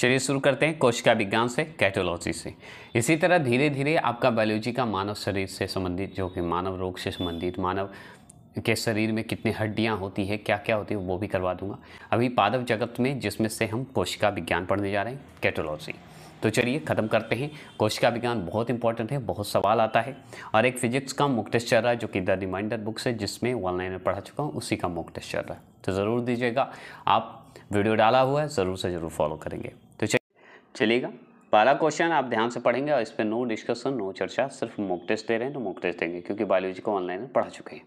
चलिए शुरू करते हैं कोशिका विज्ञान से कैटोलॉजी से इसी तरह धीरे धीरे आपका बायोलॉजी का मानव शरीर से संबंधित जो कि मानव रोग से संबंधित मानव के शरीर में कितने हड्डियाँ होती है क्या क्या होती है वो भी करवा दूंगा अभी पादव जगत में जिसमें से हम कोशिका विज्ञान पढ़ने जा रहे हैं कैटोलॉजी तो चलिए ख़त्म करते हैं कोशिका विज्ञान बहुत इंपॉर्टेंट है बहुत सवाल आता है और एक फिजिक्स का मुक टेस्ट चल रहा है जो कि द रिमाइंडर बुक्स है जिसमें ऑनलाइन में पढ़ा चुका हूँ उसी का मुक टेस्ट चल रहा है तो ज़रूर दीजिएगा आप वीडियो डाला हुआ है ज़रूर से ज़रूर फॉलो करेंगे चलिएगा पहला क्वेश्चन आप ध्यान से पढ़ेंगे और इस पर नो डिस्कशन नो चर्चा सिर्फ मॉक टेस्ट दे रहे हैं तो मॉक टेस्ट देंगे क्योंकि बायोलॉजी को ऑनलाइन पढ़ा चुके हैं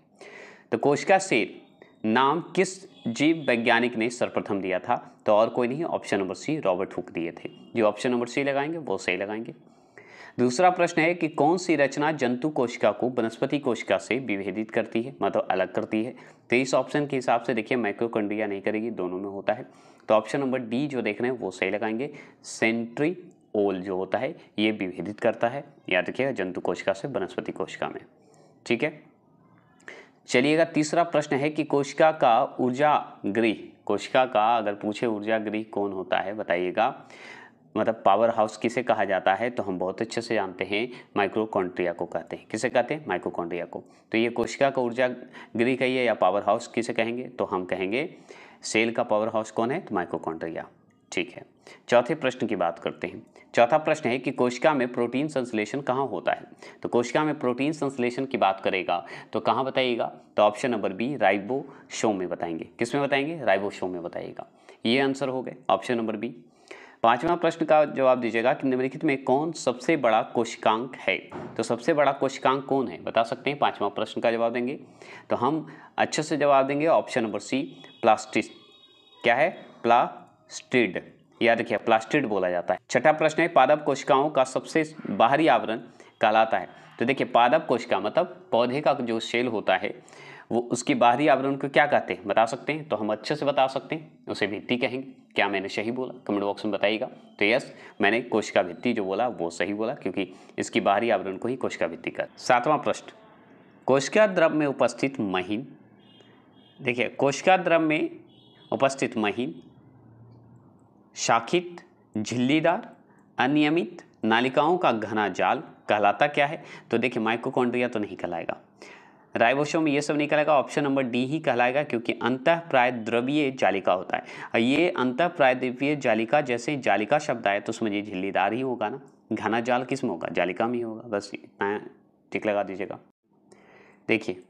तो कोशिका सेल नाम किस जीव वैज्ञानिक ने सर्वप्रथम दिया था तो और कोई नहीं option number C Robert Hooke दिए थे जो ऑप्शन नंबर सी लगाएंगे वो सही लगाएंगे दूसरा प्रश्न है कि कौन सी रचना जंतु कोशिका को वनस्पति कोशिका से विभेदित करती है मतलब अलग करती है तो इस ऑप्शन के हिसाब से देखिए माइक्रोकंड्रिया नहीं करेगी दोनों में होता है तो ऑप्शन नंबर डी जो देख रहे हैं वो सही लगाएंगे सेंट्री ओल जो होता है ये विभेदित करता है याद रखिएगा जंतु कोशिका से वनस्पति कोशिका में ठीक है चलिएगा तीसरा प्रश्न है कि कोशिका का ऊर्जा गृह कोशिका का अगर पूछे ऊर्जा गृह कौन होता है बताइएगा मतलब पावर हाउस किसे कहा जाता है तो हम बहुत अच्छे से जानते हैं माइक्रोकॉन्ट्रिया को कहते हैं किसे कहते हैं माइक्रोकॉन्ट्रिया को तो ये कोशिका का ऊर्जा गृह कहिए या पावर हाउस किसे कहेंगे तो हम कहेंगे सेल का पावर हाउस कौन है तो माइक्रोकॉन्ट्रिया ठीक है चौथे प्रश्न की बात करते हैं चौथा प्रश्न है कि कोशिका में प्रोटीन संश्लेषण कहाँ होता है तो कोशिका में प्रोटीन संश्लेषण की बात करेगा तो कहाँ बताइएगा तो option number B ribosome में बताएंगे किस में बताएंगे राइबो शो में बताइएगा ये आंसर हो गए ऑप्शन नंबर बी पांचवा प्रश्न का जवाब दीजिएगा कि निम्नलिखित में कौन सबसे बड़ा कोशिकांक है तो सबसे बड़ा कोशिकांक कौन है बता सकते हैं पांचवा प्रश्न का जवाब देंगे तो हम अच्छे से जवाब देंगे ऑप्शन नंबर सी प्लास्टिस क्या है प्लास्टिड याद रखिए प्लास्टिड बोला जाता है छठा प्रश्न है पादप कोशिकाओं का सबसे बाहरी आवरण कहलाता है तो देखिए पादप कोशिका मतलब पौधे का जो सेल होता है वो उसकी बाहरी आवरण को क्या कहते हैं बता सकते हैं तो हम अच्छे से बता सकते हैं उसे भित्ती कहेंगे क्या मैंने सही बोला कमेंट बॉक्स में बताइएगा तो यस मैंने कोशिका भित्ति जो बोला वो सही बोला क्योंकि इसकी बाहरी आवरण को ही कोशिका भित्ति कर सातवां प्रश्न कोशिका द्रव में उपस्थित महीन देखिए कोशिका द्रव में उपस्थित महीन शाखित झिल्लीदार अनियमित नालिकाओं का घना जाल कहलाता क्या है तो देखिए माइक्रोकॉन्ड्रिया तो नहीं कहलाएगा राइबोसोम ये सब निकलेगा ऑप्शन नंबर डी ही कहलाएगा क्योंकि अंत प्राय द्रवीय जालिका होता है ये अंत प्राय द्रवीय जालिका जैसे जालिका शब्द आए तो समझिए झिल्लीदार ही होगा ना घना जाल किस होगा जालिका में ही होगा बस इतना टिक लगा दीजिएगा देखिए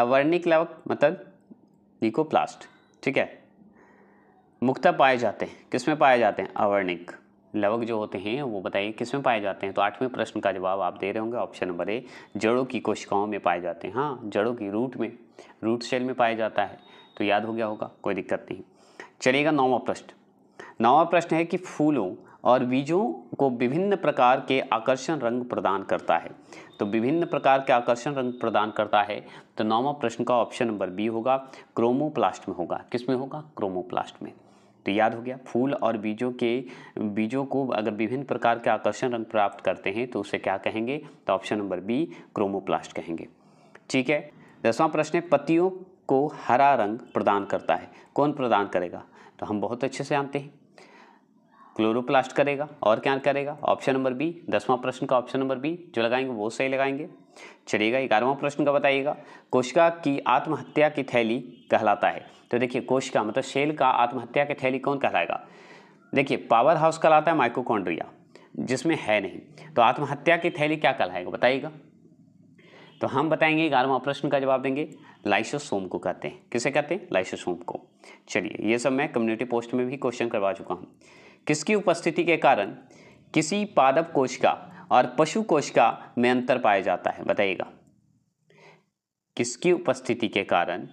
अवर्णिक लवक मतलब निकोप्लास्ट ठीक है मुक्ता पाए जाते हैं किस में पाए जाते हैं अवर्णिक लवक जो होते हैं वो बताइए किस में पाए जाते हैं तो आठवें प्रश्न का जवाब आप दे रहे होंगे ऑप्शन नंबर ए जड़ों की कोशिकाओं में पाए जाते हैं हाँ जड़ों की रूट में रूट सेल में पाया जाता है तो याद हो गया होगा कोई दिक्कत नहीं चलेगा नौवा प्रश्न नौवा प्रश्न है कि फूलों और बीजों को विभिन्न प्रकार के आकर्षण रंग प्रदान करता है तो विभिन्न प्रकार के आकर्षण रंग प्रदान करता है तो नौवा प्रश्न का ऑप्शन नंबर बी होगा क्रोमोप्लास्ट में होगा किस में होगा क्रोमोप्लास्ट में तो याद हो गया फूल और बीजों के बीजों को अगर विभिन्न प्रकार के आकर्षण रंग प्राप्त करते हैं तो उसे क्या कहेंगे तो ऑप्शन नंबर बी क्रोमोप्लास्ट कहेंगे ठीक है दसवां प्रश्न है पतियों को हरा रंग प्रदान करता है कौन प्रदान करेगा तो हम बहुत अच्छे से जानते हैं क्लोरोप्लास्ट करेगा और क्या करेगा ऑप्शन नंबर बी दसवां प्रश्न का ऑप्शन नंबर बी जो लगाएंगे वो सही लगाएंगे चलिएगा ग्यारहवां प्रश्न का बताइएगा कोशिका की आत्महत्या की थैली कहलाता है तो देखिए कोशिका मतलब शेल का आत्महत्या की थैली कौन कहलाएगा देखिए पावर हाउस कहलाता है माइक्रोकॉन्ड्रिया जिसमें है नहीं तो आत्महत्या की थैली क्या कहलाएगा बताइएगा तो हम बताएंगे ग्यारहवा प्रश्न का जवाब देंगे लाइसोसोम को कहते हैं किसे कहते हैं लाइसोसोम को चलिए ये सब मैं कम्युनिटी पोस्ट में भी क्वेश्चन करवा चुका हूँ किसकी उपस्थिति के कारण किसी पादप कोशिका और पशु कोशिका में अंतर पाया जाता है बताइएगा किसकी उपस्थिति के कारण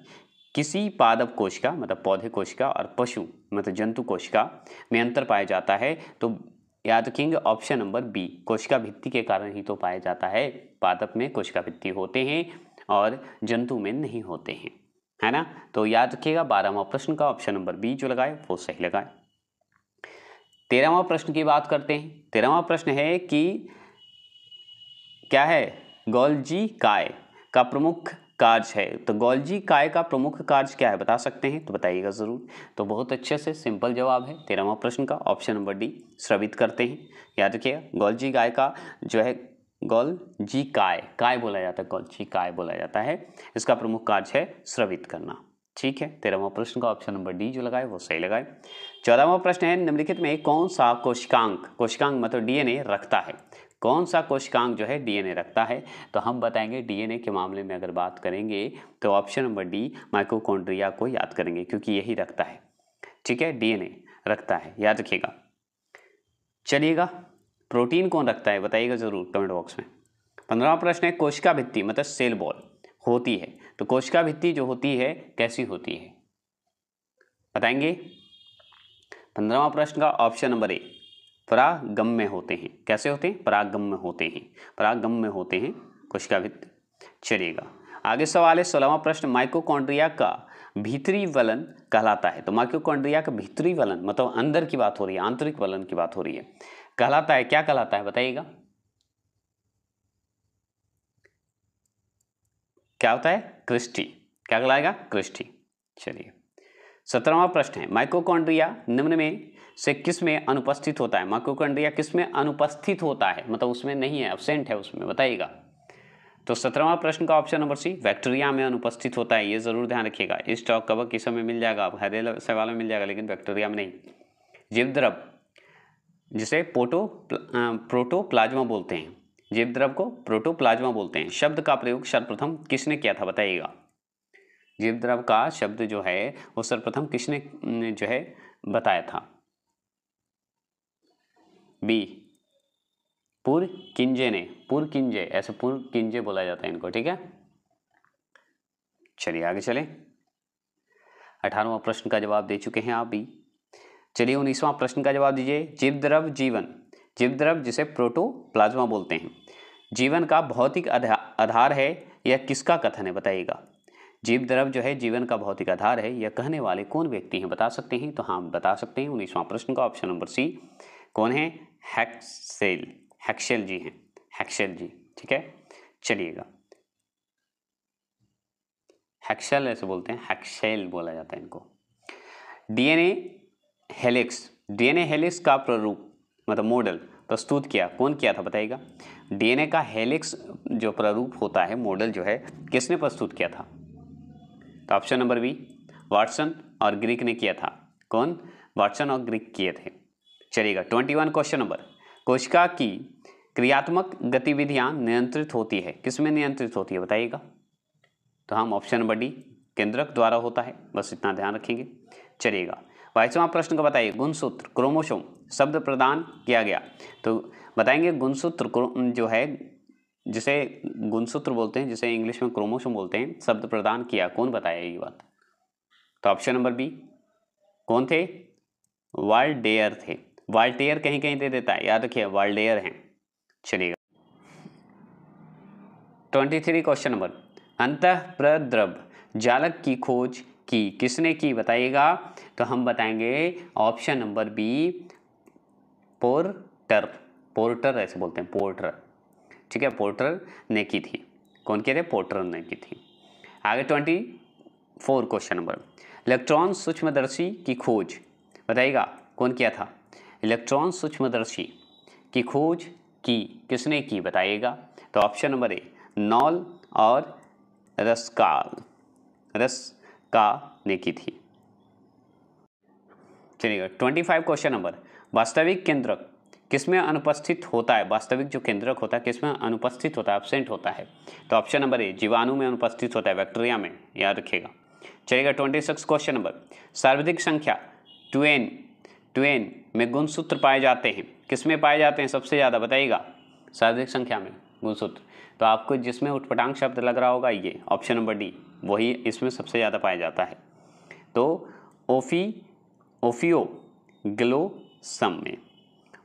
किसी पादप कोशिका मतलब पौधे कोशिका और पशु मतलब जंतु कोशिका में अंतर पाया जाता है तो याद रखेंगे ऑप्शन नंबर बी कोशिका भित्ति के कारण ही तो पाया जाता है पादप में कोशिका भित्ति होते हैं और जंतु में नहीं होते हैं है ना तो याद रखिएगा बारहवा प्रश्न का ऑप्शन नंबर बी जो लगाए वो सही लगाए तेरहवा प्रश्न की बात करते हैं तेरहवा प्रश्न है कि क्या है गोलजी काय का प्रमुख कार्य है तो गोलजी काय का प्रमुख कार्य क्या है बता सकते हैं तो बताइएगा ज़रूर तो बहुत अच्छे से सिंपल जवाब है तेरहवा प्रश्न का ऑप्शन नंबर डी श्रवित करते हैं याद रखिएगा गोलजी गाय का जो है गोल जी काय काय बोला जाता है गोल जी काय बोला जाता है इसका प्रमुख कार्य है श्रवित करना ठीक है तेरहवा प्रश्न का ऑप्शन नंबर डी जो लगाए वो सही लगाए चौदहवा प्रश्न है निम्नलिखित में कौन सा कोशिकांक कोशिकांक मतलब डीएनए रखता है कौन सा कोशिकांक जो है डीएनए रखता है तो हम बताएंगे डीएनए के मामले में अगर बात करेंगे तो ऑप्शन नंबर डी माइक्रोकोन्ड्रिया को याद करेंगे क्योंकि यही रखता है ठीक है डीएनए रखता है याद रखिएगा चलिएगा प्रोटीन कौन रखता है बताइएगा ज़रूर कमेंट बॉक्स में पंद्रहवा प्रश्न है कोशिका भित्ति मतलब सेल बॉल होती है तो कोशिका भित्ति जो होती है कैसी होती है बताएंगे पंद्रहवा प्रश्न का ऑप्शन नंबर ए परागम में होते हैं कैसे होते हैं परागम में होते हैं परागम में होते हैं कोशिकाभित्त चलेगा आगे सवाल है सोलहवा प्रश्न माइक्रोकॉन्ड्रिया का भीतरी वलन कहलाता है तो माइक्रोकॉन्ड्रिया का भीतरी वलन मतलब अंदर की बात हो रही है आंतरिक वलन की बात हो रही है कहलाता है क्या कहलाता है बताइएगा क्या होता है क्रिस्टी क्या कहलाएगा क्रिस्टी चलिए सत्रहवा प्रश्न है माइक्रोकॉन्ड्रिया निम्न में से किस में अनुपस्थित होता है माइक्रोकॉन्ड्रिया किस में अनुपस्थित होता है मतलब उसमें नहीं है एबसेंट है उसमें बताइएगा तो सत्रहवा प्रश्न का ऑप्शन नंबर सी बैक्टीरिया में अनुपस्थित होता है ये जरूर ध्यान रखिएगा इस स्टॉक कवक किस समय मिल जाएगा हरे सवाल में मिल जाएगा लेकिन बैक्टीरिया में नहीं जीवद्रव जिसे पोटो प्रोटोप्लाज्मा बोलते हैं जीवद्रव को प्रोटोप्लाज्मा बोलते हैं शब्द का प्रयोग सर्वप्रथम किसने किया था बताइएगा जीवद्रव का शब्द जो है वो सर्वप्रथम किसने जो है बताया था बी पुर किंजे ने पुर किंजे ऐसे पुर किंजे बोला जाता है इनको ठीक है चलिए आगे चले अठारहवा प्रश्न का जवाब दे चुके हैं आप भी चलिए उन्नीसवां प्रश्न का जवाब दीजिए जीवद्रव जीवन जीवद्रव जिसे प्रोटो प्लाज्मा बोलते हैं जीवन का भौतिक आधार है यह किसका कथन है बताइएगा जीव द्रव जो है जीवन का भौतिक आधार है यह कहने वाले कौन व्यक्ति हैं बता सकते हैं तो हाँ बता सकते हैं उन्नीसवां प्रश्न का ऑप्शन नंबर सी कौन है हैक्सेल हैक्सेल जी हैं हैक्सेल जी ठीक है चलिएगा हैक्सेल ऐसे बोलते हैं हैक्सेल बोला जाता है इनको डीएनए हेलिक्स डीएनए हेलिक्स का प्रारूप मतलब मॉडल प्रस्तुत किया कौन किया था बताइएगा डीएनए का हेलिक्स जो प्रारूप होता है मॉडल जो है किसने प्रस्तुत किया था तो ऑप्शन नंबर बी वाटसन और ग्रीक ने किया था कौन वाटसन और ग्रीक किए थे चलिएगा ट्वेंटी वन क्वेश्चन नंबर कोशिका की क्रियात्मक गतिविधियां नियंत्रित होती है किसमें नियंत्रित होती है बताइएगा तो हम ऑप्शन नंबर डी केंद्रक द्वारा होता है बस इतना ध्यान रखेंगे चलिएगा बाईसवां प्रश्न का बताइए गुणसूत्र क्रोमोशोम शब्द प्रदान किया गया तो बताएंगे गुणसूत्र जो है जिसे गुणसूत्र बोलते हैं जिसे इंग्लिश में क्रोमोसोम बोलते हैं शब्द प्रदान किया कौन बताया ये बात तो ऑप्शन नंबर बी कौन थे वाल्डेयर डेयर थे वाल्टेयर कहीं कहीं दे देता है याद रखिए वाल्डेयर हैं चलिएगा ट्वेंटी थ्री क्वेश्चन नंबर अंत प्रद्रव जालक की खोज की किसने की बताइएगा तो हम बताएंगे option number B Porter Porter ऐसे बोलते हैं पोर्टर ठीक है पोर्टर ने की थी कौन कह रहे पोर्टर ने की थी आगे twenty four question number electron सूक्ष्मदर्शी की खोज बताइएगा कौन किया था इलेक्ट्रॉन सूक्ष्मदर्शी की खोज की किसने की बताइएगा तो ऑप्शन नंबर ए नॉल और रसकाल रस का ने की थी चलिएगा ट्वेंटी फाइव क्वेश्चन नंबर वास्तविक केंद्रक किसमें अनुपस्थित होता है वास्तविक जो केंद्रक होता है किसमें अनुपस्थित होता है एबसेंट होता है तो ऑप्शन नंबर ए जीवाणु में अनुपस्थित होता है बैक्टीरिया में याद रखिएगा चलेगा ट्वेंटी सिक्स क्वेश्चन नंबर सर्वाधिक संख्या ट्वेन ट्वेन में गुणसूत्र पाए जाते हैं किसमें पाए जाते हैं सबसे ज़्यादा बताइएगा सर्वाधिक संख्या में गुणसूत्र तो आपको जिसमें उत्पटांग शब्द लग रहा होगा ये ऑप्शन नंबर डी वही इसमें सबसे ज़्यादा पाया जाता है तो ओफी ओफियो ग्लो सम में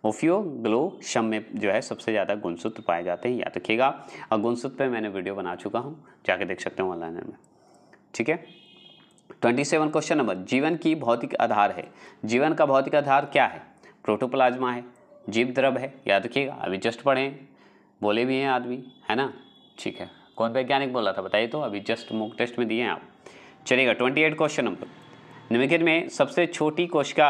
ओफियो ग्लो शम में जो है सबसे ज़्यादा गुणसूत्र पाए जाते हैं याद रखिएगा और गुणसूत्र पे मैंने वीडियो बना चुका हूँ जाके देख सकते हैं ऑनलाइन में ठीक है ट्वेंटी सेवन क्वेश्चन नंबर जीवन की भौतिक आधार है जीवन का भौतिक आधार क्या है प्रोटोप्लाज्मा है जीव द्रव है याद रखिएगा अभी जस्ट पढ़े बोले भी हैं आदमी है ना ठीक है कौन वैज्ञानिक बोला था बताइए तो अभी जस्ट मुक टेस्ट में दिए हैं आप चलेगा ट्वेंटी एट क्वेश्चन नंबर निम्नलिखित में सबसे छोटी कोशिका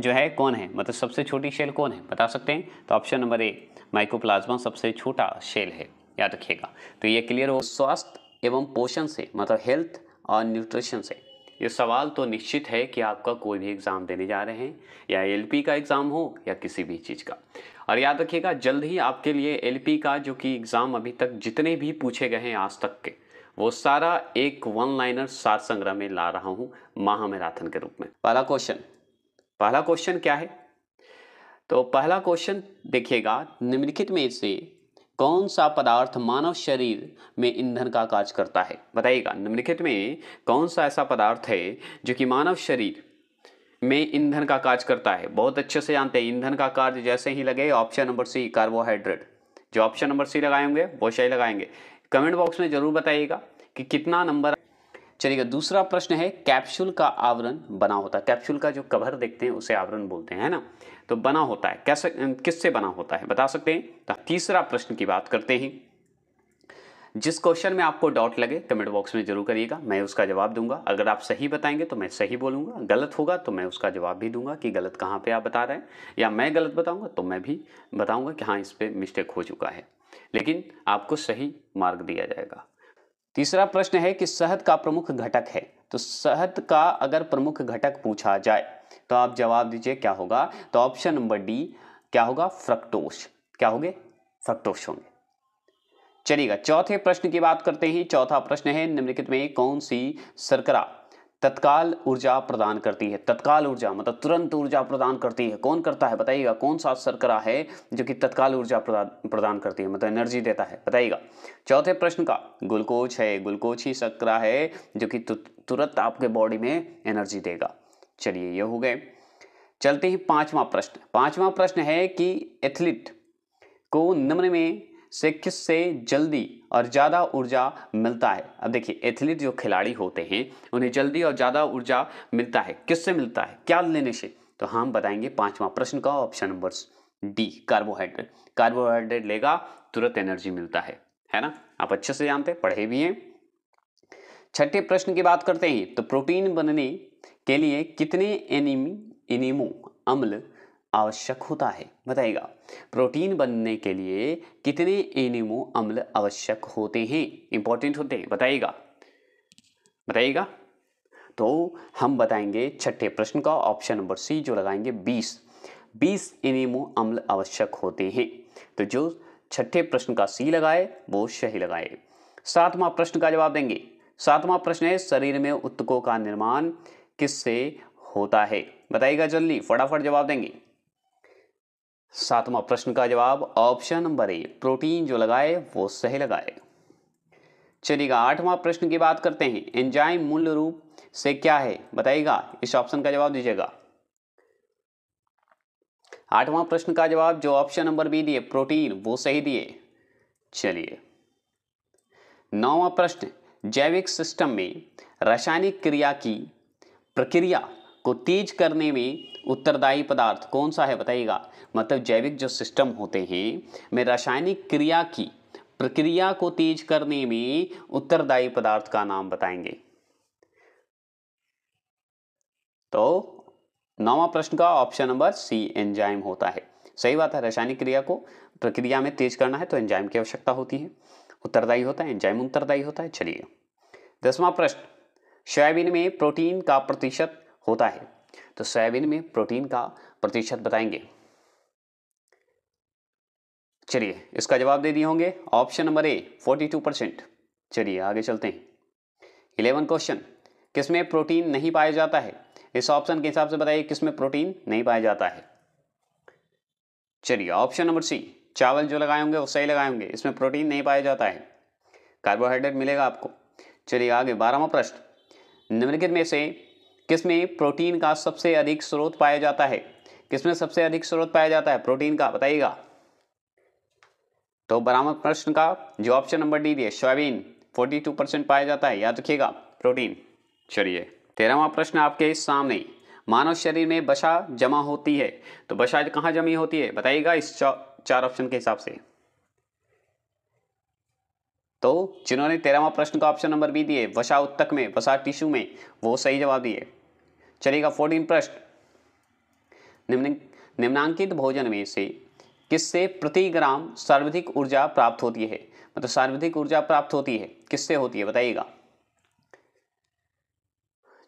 जो है कौन है मतलब सबसे छोटी शेल कौन है बता सकते हैं तो ऑप्शन नंबर ए माइक्रोप्लाज्मा सबसे छोटा शेल है याद रखिएगा तो ये क्लियर हो स्वास्थ्य एवं पोषण से मतलब हेल्थ और न्यूट्रिशन से ये सवाल तो निश्चित है कि आपका कोई भी एग्ज़ाम देने जा रहे हैं या एलपी का एग्ज़ाम हो या किसी भी चीज़ का और याद रखिएगा जल्द ही आपके लिए एलपी का जो कि एग्ज़ाम अभी तक जितने भी पूछे गए हैं आज तक के वो सारा एक वन लाइनर सात संग्रह में ला रहा हूँ महामैराथन के रूप में पहला क्वेश्चन पहला क्वेश्चन क्या है तो पहला क्वेश्चन देखिएगा निम्नलिखित में से कौन सा पदार्थ मानव शरीर में ईंधन का कार्य करता है बताइएगा निम्नलिखित में कौन सा ऐसा पदार्थ है जो कि मानव शरीर में ईंधन का कार्य करता है बहुत अच्छे से जानते हैं ईंधन का कार्य जैसे ही लगे ऑप्शन नंबर सी कार्बोहाइड्रेट जो ऑप्शन नंबर सी लगाएंगे वो सही लगाएंगे कमेंट बॉक्स में जरूर बताइएगा कि कितना नंबर चलिएगा दूसरा प्रश्न है कैप्सूल का आवरण बना होता है कैप्सूल का जो कवर देखते हैं उसे आवरण बोलते हैं ना तो बना होता है कैसे किससे बना होता है बता सकते हैं तो तीसरा प्रश्न की बात करते हैं जिस क्वेश्चन में आपको डाउट लगे कमेंट बॉक्स में जरूर करिएगा मैं उसका जवाब दूंगा अगर आप सही बताएंगे तो मैं सही बोलूंगा गलत होगा तो मैं उसका जवाब भी दूंगा कि गलत कहाँ पे आप बता रहे हैं या मैं गलत बताऊंगा तो मैं भी बताऊंगा कि हाँ इस पर मिस्टेक हो चुका है लेकिन आपको सही मार्ग दिया जाएगा तीसरा प्रश्न है कि शहद का प्रमुख घटक है तो शहद का अगर प्रमुख घटक पूछा जाए तो आप जवाब दीजिए क्या होगा तो ऑप्शन नंबर डी क्या होगा फ्रक्टोश क्या होंगे फ्रक्टोश होंगे चलिएगा चौथे प्रश्न की बात करते हैं चौथा प्रश्न है निम्नलिखित में कौन सी सरकरा तत्काल ऊर्जा प्रदान करती है तत्काल ऊर्जा मतलब तुरंत ऊर्जा प्रदान करती है कौन करता है बताइएगा कौन सा सरकरा है जो कि तत्काल ऊर्जा प्रदान करती है मतलब एनर्जी देता है बताइएगा चौथे प्रश्न का ग्लूकोज है ग्लूकोज ही सरकरा है जो कि तुरंत आपके बॉडी में एनर्जी देगा चलिए ये हो गए चलते ही पांचवा प्रश्न पांचवा प्रश्न है कि एथलीट को निम्न में से किससे जल्दी और ज़्यादा ऊर्जा मिलता है अब देखिए एथलीट जो खिलाड़ी होते हैं उन्हें जल्दी और ज़्यादा ऊर्जा मिलता है किससे मिलता है क्या लेने से तो हम बताएंगे पांचवा प्रश्न का option number D carbohydrate carbohydrate लेगा तुरंत एनर्जी मिलता है है ना आप अच्छे से जानते पढ़े भी हैं छठे प्रश्न की बात करते हैं तो प्रोटीन बनने के लिए कितने एनिमी एनिमो अम्ल आवश्यक होता है बताइएगा प्रोटीन बनने के लिए कितने एनिमो अम्ल आवश्यक होते हैं इंपॉर्टेंट होते हैं बताइएगा बताइएगा तो हम बताएंगे छठे प्रश्न का ऑप्शन नंबर सी जो लगाएंगे बीस बीस एनिमो अम्ल आवश्यक होते हैं तो जो छठे प्रश्न का सी लगाए वो सही लगाए सातवा प्रश्न का जवाब देंगे सातवां प्रश्न है शरीर में उत्तकों का निर्माण किससे होता है बताइएगा जल्दी फटाफट जवाब देंगे सातवां प्रश्न का जवाब ऑप्शन नंबर ए प्रोटीन जो लगाए वो सही लगाए चलिएगा आठवां प्रश्न की बात करते हैं एंजाइम मूल रूप से क्या है बताइएगा इस ऑप्शन का जवाब दीजिएगा आठवां प्रश्न का जवाब जो ऑप्शन नंबर बी दिए प्रोटीन वो सही दिए चलिए नौवां प्रश्न जैविक सिस्टम में रासायनिक क्रिया की प्रक्रिया को तेज करने में उत्तरदायी पदार्थ कौन सा है बताइएगा मतलब जैविक जो सिस्टम होते हैं में रासायनिक क्रिया की प्रक्रिया को तेज करने में उत्तरदायी पदार्थ का नाम बताएंगे तो नौवा प्रश्न का ऑप्शन नंबर सी एंजाइम होता है सही बात है रासायनिक क्रिया को प्रक्रिया में तेज करना है तो एंजाइम की आवश्यकता होती है उत्तरदायी होता है एंजाइम उत्तरदायी होता है चलिए दसवां प्रश्न सोयाबीन में प्रोटीन का प्रतिशत होता है तो सोयाबीन में प्रोटीन का प्रतिशत बताएंगे चलिए इसका जवाब दे दिए होंगे option number A forty two percent चलिए आगे चलते हैं इलेवन क्वेश्चन किसमें प्रोटीन नहीं पाया जाता है इस ऑप्शन के हिसाब से बताइए किसमें प्रोटीन नहीं पाया जाता है चलिए ऑप्शन नंबर सी चावल जो लगाए होंगे वो सही लगाए होंगे इसमें प्रोटीन नहीं पाया जाता है कार्बोहाइड्रेट मिलेगा आपको चलिए आगे बारहवा प्रश्न निम्नलिखित में से किसमें प्रोटीन का सबसे अधिक स्रोत पाया जाता है किसमें सबसे अधिक स्रोत पाया जाता है प्रोटीन का बताइएगा तो बरामद प्रश्न का जो ऑप्शन नंबर डी दिए सोयाबीन 42 परसेंट पाया जाता है याद रखिएगा प्रोटीन चलिए तेरहवा प्रश्न आपके सामने मानव शरीर में बशा जमा होती है तो बशा कहाँ जमी होती है बताइएगा इस चार ऑप्शन के हिसाब से तो जिन्होंने तेरहवा प्रश्न का ऑप्शन नंबर बी दिए वसा उत्तक में वसा टिश्यू में वो सही जवाब दिए चलेगा फोर्टीन प्रश्न निम्न निम्नांकित भोजन में से किससे प्रति ग्राम सर्वाधिक ऊर्जा प्राप्त होती है मतलब सर्वाधिक ऊर्जा प्राप्त होती है किससे होती है बताइएगा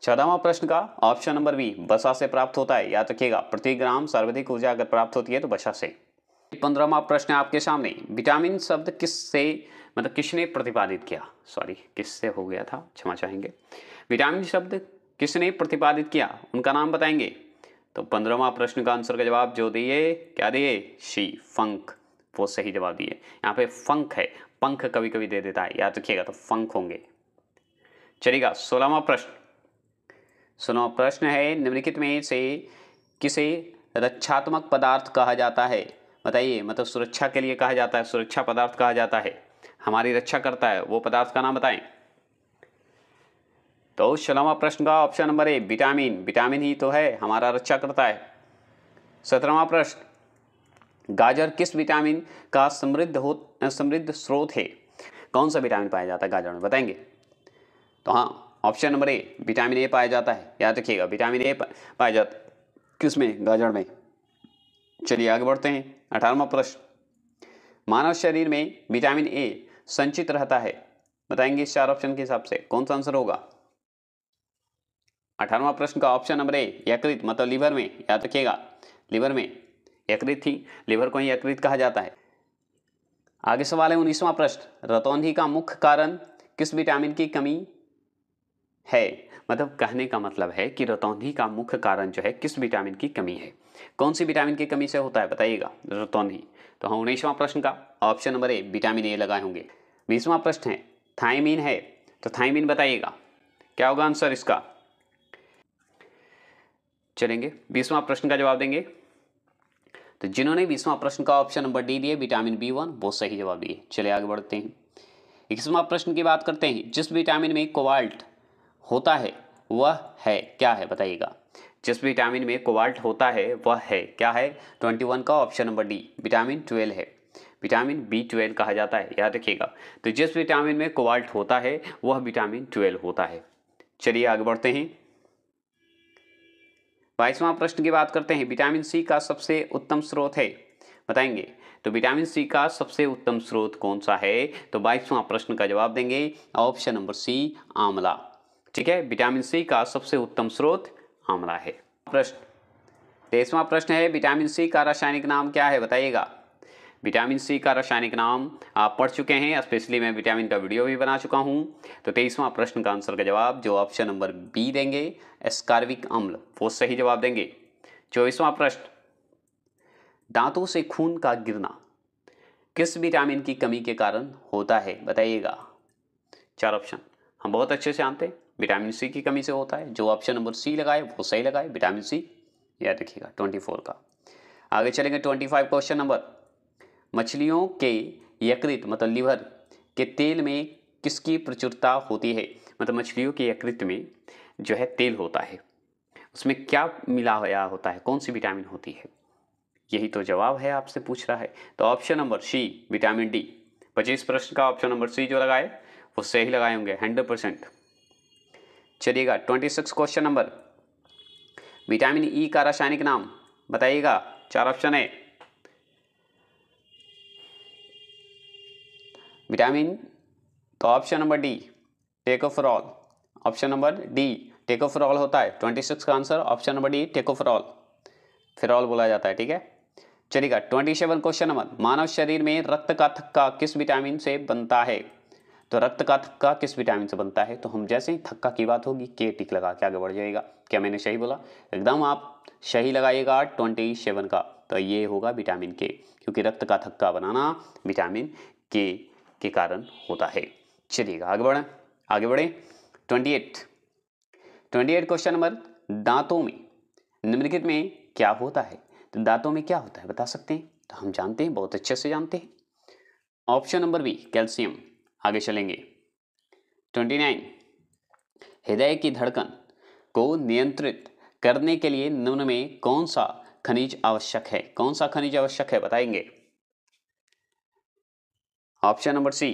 चौदहवा प्रश्न का ऑप्शन नंबर बी बसा से प्राप्त होता है याद रखिएगा प्रति ग्राम सर्वाधिक ऊर्जा अगर प्राप्त होती है तो बसा से पंद्रहवा प्रश्न आपके सामने विटामिन शब्द किससे मतलब किसने प्रतिपादित किया सॉरी किससे हो गया था क्षमा चाहेंगे विटामिन शब्द किसने प्रतिपादित किया उनका नाम बताएंगे तो पंद्रहवा प्रश्न का आंसर का जवाब जो दिए क्या दिए शी फंक वो सही जवाब दिए यहाँ पे फंक है पंख कभी कभी दे देता है याद रखिएगा तो फंक होंगे चलेगा सोलहवा प्रश्न सोलहवा प्रश्न है निम्नलिखित में से किसे रक्षात्मक पदार्थ कहा जाता है बताइए मतलब सुरक्षा के लिए कहा जाता है सुरक्षा पदार्थ कहा जाता है हमारी रक्षा करता है वो पदार्थ का नाम बताएं तो सोलहवा प्रश्न का option number A vitamin vitamin ही तो है हमारा रक्षा करता है सत्रहवा प्रश्न गाजर किस विटामिन का समृद्ध हो समृद्ध स्रोत है कौन सा विटामिन पाया जाता है गाजर में बताएंगे तो हाँ option number A vitamin A पाया जाता है याद रखिएगा विटामिन ए पाया जाता है किस में गाजर में चलिए आगे बढ़ते हैं अठारहवा प्रश्न मानव शरीर में विटामिन ए संचित रहता है बताएंगे इस चार ऑप्शन के हिसाब से कौन सा आंसर होगा अठारहवा प्रश्न का ऑप्शन नंबर ए यकृत मतलब लीवर में याद रखिएगा लीवर में यकृत थी लीवर को ही यकृत कहा जाता है आगे सवाल है उन्नीसवां प्रश्न रतौंधी का मुख्य कारण किस विटामिन की कमी है मतलब कहने का मतलब है कि रतौंधी का मुख्य कारण जो है किस विटामिन की कमी है कौन सी विटामिन की कमी से होता है बताइएगा रतौंधी तो हम हाँ, उन्नीसवां प्रश्न का option number A vitamin A लगाए होंगे बीसवां प्रश्न है थायमीन है तो थायमीन बताइएगा क्या होगा आंसर इसका चलेंगे बीसवा प्रश्न का जवाब देंगे तो जिन्होंने बीसवा प्रश्न का ऑप्शन नंबर डी दिए विटामिन बी वन बहुत सही जवाब दिए चले आगे बढ़ते हैं इक्कीसवा प्रश्न की बात करते हैं जिस विटामिन में कोवाल्ट होता है वह है क्या है बताइएगा जिस विटामिन में कोवाल्ट होता है वह है क्या है ट्वेंटी वन का option number D vitamin twelve है विटामिन बी ट्वेल्व कहा जाता है याद रखिएगा तो जिस विटामिन में कोवाल्ट होता है वह विटामिन ट्वेल्व होता है चलिए आगे बढ़ते हैं बाईसवां प्रश्न की बात करते हैं विटामिन सी का सबसे उत्तम स्रोत है बताएंगे तो विटामिन सी का सबसे उत्तम स्रोत कौन सा है तो बाईसवां प्रश्न का जवाब देंगे ऑप्शन नंबर सी आंवला ठीक है विटामिन सी का सबसे उत्तम स्रोत आंवला है प्रश्न तेईसवां प्रश्न है विटामिन सी का रासायनिक नाम क्या है बताइएगा विटामिन सी का रासायनिक नाम आप पढ़ चुके हैं स्पेशली मैं विटामिन का वीडियो भी बना चुका हूं तो तेईसवां प्रश्न का आंसर का जवाब जो ऑप्शन नंबर बी देंगे एस्कार्विक अम्ल वो सही जवाब देंगे चौबीसवां प्रश्न दांतों से खून का गिरना किस विटामिन की कमी के कारण होता है बताइएगा चार ऑप्शन हम बहुत अच्छे से जानते हैं विटामिन सी की कमी से होता है जो ऑप्शन नंबर सी लगाए वो सही लगाए विटामिन सी याद रखिएगा ट्वेंटी फोर का आगे चलेंगे ट्वेंटी फाइव क्वेश्चन नंबर मछलियों के यकृत मतलब लिवर के तेल में किसकी प्रचुरता होती है मतलब मछलियों के यकृत में जो है तेल होता है उसमें क्या मिला हुआ होता है कौन सी विटामिन होती है यही तो जवाब है आपसे पूछ रहा है तो option number C vitamin D पच्चीस प्रश्न का ऑप्शन नंबर सी जो लगाए वो सही लगाए होंगे हंड्रेड परसेंट चलिएगा twenty six question number vitamin E का रासायनिक नाम बताइएगा चार ऑप्शन है विटामिन तो option number D tocopherol option number D tocopherol होता है ट्वेंटी सिक्स का answer option number D tocopherol फिरॉल बोला जाता है ठीक है चलिएगा ट्वेंटी सेवन क्वेश्चन नंबर मानव शरीर में रक्त का थक्का किस विटामिन से बनता है तो रक्त का थक्का किस विटामिन से बनता है तो हम जैसे ही थक्का की बात होगी के टिक लगा के आगे बढ़ जाएगा क्या मैंने सही बोला एकदम आप सही लगाइएगा ट्वेंटी सेवन का तो ये होगा विटामिन के क्योंकि रक्त का थक्का बनाना विटामिन के के कारण होता है चलिएगा आगे बढ़ें आगे बढ़ें twenty eight twenty eight question number दांतों में निम्नलिखित में क्या होता है तो दांतों में क्या होता है बता सकते हैं तो हम जानते हैं बहुत अच्छे से जानते हैं ऑप्शन नंबर बी कैल्शियम आगे चलेंगे ट्वेंटी नाइन हृदय की धड़कन को नियंत्रित करने के लिए निम्न में कौन सा खनिज आवश्यक है कौन सा खनिज आवश्यक है बताएंगे ऑप्शन नंबर सी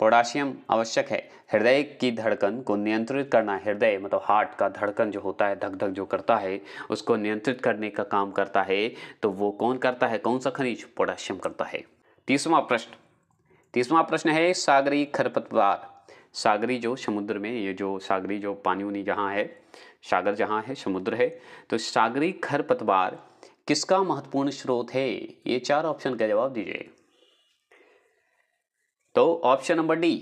पोटाशियम आवश्यक है हृदय की धड़कन को नियंत्रित करना हृदय मतलब हार्ट का धड़कन जो होता है धक धक जो करता है उसको नियंत्रित करने का काम करता है तो वो कौन करता है कौन सा खनिज पोटाशियम करता है तीसवा प्रश्न तीसवा प्रश्न है सागरी खरपतवार सागरी जो समुद्र में ये जो सागरी जो पानी उनी जहाँ है सागर जहाँ है समुद्र है तो सागरी खरपतवार किसका महत्वपूर्ण स्रोत है ये चार ऑप्शन का जवाब दीजिए तो ऑप्शन नंबर डी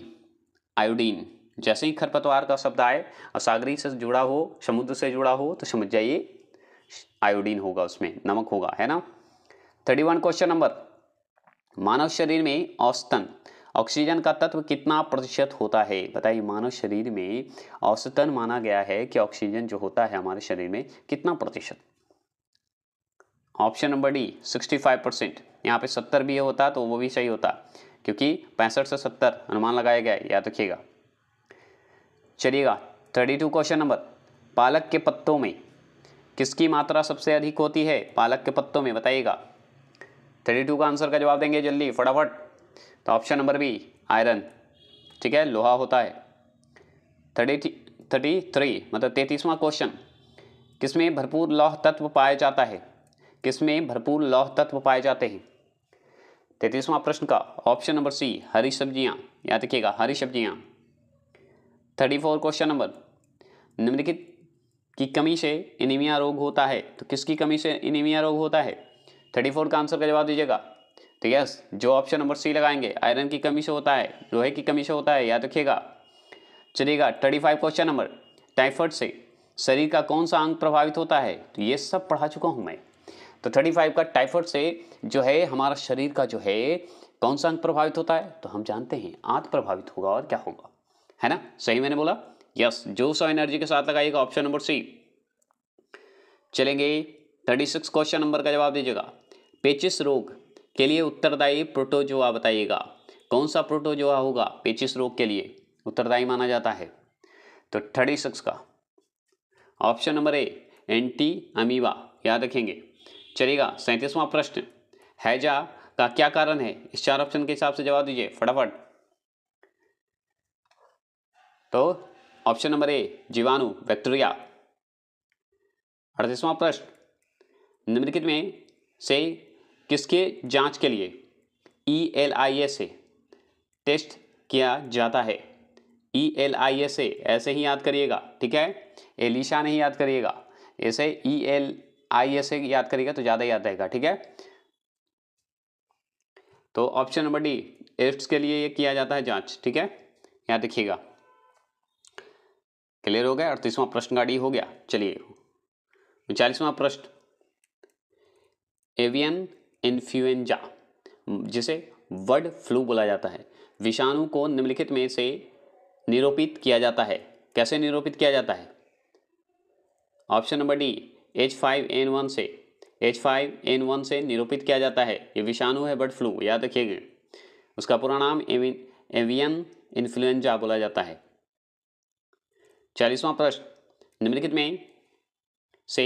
आयोडीन जैसे ही खरपतवार का शब्द आए और सागरी से जुड़ा हो समुद्र से जुड़ा हो तो समझ जाइए आयोडीन होगा उसमें नमक होगा है ना थर्टी वन क्वेश्चन नंबर मानव शरीर में औसतन ऑक्सीजन का तत्व कितना प्रतिशत होता है बताइए मानव शरीर में औसतन माना गया है कि ऑक्सीजन जो होता है हमारे शरीर में कितना प्रतिशत ऑप्शन नंबर डी 65 परसेंट यहाँ पे 70 भी होता तो वो भी सही होता क्योंकि पैंसठ से सत्तर अनुमान लगाया गया है याद रखिएगा चलिएगा थर्टी टू क्वेश्चन नंबर पालक के पत्तों में किसकी मात्रा सबसे अधिक होती है पालक के पत्तों में बताइएगा थर्टी टू का आंसर का जवाब देंगे जल्दी फटाफट तो ऑप्शन नंबर बी आयरन ठीक है लोहा होता है थर्टी थर्टी थ्री मतलब तैतीसवां क्वेश्चन किसमें भरपूर लौह तत्व पाया जाता है किसमें भरपूर लौह तत्व पाए जाते हैं तैतीसवां प्रश्न का ऑप्शन नंबर सी हरी सब्जियां याद रखिएगा हरी सब्जियां थर्टी फोर क्वेश्चन नंबर निम्नलिखित की कमी से इनिमिया रोग होता है तो किसकी कमी से इनिमिया रोग होता है थर्टी फोर का आंसर का जवाब दीजिएगा तो यस जो ऑप्शन नंबर सी लगाएंगे आयरन की कमी से होता है लोहे की कमी से होता है याद रखिएगा चलिएगा thirty five question number typhoid से शरीर का कौन सा अंग प्रभावित होता है तो ये सब पढ़ा चुका हूँ मैं तो थर्टी फाइव का टाइफाइड से जो है हमारा शरीर का जो है कौन सा अंग प्रभावित होता है तो हम जानते हैं आंत प्रभावित होगा और क्या होगा है ना सही मैंने बोला यस जोश और एनर्जी के साथ लगाइएगा ऑप्शन नंबर सी चलेंगे थर्टी सिक्स क्वेश्चन नंबर का जवाब दीजिएगा पेचिस रोग के लिए उत्तरदायी प्रोटोजोआ बताइएगा कौन सा प्रोटोजोआ होगा पेचिस रोग के लिए उत्तरदायी माना जाता है तो थर्टी सिक्स का option number A Entamoeba याद रखेंगे चलेगा सैंतीसवां प्रश्न हैजा का क्या कारण है इस चार ऑप्शन के हिसाब से जवाब दीजिए फटाफट तो ऑप्शन नंबर ए जीवाणु बैक्टीरिया अड़तीसवां प्रश्न निम्नलिखित में से किसके जांच के लिए ई एल आई ए से टेस्ट किया जाता है ई एल आई ए से ऐसे ही याद करिएगा ठीक है एलिशा नहीं याद करिएगा ऐसे ई e एल आई से याद करेगा तो ज़्यादा याद रहेगा ठीक है तो ऑप्शन नंबर डी एफ्ट के लिए ये किया जाता है जांच ठीक है यहां देखिएगा क्लियर हो गया अड़तीसवां प्रश्न का डी हो गया चलिए उनचालीसवां प्रश्न एवियन इन्फ्लुएंजा जिसे वर्ड फ्लू बोला जाता है विषाणु को निम्नलिखित में से निरूपित किया जाता है कैसे निरूपित किया जाता है option number D H five N one से एच फाइव एन वन से निरूपित किया जाता है ये विषाणु है बर्ड फ्लू याद रखिएगा उसका पूरा नाम एवियन इन्फ्लुएंजा बोला जाता है चालीसवां प्रश्न निम्नलिखित में से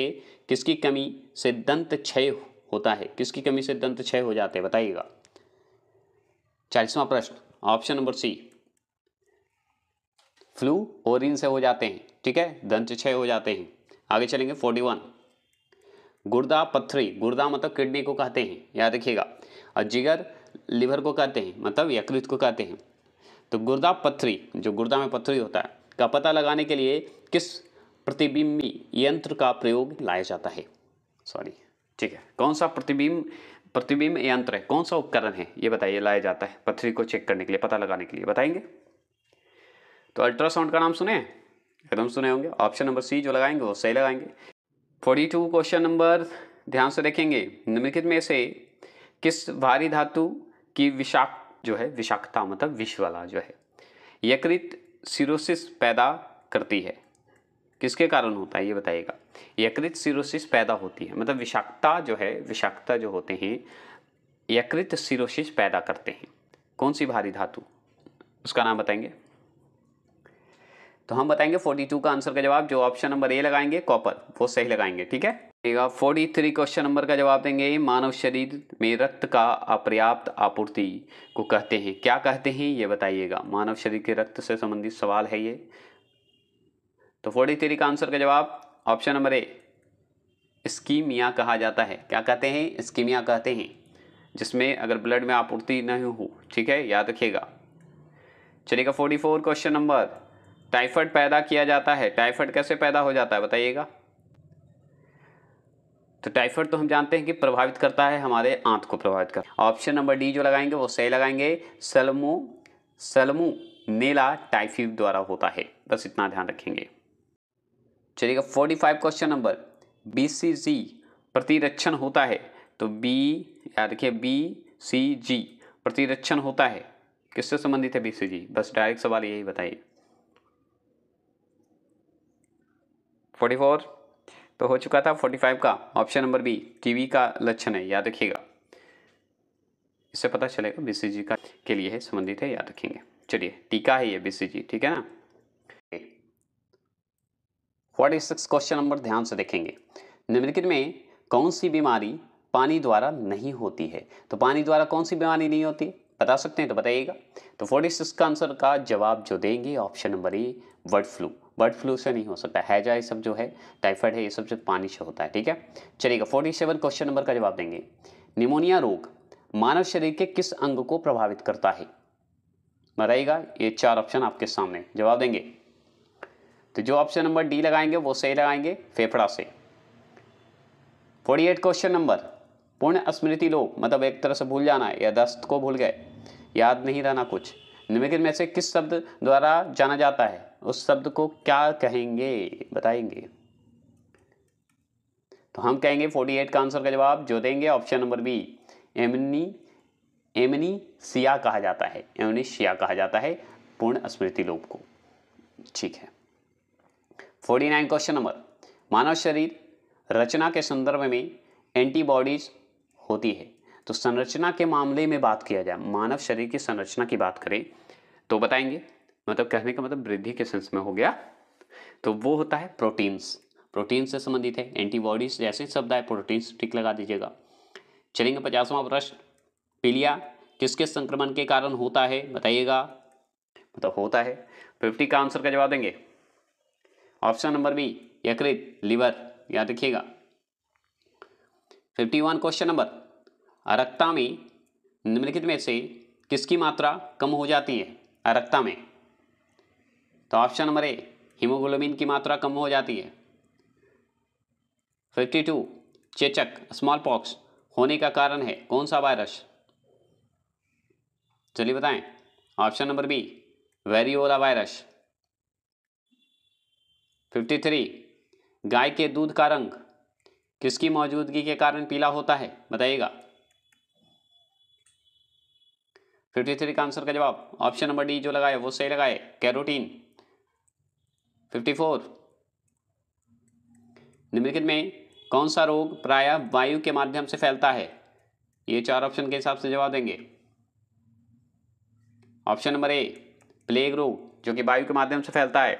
किसकी कमी से दंत क्षय होता है किसकी कमी से दंत क्षय हो जाते हैं बताइएगा चालीसवां प्रश्न ऑप्शन नंबर सी फ्लू ओरिन से हो जाते हैं ठीक है दंत क्षय हो जाते हैं आगे चलेंगे फोर्टी वन गुर्दा पथरी गुर्दा मतलब किडनी को कहते हैं याद रखिएगा और जिगर लिवर को कहते हैं मतलब यकृत को कहते हैं तो गुर्दा पथरी जो गुर्दा में पथरी होता है का पता लगाने के लिए किस प्रतिबिंबी यंत्र का प्रयोग लाया जाता है सॉरी ठीक है कौन सा प्रतिबिंब प्रतिबिंब यंत्र है कौन सा उपकरण है ये बताइए लाया जाता है पथरी को चेक करने के लिए पता लगाने के लिए बताएंगे तो अल्ट्रासाउंड का नाम सुने एकदम सुने होंगे ऑप्शन नंबर सी जो लगाएंगे वो सही लगाएंगे फोर्टी टू क्वेश्चन नंबर ध्यान से देखेंगे निम्नलिखित में से किस भारी धातु की विषाक जो है विषाक्तता मतलब विष वाला जो है यकृत सिरोसिस पैदा करती है किसके कारण होता है ये बताइएगा यकृत सिरोसिस पैदा होती है मतलब विषाक्तता जो है विषाक्तता जो होते हैं यकृत सिरोसिस पैदा करते हैं कौन सी भारी धातु उसका नाम बताएंगे तो हम बताएंगे 42 का आंसर का जवाब जो ऑप्शन नंबर ए लगाएंगे कॉपर वो सही लगाएंगे ठीक है फोर्टी थ्री क्वेश्चन नंबर का जवाब देंगे मानव शरीर में रक्त का अपर्याप्त आपूर्ति को कहते हैं क्या कहते हैं ये बताइएगा मानव शरीर के रक्त से संबंधित सवाल है ये तो फोर्टी थ्री का आंसर का जवाब ऑप्शन नंबर ए स्कीमिया कहा जाता है क्या कहते हैं स्कीमिया कहते हैं जिसमें अगर ब्लड में आपूर्ति नहीं हो ठीक है याद रखिएगा चलिएगा forty four question number typhoid पैदा किया जाता है टाइफाइड कैसे पैदा हो जाता है बताइएगा तो टाइफाइड तो हम जानते हैं कि प्रभावित करता है हमारे आंत को प्रभावित कर ऑप्शन नंबर डी जो लगाएंगे वो सही लगाएंगे सलमो सलमो नेला टाइफी द्वारा होता है बस इतना ध्यान रखेंगे चलिएगा forty five question number B C G प्रतिरक्षण होता है तो बी याद रखिए बी सी जी प्रतिरक्षण होता है किससे संबंधित है बी सी जी बस डायरेक्ट सवाल यही बताइए फोर्टी फोर तो हो चुका था फोर्टी फाइव का ऑप्शन नंबर बी टीवी का लक्षण है याद रखिएगा इससे पता चलेगा बीसीजी का के लिए है संबंधित है याद रखेंगे चलिए टीका है ये बीसीजी ठीक है ना फोर्टी सिक्स क्वेश्चन नंबर ध्यान से देखेंगे निम्नलिखित में कौन सी बीमारी पानी द्वारा नहीं होती है तो पानी द्वारा कौन सी बीमारी नहीं होती बता सकते हैं तो बताइएगा तो फोर्टी सिक्स का आंसर का जवाब जो देंगे option number A bird flu bird flu से नहीं हो सकता हैजा ये सब जो है टाइफाइड है ये सब जो पानी से होता है ठीक है चलिएगा फोर्टी सेवन क्वेश्चन नंबर का जवाब देंगे निमोनिया रोग मानव शरीर के किस अंग को प्रभावित करता है बताइएगा ये चार ऑप्शन आपके सामने जवाब देंगे तो जो ऑप्शन नंबर डी लगाएंगे वो सही लगाएंगे फेफड़ा से फोर्टी एट क्वेश्चन नंबर पूर्ण स्मृति लो मतलब एक तरह से भूल जाना या दस्त को भूल गए याद नहीं रहना कुछ निम्नलिखित में से किस शब्द द्वारा जाना जाता है उस शब्द को क्या कहेंगे बताएंगे तो हम कहेंगे 48 का आंसर का जवाब जो देंगे ऑप्शन नंबर बी एमनी एमनीसिया कहा जाता है एमनीशिया कहा जाता है पूर्ण स्मृति लोप को ठीक है 49 क्वेश्चन नंबर मानव शरीर रचना के संदर्भ में एंटीबॉडीज होती है तो संरचना के मामले में बात किया जाए मानव शरीर की संरचना की बात करें तो बताएंगे मतलब कहने का मतलब वृद्धि के सेंस में हो गया तो वो होता है प्रोटीन्स प्रोटीन से संबंधित है एंटीबॉडीज जैसे शब्द है प्रोटीन्स ठीक लगा दीजिएगा चलेंगे पचासवां प्रश्न पीलिया किसके संक्रमण के कारण होता है बताइएगा मतलब होता है फिफ्टी का आंसर का जवाब देंगे ऑप्शन नंबर बी यकृत लिवर याद रखिएगा फिफ्टी वन क्वेश्चन नंबर अरक्ता में निम्नलिखित में से किसकी मात्रा कम हो जाती है अरक्ता में तो ऑप्शन नंबर ए हीमोग्लोबिन की मात्रा कम हो जाती है फिफ्टी टू चेचक स्मॉल पॉक्स होने का कारण है कौन सा वायरस चलिए बताएं option number B variola virus fifty three गाय के दूध का रंग किसकी मौजूदगी के कारण पीला होता है बताइएगा फिफ्टी थ्री का आंसर का जवाब ऑप्शन नंबर डी जो लगाए वो सही लगाए कैरोटीन 54 निम्नलिखित में कौन सा रोग प्रायः वायु के माध्यम से फैलता है ये चार ऑप्शन के हिसाब से जवाब देंगे ऑप्शन नंबर ए प्लेग रोग जो कि वायु के माध्यम से फैलता है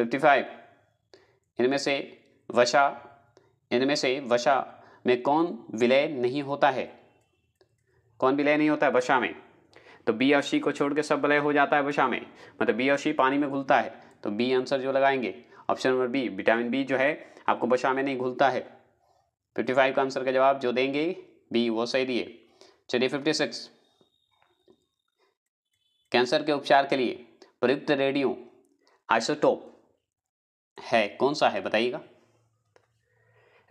55 इनमें से वशा इनमें से वशा में कौन विलय नहीं होता है कौन विलय नहीं होता है वशा में तो बी और सी को छोड़ के सब बलय हो जाता है वसा में मतलब बी और सी पानी में घुलता है तो बी आंसर जो लगाएंगे option number B vitamin B जो है आपको वसा में नहीं घुलता है फिफ्टी फाइव का आंसर का जवाब जो देंगे बी वो सही दिए चलिए फिफ्टी सिक्स कैंसर के उपचार के लिए प्रयुक्त रेडियो आइसोटोप है कौन सा है बताइएगा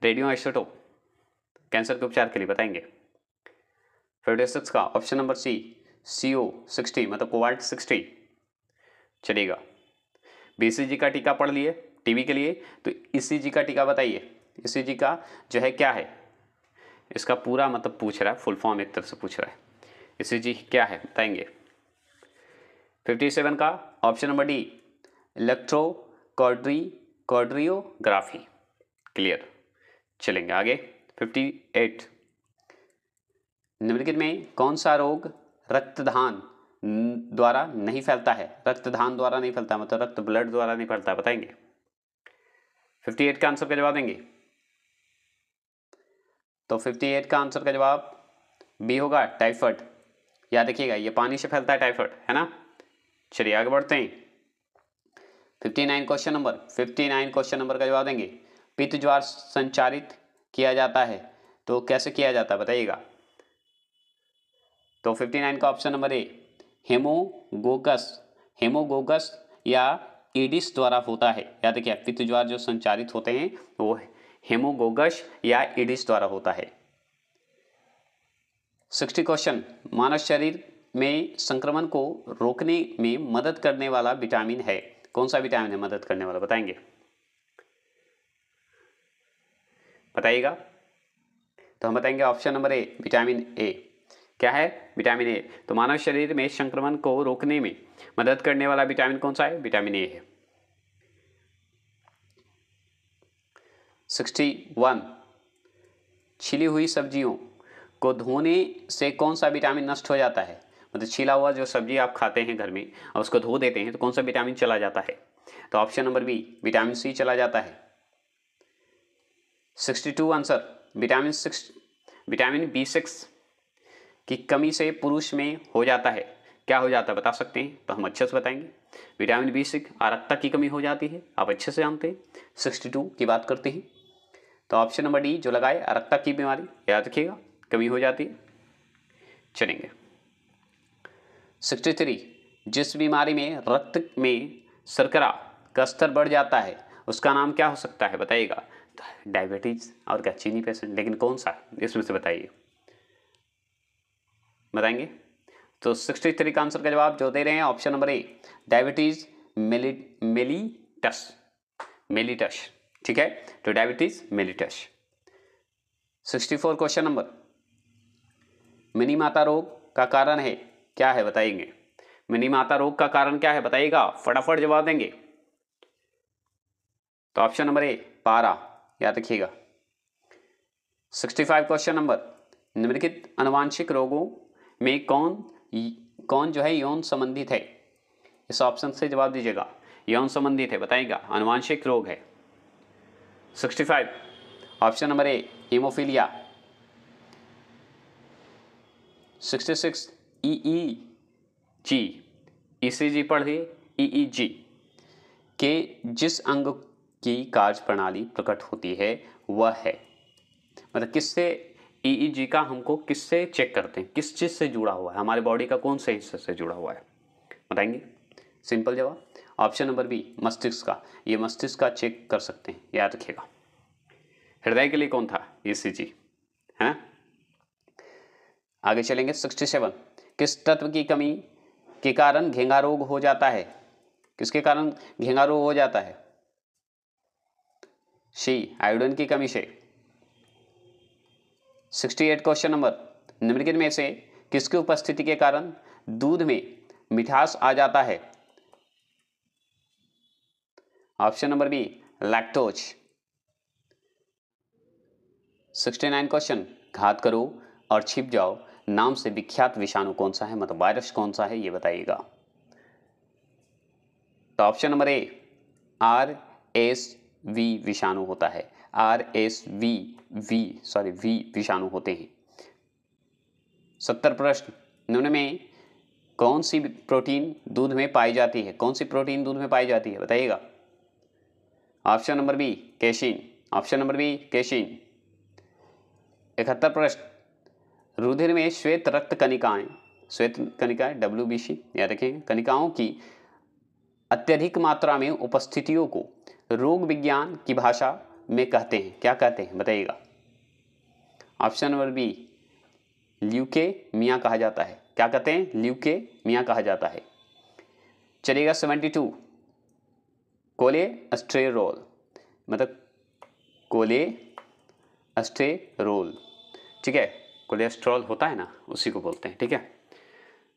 रेडियो आइसोटोप कैंसर के उपचार के लिए बताएंगे फिफ्टी सिक्स का option number C C O sixty मतलब कोवाल्ट सिक्सटी चलेगा बी का टीका पढ़ लिए टीवी के लिए तो ई e का टीका बताइए ई e का जो है क्या है इसका पूरा मतलब पूछ रहा है फुल फॉर्म एक तरफ से पूछ रहा है ई e क्या है बताएंगे फिफ्टी सेवन का ऑप्शन नंबर डी इलेक्ट्रो कॉड्री कॉड्रियोग्राफी क्लियर चलेंगे आगे फिफ्टी एट निम्नलिखित में कौन सा रोग रक्तदान द्वारा नहीं फैलता है रक्तदान द्वारा नहीं फैलता मतलब रक्त ब्लड द्वारा नहीं फैलता बताएंगे 58 का आंसर का जवाब देंगे तो 58 का आंसर का जवाब बी होगा टाइफॉइड याद रखिएगा ये पानी से फैलता है टाइफॉइड है ना चलिए आगे बढ़ते हैं 59 क्वेश्चन नंबर 59 क्वेश्चन नंबर का जवाब देंगे पित्त ज्वार संचारित किया जाता है तो कैसे किया जाता है बताइएगा तो फिफ्टी नाइन का option number A Haemagogus Haemagogus या ईडिस द्वारा होता है याद रखिए पित्त ज्वार जो संचालित होते हैं वो हेमोगोगस या ईडिस द्वारा होता है सिक्सटी क्वेश्चन मानव शरीर में संक्रमण को रोकने में मदद करने वाला विटामिन है कौन सा विटामिन है मदद करने वाला बताएंगे बताइएगा तो हम बताएंगे option number A vitamin A क्या है विटामिन ए तो मानव शरीर में संक्रमण को रोकने में मदद करने वाला विटामिन कौन सा है विटामिन ए है सिक्सटी वन छिली हुई सब्जियों को धोने से कौन सा विटामिन नष्ट हो जाता है मतलब छिला हुआ जो सब्जी आप खाते हैं घर में और उसको धो देते हैं तो कौन सा विटामिन चला जाता है तो option number B vitamin C चला जाता है sixty two answer vitamin six vitamin B six की कमी से पुरुष में हो जाता है क्या हो जाता है बता सकते हैं तो हम अच्छे से बताएंगे विटामिन बी सिक्स आरक्ता की कमी हो जाती है आप अच्छे से जानते हैं सिक्सटी टू की बात करते हैं तो ऑप्शन नंबर डी जो लगाए आरक्ता की बीमारी याद रखिएगा कमी हो जाती है चलेंगे सिक्सटी थ्री जिस बीमारी में रक्त में शर्करा का स्तर बढ़ जाता है उसका नाम क्या हो सकता है बताइएगा डायबिटीज़ और क्या चीनी पेशेंट लेकिन कौन सा इसमें से बताइए बताएंगे तो 63 का आंसर का जवाब जो दे रहे हैं ऑप्शन नंबर ए डायबिटीज मेली मेलीटस मेलीटस ठीक है तो डायबिटीज मेलीटस 64 क्वेश्चन नंबर मिनी माता रोग का कारण है क्या है बताएंगे मिनी माता रोग का कारण क्या है बताइएगा फटाफट जवाब देंगे तो ऑप्शन नंबर ए पारा याद रखिएगा 65 क्वेश्चन नंबर निम्नलिखित अनुवांशिक रोगों में कौन कौन जो है यौन संबंधित है इस ऑप्शन से जवाब दीजिएगा यौन संबंधित है बताएगा अनुवांशिक रोग है 65 option number A haemophilia sixty six E G E C G पढ़िए ई जी के जिस अंग की कार्य प्रणाली प्रकट होती है वह है मतलब किससे ईईजी e e का हमको किससे चेक करते हैं किस चीज़ से जुड़ा हुआ है हमारे बॉडी का कौन से हिस्से से जुड़ा हुआ है बताएंगे सिंपल जवाब ऑप्शन नंबर बी मस्तिष्क का ये मस्तिष्क का चेक कर सकते हैं याद रखिएगा हृदय के लिए कौन था ये सी जी है ना आगे चलेंगे सिक्सटी सेवन किस तत्व की कमी के कारण घेंगा रोग हो जाता है किसके कारण घेंगा रोग हो जाता है सी आयोडन की कमी से सिक्सटी एट क्वेश्चन नंबर निम्नलिखित में से किसकी उपस्थिति के कारण दूध में मिठास आ जाता है option number B lactose sixty nine question घात करो और छिप जाओ नाम से विख्यात विषाणु कौन सा है मतलब वायरस कौन सा है ये बताइएगा तो option number A R S V विषाणु होता है R S V V sorry V विषाणु होते हैं सत्तर प्रश्न निम्न में कौन सी प्रोटीन दूध में पाई जाती है कौन सी प्रोटीन दूध में पाई जाती है बताइएगा option number B casein option number B casein इकहत्तर प्रश्न रुधिर में श्वेत रक्त कनिकाएं श्वेत कनिकाएं डब्ल्यू बी सी याद रखें कनिकाओं की अत्यधिक मात्रा में उपस्थितियों को रोग विज्ञान की भाषा में कहते हैं क्या कहते हैं बताइएगा ऑप्शन नंबर बी ल्यूके मियाँ कहा जाता है क्या कहते हैं ल्यूके मियाँ कहा जाता है चलेगा सेवेंटी टू कोले रोल मतलब कोले रोल ठीक है कोलेस्ट्रॉल होता है ना उसी को बोलते हैं ठीक है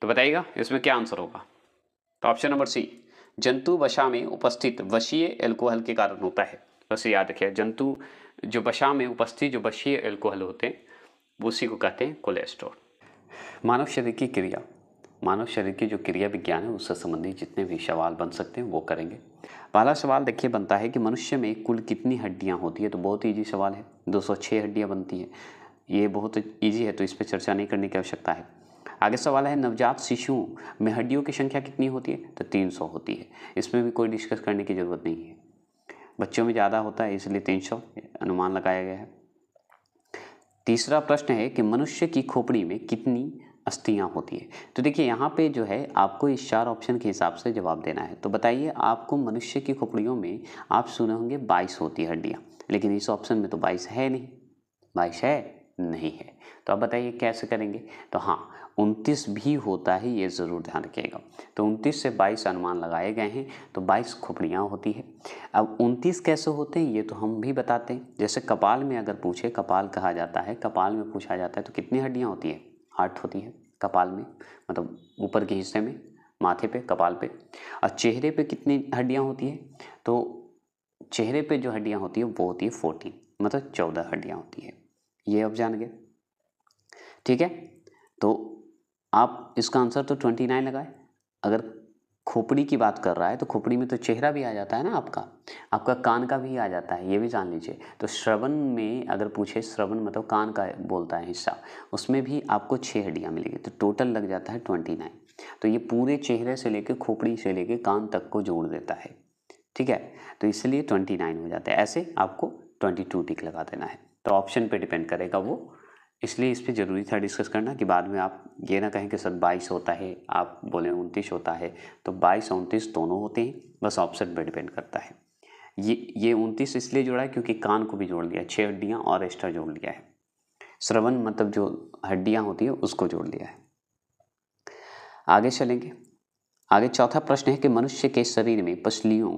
तो बताइएगा इसमें क्या आंसर होगा तो ऑप्शन नंबर सी जंतु वशा में उपस्थित वशीय एल्कोहल के कारण होता है बस याद रखिए जंतु जो बशा में उपस्थित जो बशीय एल्कोहल होते हैं उसी को कहते हैं कोलेस्ट्रॉल मानव शरीर की क्रिया मानव शरीर की जो क्रिया विज्ञान है उससे संबंधित जितने भी सवाल बन सकते हैं वो करेंगे पहला सवाल देखिए बनता है कि मनुष्य में कुल कितनी हड्डियाँ होती है तो बहुत ईजी सवाल है दो सौ छः हड्डियाँ बनती हैं ये बहुत ईजी है तो इस पर चर्चा नहीं करने की आवश्यकता है आगे सवाल है नवजात शिशुओं में हड्डियों की संख्या कितनी होती है तो 300 होती है इसमें भी कोई डिस्कस करने की ज़रूरत नहीं है बच्चों में ज़्यादा होता है इसलिए तीन सौ अनुमान लगाया गया है तीसरा प्रश्न है कि मनुष्य की खोपड़ी में कितनी अस्थियाँ होती है तो देखिए यहाँ पे जो है आपको इस चार ऑप्शन के हिसाब से जवाब देना है तो बताइए आपको मनुष्य की खोपड़ियों में आप सुने होंगे बाईस होती है हड्डियाँ लेकिन इस ऑप्शन में तो बाईस है नहीं बाईस है नहीं है तो आप बताइए कैसे करेंगे तो हाँ उनतीस भी होता है ये ज़रूर ध्यान रखिएगा तो उनतीस से बाईस अनुमान लगाए गए हैं तो बाईस खोपड़ियाँ होती है अब उनतीस कैसे होते हैं ये तो हम भी बताते हैं जैसे कपाल में अगर पूछे कपाल कहा जाता है कपाल में पूछा जाता है तो कितनी हड्डियाँ होती है आठ होती है कपाल में मतलब ऊपर के हिस्से में माथे पे कपाल पे और चेहरे पे कितनी हड्डियाँ होती है तो चेहरे पे जो हड्डियाँ होती है वो होती है फोर्टीन मतलब चौदह हड्डियाँ होती है ये अब जान गए ठीक है तो आप इसका आंसर तो ट्वेंटी नाइन लगाए अगर खोपड़ी की बात कर रहा है तो खोपड़ी में तो चेहरा भी आ जाता है ना आपका आपका कान का भी आ जाता है ये भी जान लीजिए तो श्रवण में अगर पूछे श्रवण मतलब कान का बोलता है हिस्सा उसमें भी आपको छः हड्डियाँ मिलेगी तो टोटल लग जाता है ट्वेंटी नाइन तो ये पूरे चेहरे से लेकर खोपड़ी से लेकर कान तक को जोड़ देता है ठीक है तो इसलिए ट्वेंटी नाइन हो जाता है ऐसे आपको ट्वेंटी टू टिक लगा देना है तो ऑप्शन पर डिपेंड करेगा वो इसलिए इस पर ज़रूरी था डिस्कस करना कि बाद में आप ये ना कहें कि सर बाईस होता है आप बोले उनतीस होता है तो बाईस और उनतीस दोनों होते हैं बस ऑप्शन पर डिपेंड करता है ये ये उनतीस इसलिए जोड़ा है क्योंकि कान को भी जोड़ लिया छः हड्डियाँ और एक्स्ट्रा जोड़ लिया है श्रवण मतलब जो हड्डियाँ होती है उसको जोड़ लिया है आगे चलेंगे आगे चौथा प्रश्न है कि मनुष्य के शरीर में पसलियों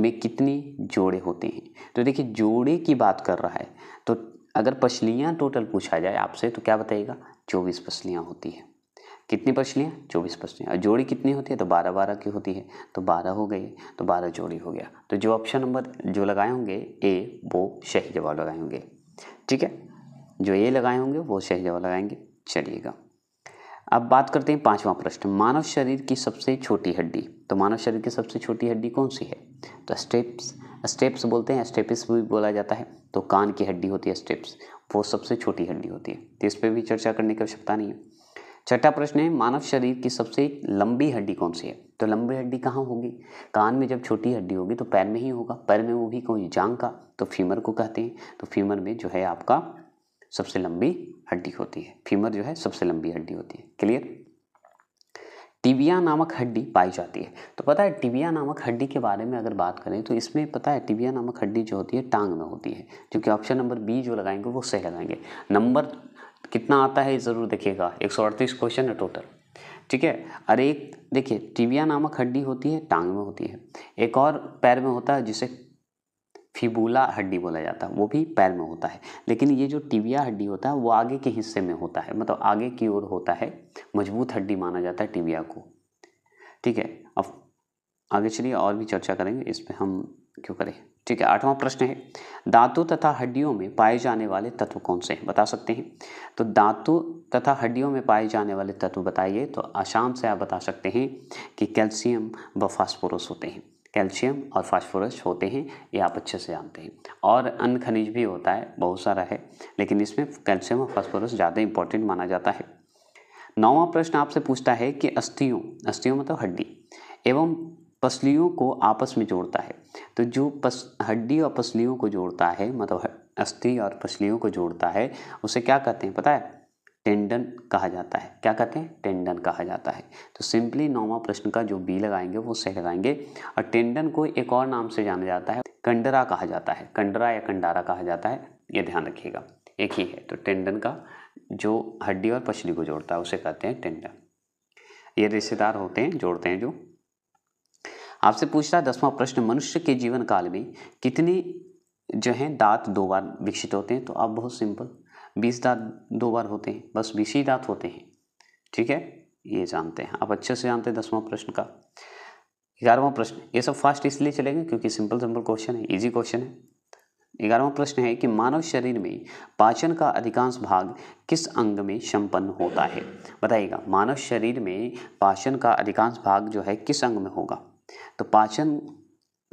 में कितने जोड़े होते हैं तो देखिए जोड़े की बात कर रहा है तो अगर पछलियाँ टोटल पूछा जाए आपसे तो क्या बताइएगा चौबीस पछलियाँ होती हैं कितनी पछलियाँ चौबीस पछलियाँ और जोड़ी कितनी होती है तो बारह बारह की होती है तो बारह हो गई तो बारह जोड़ी हो गया तो जो ऑप्शन नंबर जो लगाए होंगे ए वो सही जवाब लगाए होंगे ठीक है जो ए लगाए होंगे वो सही जवाब लगाएंगे चलिएगा अब बात करते हैं पांचवा प्रश्न मानव शरीर की सबसे छोटी हड्डी तो मानव शरीर की सबसे छोटी हड्डी कौन सी है तो स्टेप्स स्टेप्स बोलते हैं स्टेपिस भी बोला जाता है तो कान की हड्डी होती है स्टेप्स वो सबसे छोटी हड्डी होती है तो इस पर भी चर्चा करने की आवश्यकता नहीं है छठा प्रश्न है मानव शरीर की सबसे लंबी हड्डी कौन सी है तो लंबी हड्डी कहाँ होगी कान में जब छोटी हड्डी होगी तो पैर में ही होगा पैर में वो भी कोई जांग का तो फीमर को कहते हैं तो फीमर में जो है आपका सबसे लंबी हड्डी होती है फीमर जो है सबसे लंबी हड्डी होती है क्लियर टिबिया नामक हड्डी पाई जाती है तो पता है टिबिया नामक हड्डी के बारे में अगर बात करें तो इसमें पता है टिबिया नामक हड्डी जो होती है टांग में होती है जो कि ऑप्शन नंबर बी जो लगाएंगे वो सही लगाएंगे नंबर कितना आता है ज़रूर देखिएगा एक क्वेश्चन है टोटल ठीक है अरे एक देखिए टिबिया नामक हड्डी होती है टांग में होती है एक और पैर में होता है जिसे फिबूला हड्डी बोला जाता है वो भी पैर में होता है लेकिन ये जो टिबिया हड्डी होता है वो आगे के हिस्से में होता है मतलब आगे की ओर होता है मजबूत हड्डी माना जाता है टिबिया को ठीक है अब आगे चलिए और भी चर्चा करेंगे इस पर हम क्यों करें ठीक है आठवां प्रश्न है दांतों तथा हड्डियों में पाए जाने वाले तत्व कौन से हैं बता सकते हैं तो दांतों तथा हड्डियों में पाए जाने वाले तत्व बताइए तो आसाम से आप बता सकते हैं कि कैल्शियम व फास्फोरस होते हैं कैल्शियम और फास्फोरस होते हैं ये आप अच्छे से जानते हैं और अन्य खनिज भी होता है बहुत सारा है लेकिन इसमें कैल्शियम और फास्फोरस ज़्यादा इंपॉर्टेंट माना जाता है नौवा प्रश्न आपसे पूछता है कि अस्थियों अस्थियों मतलब हड्डी एवं पसलियों को आपस में जोड़ता है तो जो पस हड्डी और पसलियों को जोड़ता है मतलब अस्थि और पसलियों को जोड़ता है उसे क्या कहते हैं पता है टेंडन कहा जाता है क्या कहते हैं टेंडन कहा जाता है तो सिंपली नौवा प्रश्न का जो बी लगाएंगे वो सही लगाएंगे और टेंडन को एक और नाम से जाना जाता है कंडरा कहा जाता है कंडरा या कंडारा कहा जाता है ये ध्यान रखिएगा एक ही है तो टेंडन का जो हड्डी और पछली को जोड़ता है उसे कहते हैं टेंडन ये रिश्तेदार होते हैं जोड़ते हैं जो आपसे पूछता है दसवां प्रश्न मनुष्य के जीवन काल में कितने जो हैं दांत दो बार विकसित होते हैं तो आप बहुत सिंपल बीस दांत दो बार होते हैं बस बीस ही दांत होते हैं ठीक है ये जानते हैं आप अच्छे से जानते हैं दसवां प्रश्न का ग्यारहवा प्रश्न ये सब फास्ट इसलिए चलेंगे क्योंकि सिंपल सिंपल क्वेश्चन है इजी क्वेश्चन है ग्यारहवा प्रश्न है कि मानव शरीर में पाचन का अधिकांश भाग किस अंग में संपन्न होता है बताइएगा मानव शरीर में पाचन का अधिकांश भाग जो है किस अंग में होगा तो पाचन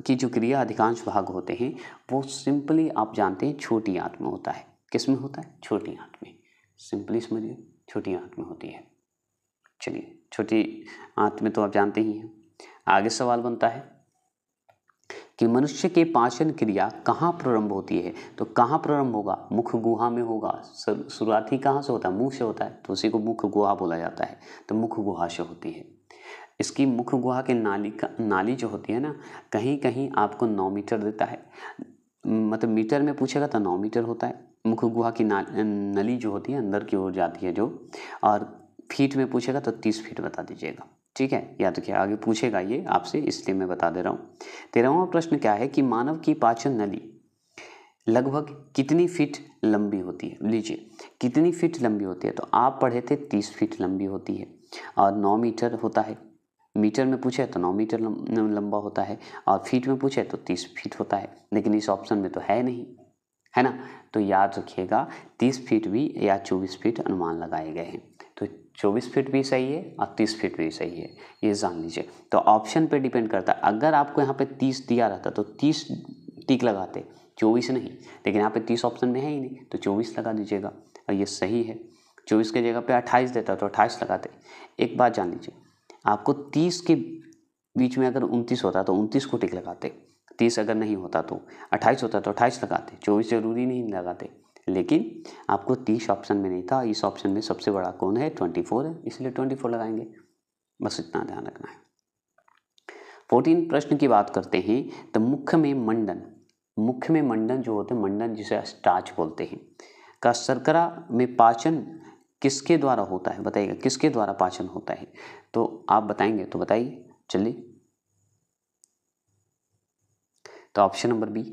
की जो क्रिया अधिकांश भाग होते हैं वो सिंपली आप जानते हैं छोटी आंत में होता है किस में होता है छोटी आँख में सिंपली समझिए छोटी आँख में होती है चलिए छोटी आँख में तो आप जानते ही हैं आगे सवाल बनता है कि मनुष्य के पाचन क्रिया कहाँ प्रारंभ होती है तो कहाँ प्रारंभ होगा मुख गुहा में होगा शुरुआत ही कहाँ से होता है मुँह से होता है तो उसी को मुख गुहा बोला जाता है तो मुख गुहा से होती है इसकी मुख गुहा के नाली का नाली जो होती है ना कहीं कहीं आपको नौ मीटर देता है मतलब मीटर में पूछेगा तो नौ मीटर होता है मुख गुहा की नली जो होती है अंदर की ओर जाती है जो और फीट में पूछेगा तो तीस फीट बता दीजिएगा ठीक है याद रखिए तो आगे पूछेगा ये आपसे इसलिए मैं बता दे रहा हूँ तेरहवा प्रश्न क्या है कि मानव की पाचन नली लगभग कितनी फीट लंबी होती है लीजिए कितनी फीट लंबी होती है तो आप पढ़े थे तीस फीट लंबी होती है और नौ मीटर होता है मीटर में पूछे तो नौ मीटर लंबा होता है और फीट में पूछे तो तीस फीट होता है लेकिन इस ऑप्शन में तो है नहीं है ना तो याद रखिएगा तीस फीट भी या चौबीस फीट अनुमान लगाए गए हैं तो चौबीस फीट भी सही है और तीस फीट भी सही है ये जान लीजिए तो ऑप्शन पे डिपेंड करता है अगर आपको यहाँ पे तीस दिया रहता तो तीस टिक लगाते चौबीस नहीं लेकिन यहाँ पे तीस ऑप्शन में है ही नहीं तो चौबीस लगा दीजिएगा और ये सही है चौबीस की जगह पे अट्ठाईस देता तो अट्ठाईस लगाते एक बात जान लीजिए आपको तीस के बीच में अगर उनतीस होता तो उनतीस को टिक लगाते तीस अगर नहीं होता तो अट्ठाईस होता तो अट्ठाईस लगाते चौबीस ज़रूरी नहीं लगाते लेकिन आपको तीस ऑप्शन में नहीं था इस ऑप्शन में सबसे बड़ा कौन है ट्वेंटी फोर है इसलिए ट्वेंटी फोर लगाएंगे बस इतना ध्यान रखना है फोर्टीन प्रश्न की बात करते हैं तो मुख्य में मंडन मुख्य में मंडन जो होते हैं मंडन जिसे स्टार्च बोलते हैं का शर्करा में पाचन किसके द्वारा होता है बताइएगा किसके द्वारा पाचन होता है तो आप बताएंगे तो बताइए चलिए तो ऑप्शन नंबर बी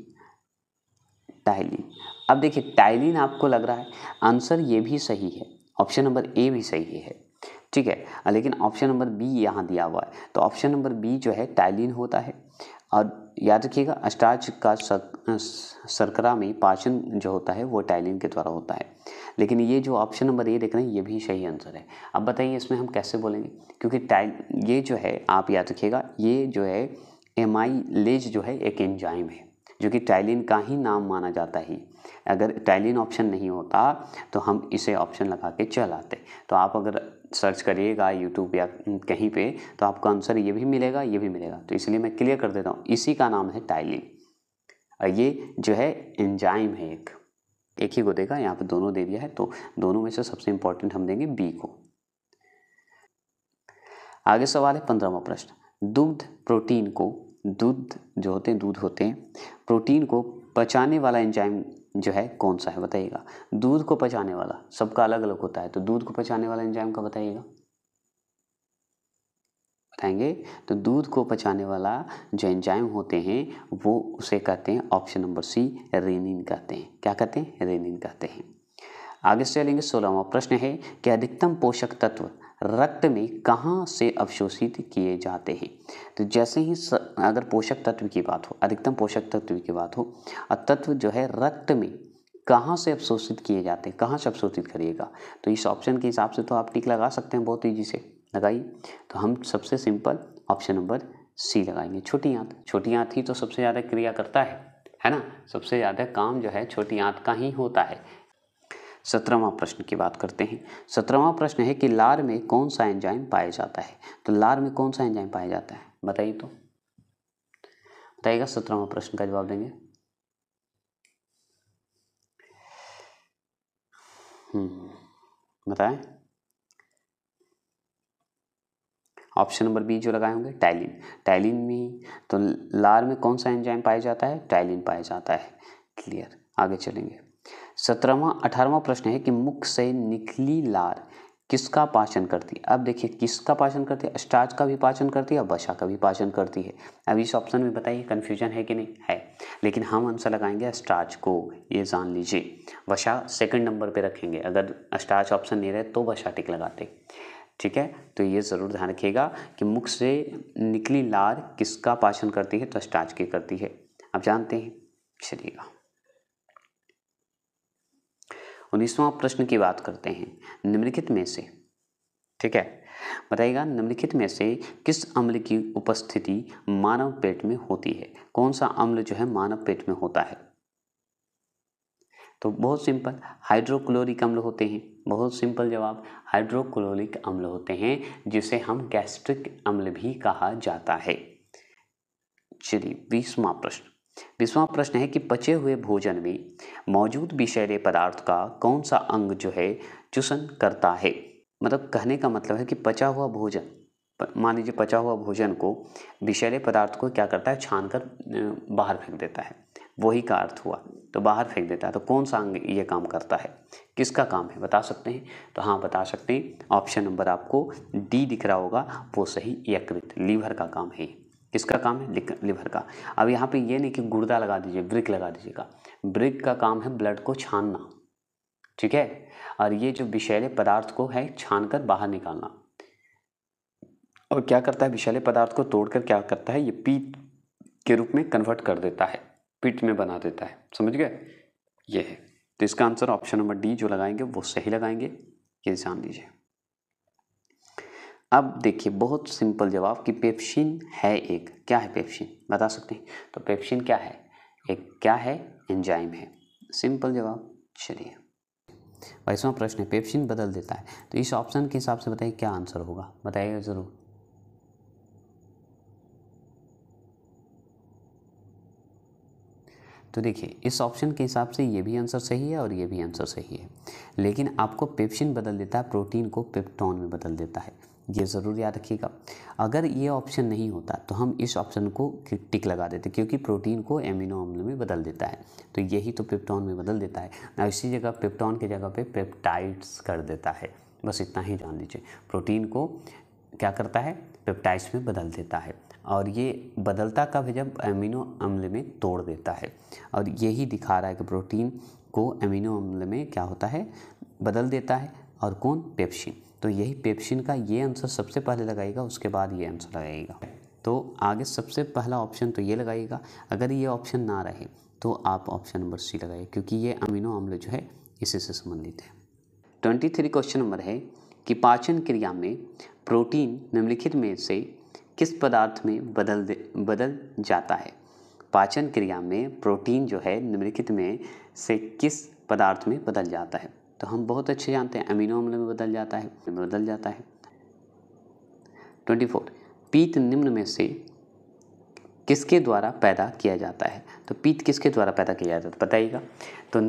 टाइलिन अब देखिए टाइलिन आपको लग रहा है आंसर ये भी सही है ऑप्शन नंबर ए भी सही है ठीक है लेकिन ऑप्शन नंबर बी यहाँ दिया हुआ है तो ऑप्शन नंबर बी जो है टाइलिन होता है और याद रखिएगा अस्टार्च का शर्करा में पाचन जो होता है वो टाइलिन के द्वारा होता है लेकिन ये जो ऑप्शन नंबर ए देख रहे हैं ये भी सही आंसर है अब बताइए इसमें हम कैसे बोलेंगे क्योंकि टाइल ये जो है आप याद रखिएगा ये जो है एमाइलेज जो है एक एंजाइम है जो कि टाइलिन का ही नाम माना जाता है अगर टाइलिन ऑप्शन नहीं होता तो हम इसे ऑप्शन लगा के चल आते तो आप अगर सर्च करिएगा यूट्यूब या कहीं पे तो आपको आंसर ये भी मिलेगा ये भी मिलेगा तो इसलिए मैं क्लियर कर देता हूँ इसी का नाम है टाइलिन ये जो है एंजाइम है एक एक ही को देगा यहाँ पर दोनों दे दिया है तो दोनों में से सबसे इम्पोर्टेंट हम देंगे बी को आगे सवाल है पंद्रहवा प्रश्न दूध प्रोटीन को दूध जो होते हैं दूध होते हैं प्रोटीन को पचाने वाला एंजाइम जो है कौन सा है बताइएगा दूध को पचाने वाला सबका अलग अलग होता है तो दूध को पचाने वाला एंजाइम का बताइएगा बताएंगे तो दूध को पचाने वाला जो एंजाइम होते हैं वो उसे कहते हैं ऑप्शन नंबर सी रेनिन कहते हैं क्या कहते हैं रेनिन कहते हैं आगे से चलेंगे सोलहवा प्रश्न है कि अधिकतम पोषक तत्व रक्त में कहाँ से अवशोषित किए जाते हैं तो जैसे ही स, अगर पोषक तत्व की बात हो अधिकतम पोषक तत्व की बात हो तत्व जो है रक्त में कहाँ से अवशोषित किए जाते हैं कहाँ से अवशोषित करिएगा तो इस ऑप्शन के हिसाब से तो आप टिक लगा सकते हैं बहुत ईजी से लगाइए तो हम सबसे सिंपल ऑप्शन नंबर सी लगाएंगे छोटी आँत छोटी आँत ही तो सबसे ज़्यादा क्रिया करता है है ना सबसे ज़्यादा काम जो है छोटी आँत का ही होता है सत्रहवा प्रश्न की बात करते हैं सत्रहवा प्रश्न है कि लार में कौन सा एंजाइम पाया जाता है तो लार में कौन सा एंजाइम पाया जाता है बताइए तो बताइएगा सत्रहवा प्रश्न का जवाब देंगे हम्म, बताए ऑप्शन नंबर बी जो लगाए होंगे टाइलिन टाइलिन में तो लार में कौन सा एंजाइम पाया जाता है टाइलिन पाया जाता है क्लियर आगे चलेंगे सत्रहवा अठारहवा प्रश्न है कि मुख से निकली लार किसका पाचन करती है अब देखिए किसका पाचन करती है स्टार्च का भी पाचन करती है और बशा का भी पाचन करती है अब इस ऑप्शन में बताइए कन्फ्यूजन है कि नहीं है लेकिन हम आंसर लगाएंगे स्टार्च को ये जान लीजिए बशा सेकंड नंबर पे रखेंगे अगर स्टार्च ऑप्शन नहीं रहे तो बशा टिक लगाते ठीक है तो ये ज़रूर ध्यान रखिएगा कि मुख से निकली लार किसका पाचन करती है तो स्टार्च की करती है आप जानते हैं चलिएगा उन्नीसवां प्रश्न की बात करते हैं निम्नलिखित में से ठीक है बताइएगा निम्नलिखित में से किस अम्ल की उपस्थिति मानव पेट में होती है कौन सा अम्ल जो है मानव पेट में होता है तो बहुत सिंपल हाइड्रोक्लोरिक अम्ल होते हैं बहुत सिंपल जवाब हाइड्रोक्लोरिक अम्ल होते हैं जिसे हम गैस्ट्रिक अम्ल भी कहा जाता है चलिए बीसवा प्रश्न बीसवा प्रश्न है कि पचे हुए भोजन में मौजूद विषैले पदार्थ का कौन सा अंग जो है चूसन करता है मतलब कहने का मतलब है कि पचा हुआ भोजन मान लीजिए पचा हुआ भोजन को विषैले पदार्थ को क्या करता है छान कर बाहर फेंक देता है वही का अर्थ हुआ तो बाहर फेंक देता है तो कौन सा अंग ये काम करता है किसका काम है बता सकते हैं तो हाँ बता सकते हैं ऑप्शन नंबर आपको डी दिख रहा होगा वो सही यकृत लीवर का काम है किसका काम है लिवर का अब यहाँ पे ये नहीं कि गुर्दा लगा दीजिए ब्रिक लगा दीजिएगा ब्रिक का काम है ब्लड को छानना ठीक है और ये जो विषैले पदार्थ को है छान कर बाहर निकालना और क्या करता है विषैले पदार्थ को तोड़कर क्या करता है ये पीत के रूप में कन्वर्ट कर देता है पीट में बना देता है समझ गए ये है तो इसका आंसर ऑप्शन नंबर डी जो लगाएंगे वो सही लगाएंगे ये ध्यान दीजिए अब देखिए बहुत सिंपल जवाब कि पेप्सिन है एक क्या है पेप्सिन बता सकते हैं तो पेप्सिन क्या है एक क्या है एंजाइम है सिंपल जवाब चलिए बाईसवां प्रश्न है पेप्सिन बदल देता है तो इस ऑप्शन के हिसाब से बताइए क्या आंसर होगा बताइएगा ज़रूर तो देखिए इस ऑप्शन के हिसाब से ये भी आंसर सही है और ये भी आंसर सही है लेकिन आपको पेप्सिन बदल देता है प्रोटीन को पेप्टॉन में बदल देता है ये ज़रूर याद रखिएगा अगर ये ऑप्शन नहीं होता तो हम इस ऑप्शन को टिक लगा देते क्योंकि प्रोटीन को एमिनो अम्ल में बदल देता है तो यही तो पेप्टॉन में बदल देता है ना इसी जगह पेप्टॉन की जगह पे पेप्टाइड्स कर देता है बस इतना ही जान लीजिए प्रोटीन को क्या करता है पेप्टाइड्स में बदल देता है और ये बदलता कब है जब एमिनो अम्ल में तोड़ देता है और यही दिखा रहा है कि प्रोटीन को एमिनो अम्ल में क्या होता है बदल देता है और कौन पेप्सिन तो यही पेप्सिन का ये आंसर सबसे पहले लगाएगा उसके बाद ये आंसर लगाएगा तो आगे सबसे पहला ऑप्शन तो ये लगाइएगा अगर ये ऑप्शन ना रहे तो आप ऑप्शन नंबर सी लगाइए क्योंकि ये अमीनो अम्ल जो है इसी से संबंधित है ट्वेंटी थ्री क्वेश्चन नंबर है कि पाचन क्रिया में प्रोटीन निम्नलिखित में से किस पदार्थ में बदल दे बदल जाता है पाचन क्रिया में प्रोटीन जो है निम्नलिखित में से किस पदार्थ में बदल जाता है तो हम बहुत अच्छे जानते हैं अमीनो अम्ल में बदल जाता है में बदल जाता है ट्वेंटी फोर पीत निम्न में से किसके द्वारा पैदा किया जाता है तो पीत किसके द्वारा पैदा किया जाता है तो बताइएगा तो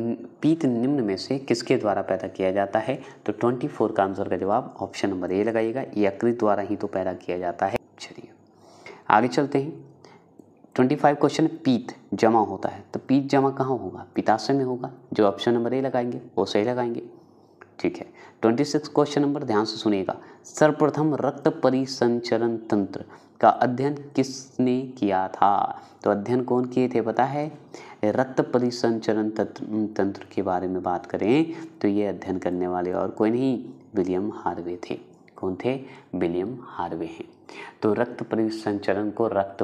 पीत निम्न में से किसके द्वारा पैदा किया जाता है तो ट्वेंटी फोर का आंसर का जवाब ऑप्शन नंबर ए लगाइएगा यकृत द्वारा ही तो पैदा किया जाता है चलिए आगे चलते हैं ट्वेंटी फाइव क्वेश्चन पीत जमा होता है तो पीत जमा कहाँ होगा पिताशय में होगा जो ऑप्शन नंबर ए लगाएंगे वो सही लगाएंगे ठीक है ट्वेंटी सिक्स क्वेश्चन नंबर ध्यान से सुनिएगा सर्वप्रथम रक्त परिसंचरण तंत्र का अध्ययन किसने किया था तो अध्ययन कौन किए थे पता है रक्त परिसंचरण तंत्र तंत्र के बारे में बात करें तो ये अध्ययन करने वाले और कोई नहीं विलियम हार्वे थे कौन थे विलियम हार्वे हैं तो रक्त परिसंचरण को रक्त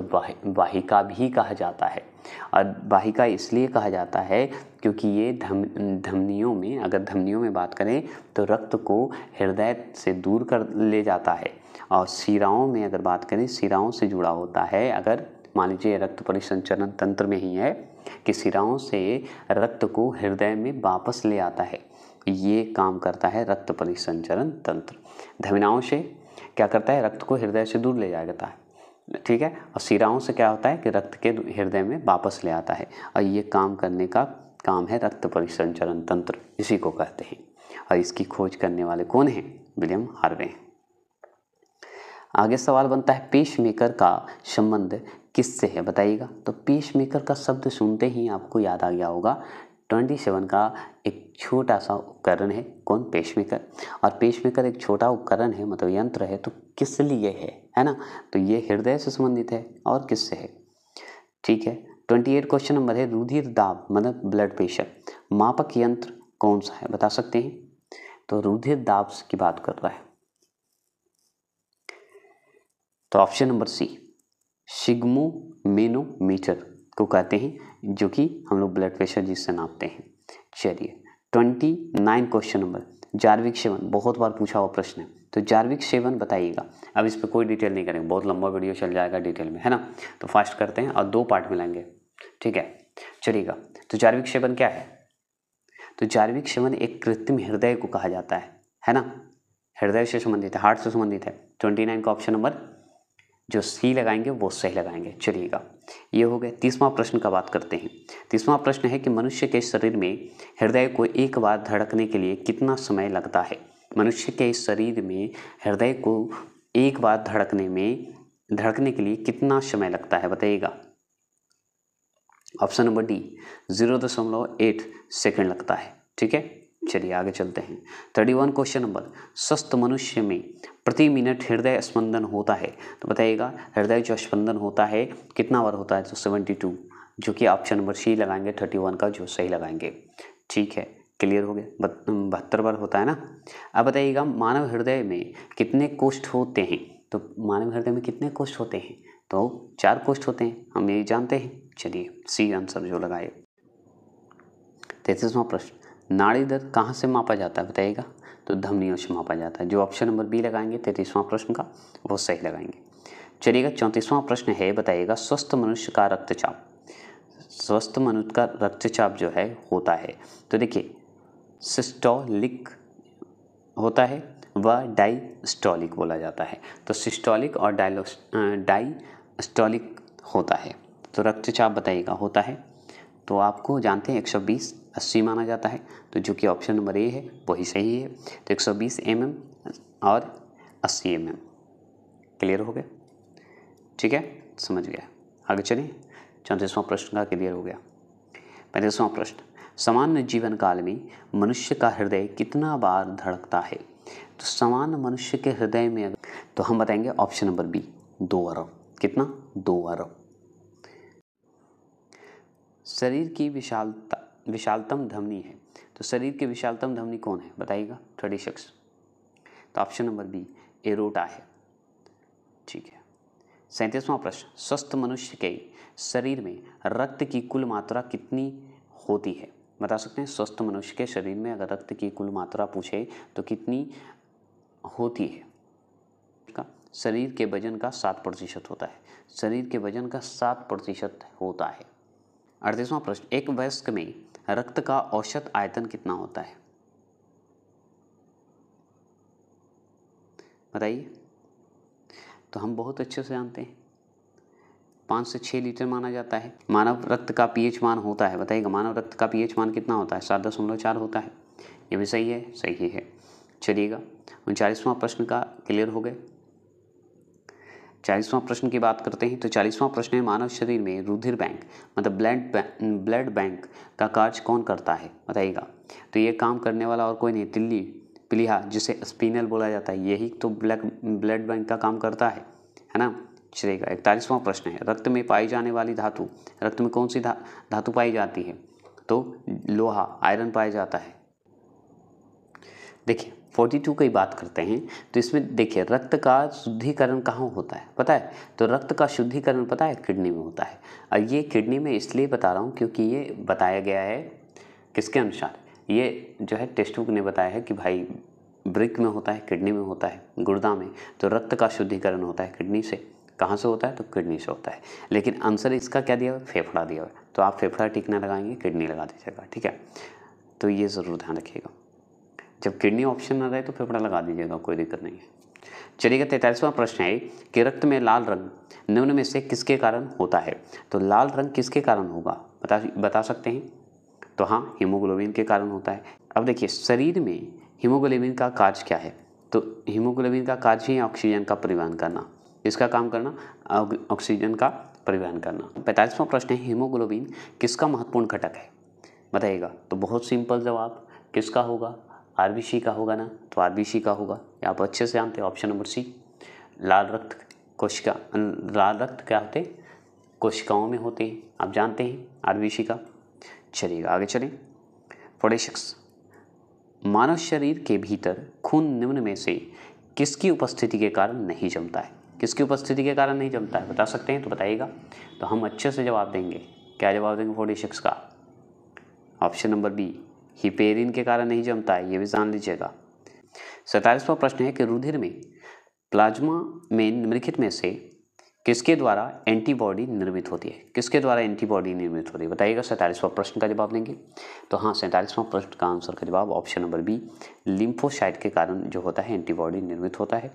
वाहिका भी कहा जाता है और वाहिका इसलिए कहा जाता है क्योंकि ये धम धमनियों में अगर धमनियों में बात करें तो रक्त को हृदय से दूर कर ले जाता है और सिराओं में अगर बात करें सिराओं से जुड़ा होता है अगर मान लीजिए रक्त परिसंचरण तंत्र में ही है कि सिराओं से रक्त को हृदय में वापस ले आता है ये काम करता है रक्त परिसंचरण तंत्र धमिनाओं से क्या करता है रक्त को हृदय से दूर ले जाता है ठीक है और सिराओं से क्या होता है कि रक्त के हृदय में वापस ले आता है और ये काम करने का काम है रक्त परिसंचरण तंत्र इसी को कहते हैं और इसकी खोज करने वाले कौन हैं विलियम हार्वे आगे सवाल बनता है पेश मेकर का संबंध किससे है बताइएगा तो पेश मेकर का शब्द सुनते ही आपको याद आ गया होगा ट्वेंटी सेवन का एक छोटा सा उपकरण है कौन पेशमेकर और पेशमेकर एक छोटा उपकरण है मतलब यंत्र है तो किस लिए है है ना तो ये हृदय से संबंधित है और किससे है ठीक है ट्वेंटी एट क्वेश्चन नंबर है रुधिर दाब मतलब ब्लड प्रेशर मापक यंत्र कौन सा है बता सकते हैं तो रुधिर दाब की बात कर रहा है तो option number C sphygmomanometer को कहते हैं जो कि हम लोग ब्लड प्रेशर जिससे नापते हैं चलिए twenty nine question number Jarvik seven बहुत बार पूछा हुआ प्रश्न है तो जार्विक सेवन बताइएगा अब इस पर कोई डिटेल नहीं करेंगे बहुत लंबा वीडियो चल जाएगा डिटेल में है ना तो फास्ट करते हैं और दो पार्ट में ठीक है चलिएगा तो जार्विक सेवन क्या है तो जार्विक सेवन एक कृत्रिम हृदय को कहा जाता है है ना हृदय से संबंधित है हार्ट से संबंधित है ट्वेंटी नाइन का ऑप्शन नंबर जो सही लगाएंगे वो सही लगाएंगे चलिएगा ये हो गया तीसवा प्रश्न का बात करते हैं तीसवा प्रश्न है कि मनुष्य के शरीर में हृदय को एक बार धड़कने के लिए कितना समय लगता है मनुष्य के शरीर में हृदय को एक बार धड़कने में धड़कने के लिए कितना समय लगता है बताइएगा ऑप्शन नंबर डी जीरो दशमलव एट सेकेंड लगता है ठीक है चलिए आगे चलते हैं थर्टी वन क्वेश्चन नंबर स्वस्थ मनुष्य में प्रति मिनट हृदय स्पंदन होता है तो बताइएगा हृदय जो स्पंदन होता है कितना बार होता है तो सेवेंटी टू जो कि ऑप्शन नंबर सी लगाएंगे थर्टी वन का जो सही लगाएंगे ठीक है क्लियर हो गया बहत्तर बार होता है ना अब बताइएगा मानव हृदय में कितने कोष्ठ होते हैं तो मानव हृदय में कितने कोष्ठ होते हैं तो चार कोष्ठ होते हैं हम यही जानते हैं चलिए सी आंसर जो लगाए तैतीसवा प्रश्न नाड़ी दर्द कहाँ से मापा जाता है बताइएगा तो धमनियों से मापा जाता है जो ऑप्शन नंबर बी लगाएंगे तैतीसवां प्रश्न का वो सही लगाएंगे चलिएगा चौंतीसवां प्रश्न है बताइएगा स्वस्थ मनुष्य का रक्तचाप स्वस्थ मनुष्य का रक्तचाप जो है होता है तो देखिए सिस्टोलिक होता है व डाइस्टोलिक बोला जाता है तो सिस्टोलिक और डाइलोस डाइस्टोलिक होता है तो रक्तचाप बताइएगा होता है तो आपको जानते हैं 120 अस्सी माना जाता है तो जो कि ऑप्शन नंबर ए है वही सही है तो एक सौ बीस एम एम और अस्सी एम एम क्लियर हो गया ठीक है समझ गया आगे चलें चौंतीसवां प्रश्न का क्लियर हो गया पैंतीसवां प्रश्न सामान्य जीवन काल में मनुष्य का हृदय कितना बार धड़कता है तो सामान्य मनुष्य के हृदय में अगर तो हम बताएंगे ऑप्शन नंबर बी दो अरब कितना दो अरब शरीर की विशालता विशालतम धमनी है तो शरीर के विशालतम धमनी कौन है बताइएगा थर्टी सिक्स तो ऑप्शन नंबर बी एरोटा है ठीक है सैंतीसवां प्रश्न स्वस्थ मनुष्य के शरीर में रक्त की कुल मात्रा कितनी होती है बता सकते हैं स्वस्थ मनुष्य के शरीर में अगर रक्त की कुल मात्रा पूछे तो कितनी होती है का शरीर के वजन का सात प्रतिशत होता है शरीर के वजन का सात प्रतिशत होता है अड़तीसवां प्रश्न एक वयस्क में रक्त का औसत आयतन कितना होता है बताइए तो हम बहुत अच्छे से जानते हैं पाँच से छः लीटर माना जाता है मानव रक्त का पीएच मान होता है बताइएगा मानव रक्त का पीएच मान कितना होता है सात दशमलव चार होता है ये भी सही है सही है चलिएगा उनचालीसवां प्रश्न का क्लियर हो गए चालीसवां प्रश्न की बात करते हैं तो चालीसवां प्रश्न है मानव शरीर में रुधिर बैंक मतलब ब्लड ब्लड बैंक का कार्य कौन करता है बताइएगा तो ये काम करने वाला और कोई नहीं तिल्ली प्लीहा जिसे स्पिनल बोला जाता है यही तो ब्लैक ब्लड बैंक का काम करता है है ना चलेगा इकतालीसवां प्रश्न है रक्त में पाई जाने वाली धातु रक्त में कौन सी धा, धातु पाई जाती है तो लोहा आयरन पाया जाता है देखिए 42 की बात करते हैं तो इसमें देखिए रक्त का शुद्धिकरण कहाँ होता है पता है तो रक्त का शुद्धिकरण पता है किडनी में होता है और ये किडनी में इसलिए बता रहा हूँ क्योंकि ये बताया गया है किसके अनुसार ये जो है बुक ने बताया है कि भाई ब्रिक में होता है किडनी में होता है गुर्दा में तो रक्त का शुद्धिकरण होता है किडनी से कहाँ से होता है तो किडनी से होता है लेकिन आंसर इसका क्या दिया हुआ है फेफड़ा दिया हुआ है तो आप फेफड़ा टीक ना लगाएंगे किडनी लगा दीजिएगा ठीक है तो ये ज़रूर ध्यान रखिएगा जब किडनी ऑप्शन ना रहे तो फेफड़ा लगा दीजिएगा कोई दिक्कत नहीं है चलिएगा तैंतालीसवां प्रश्न है कि रक्त में लाल रंग निम्न में से किसके कारण होता है तो लाल रंग किसके कारण होगा बता बता सकते हैं तो हाँ हीमोग्लोबिन के कारण होता है अब देखिए शरीर में हीमोग्लोबिन का कार्य क्या है तो हीमोग्लोबिन का कार्य है ऑक्सीजन का परिवहन करना इसका काम करना ऑक्सीजन का परिवहन करना पैंतालीसवां प्रश्न है हीमोग्लोबिन किसका महत्वपूर्ण घटक है बताइएगा तो बहुत सिंपल जवाब किसका होगा आर बी सी का होगा ना तो आर बी सी का होगा या आप अच्छे से जानते हो ऑप्शन नंबर सी लाल रक्त कोशिका लाल रक्त क्या होते कोशिकाओं में होते हैं आप जानते हैं आर बी सी का चलिएगा आगे चलें फोडेशक्स मानव शरीर के भीतर खून निम्न में से किसकी उपस्थिति के कारण नहीं जमता है किसकी उपस्थिति के कारण नहीं जमता है बता सकते हैं तो बताइएगा तो हम अच्छे से जवाब देंगे क्या जवाब देंगे फोडेशक्स का ऑप्शन नंबर बी हिपेरिन के कारण नहीं जमता है ये भी जान लीजिएगा सैतालीसवा प्रश्न है कि रुधिर में प्लाज्मा में निम्नलिखित में से किसके द्वारा एंटीबॉडी निर्मित होती है किसके द्वारा एंटीबॉडी निर्मित होती है बताइएगा सैंतालीसवां प्रश्न का जवाब देंगे तो हाँ सैंतालीसवां प्रश्न का आंसर का जवाब ऑप्शन नंबर बी लिम्फोसाइट के कारण जो होता है एंटीबॉडी निर्मित होता है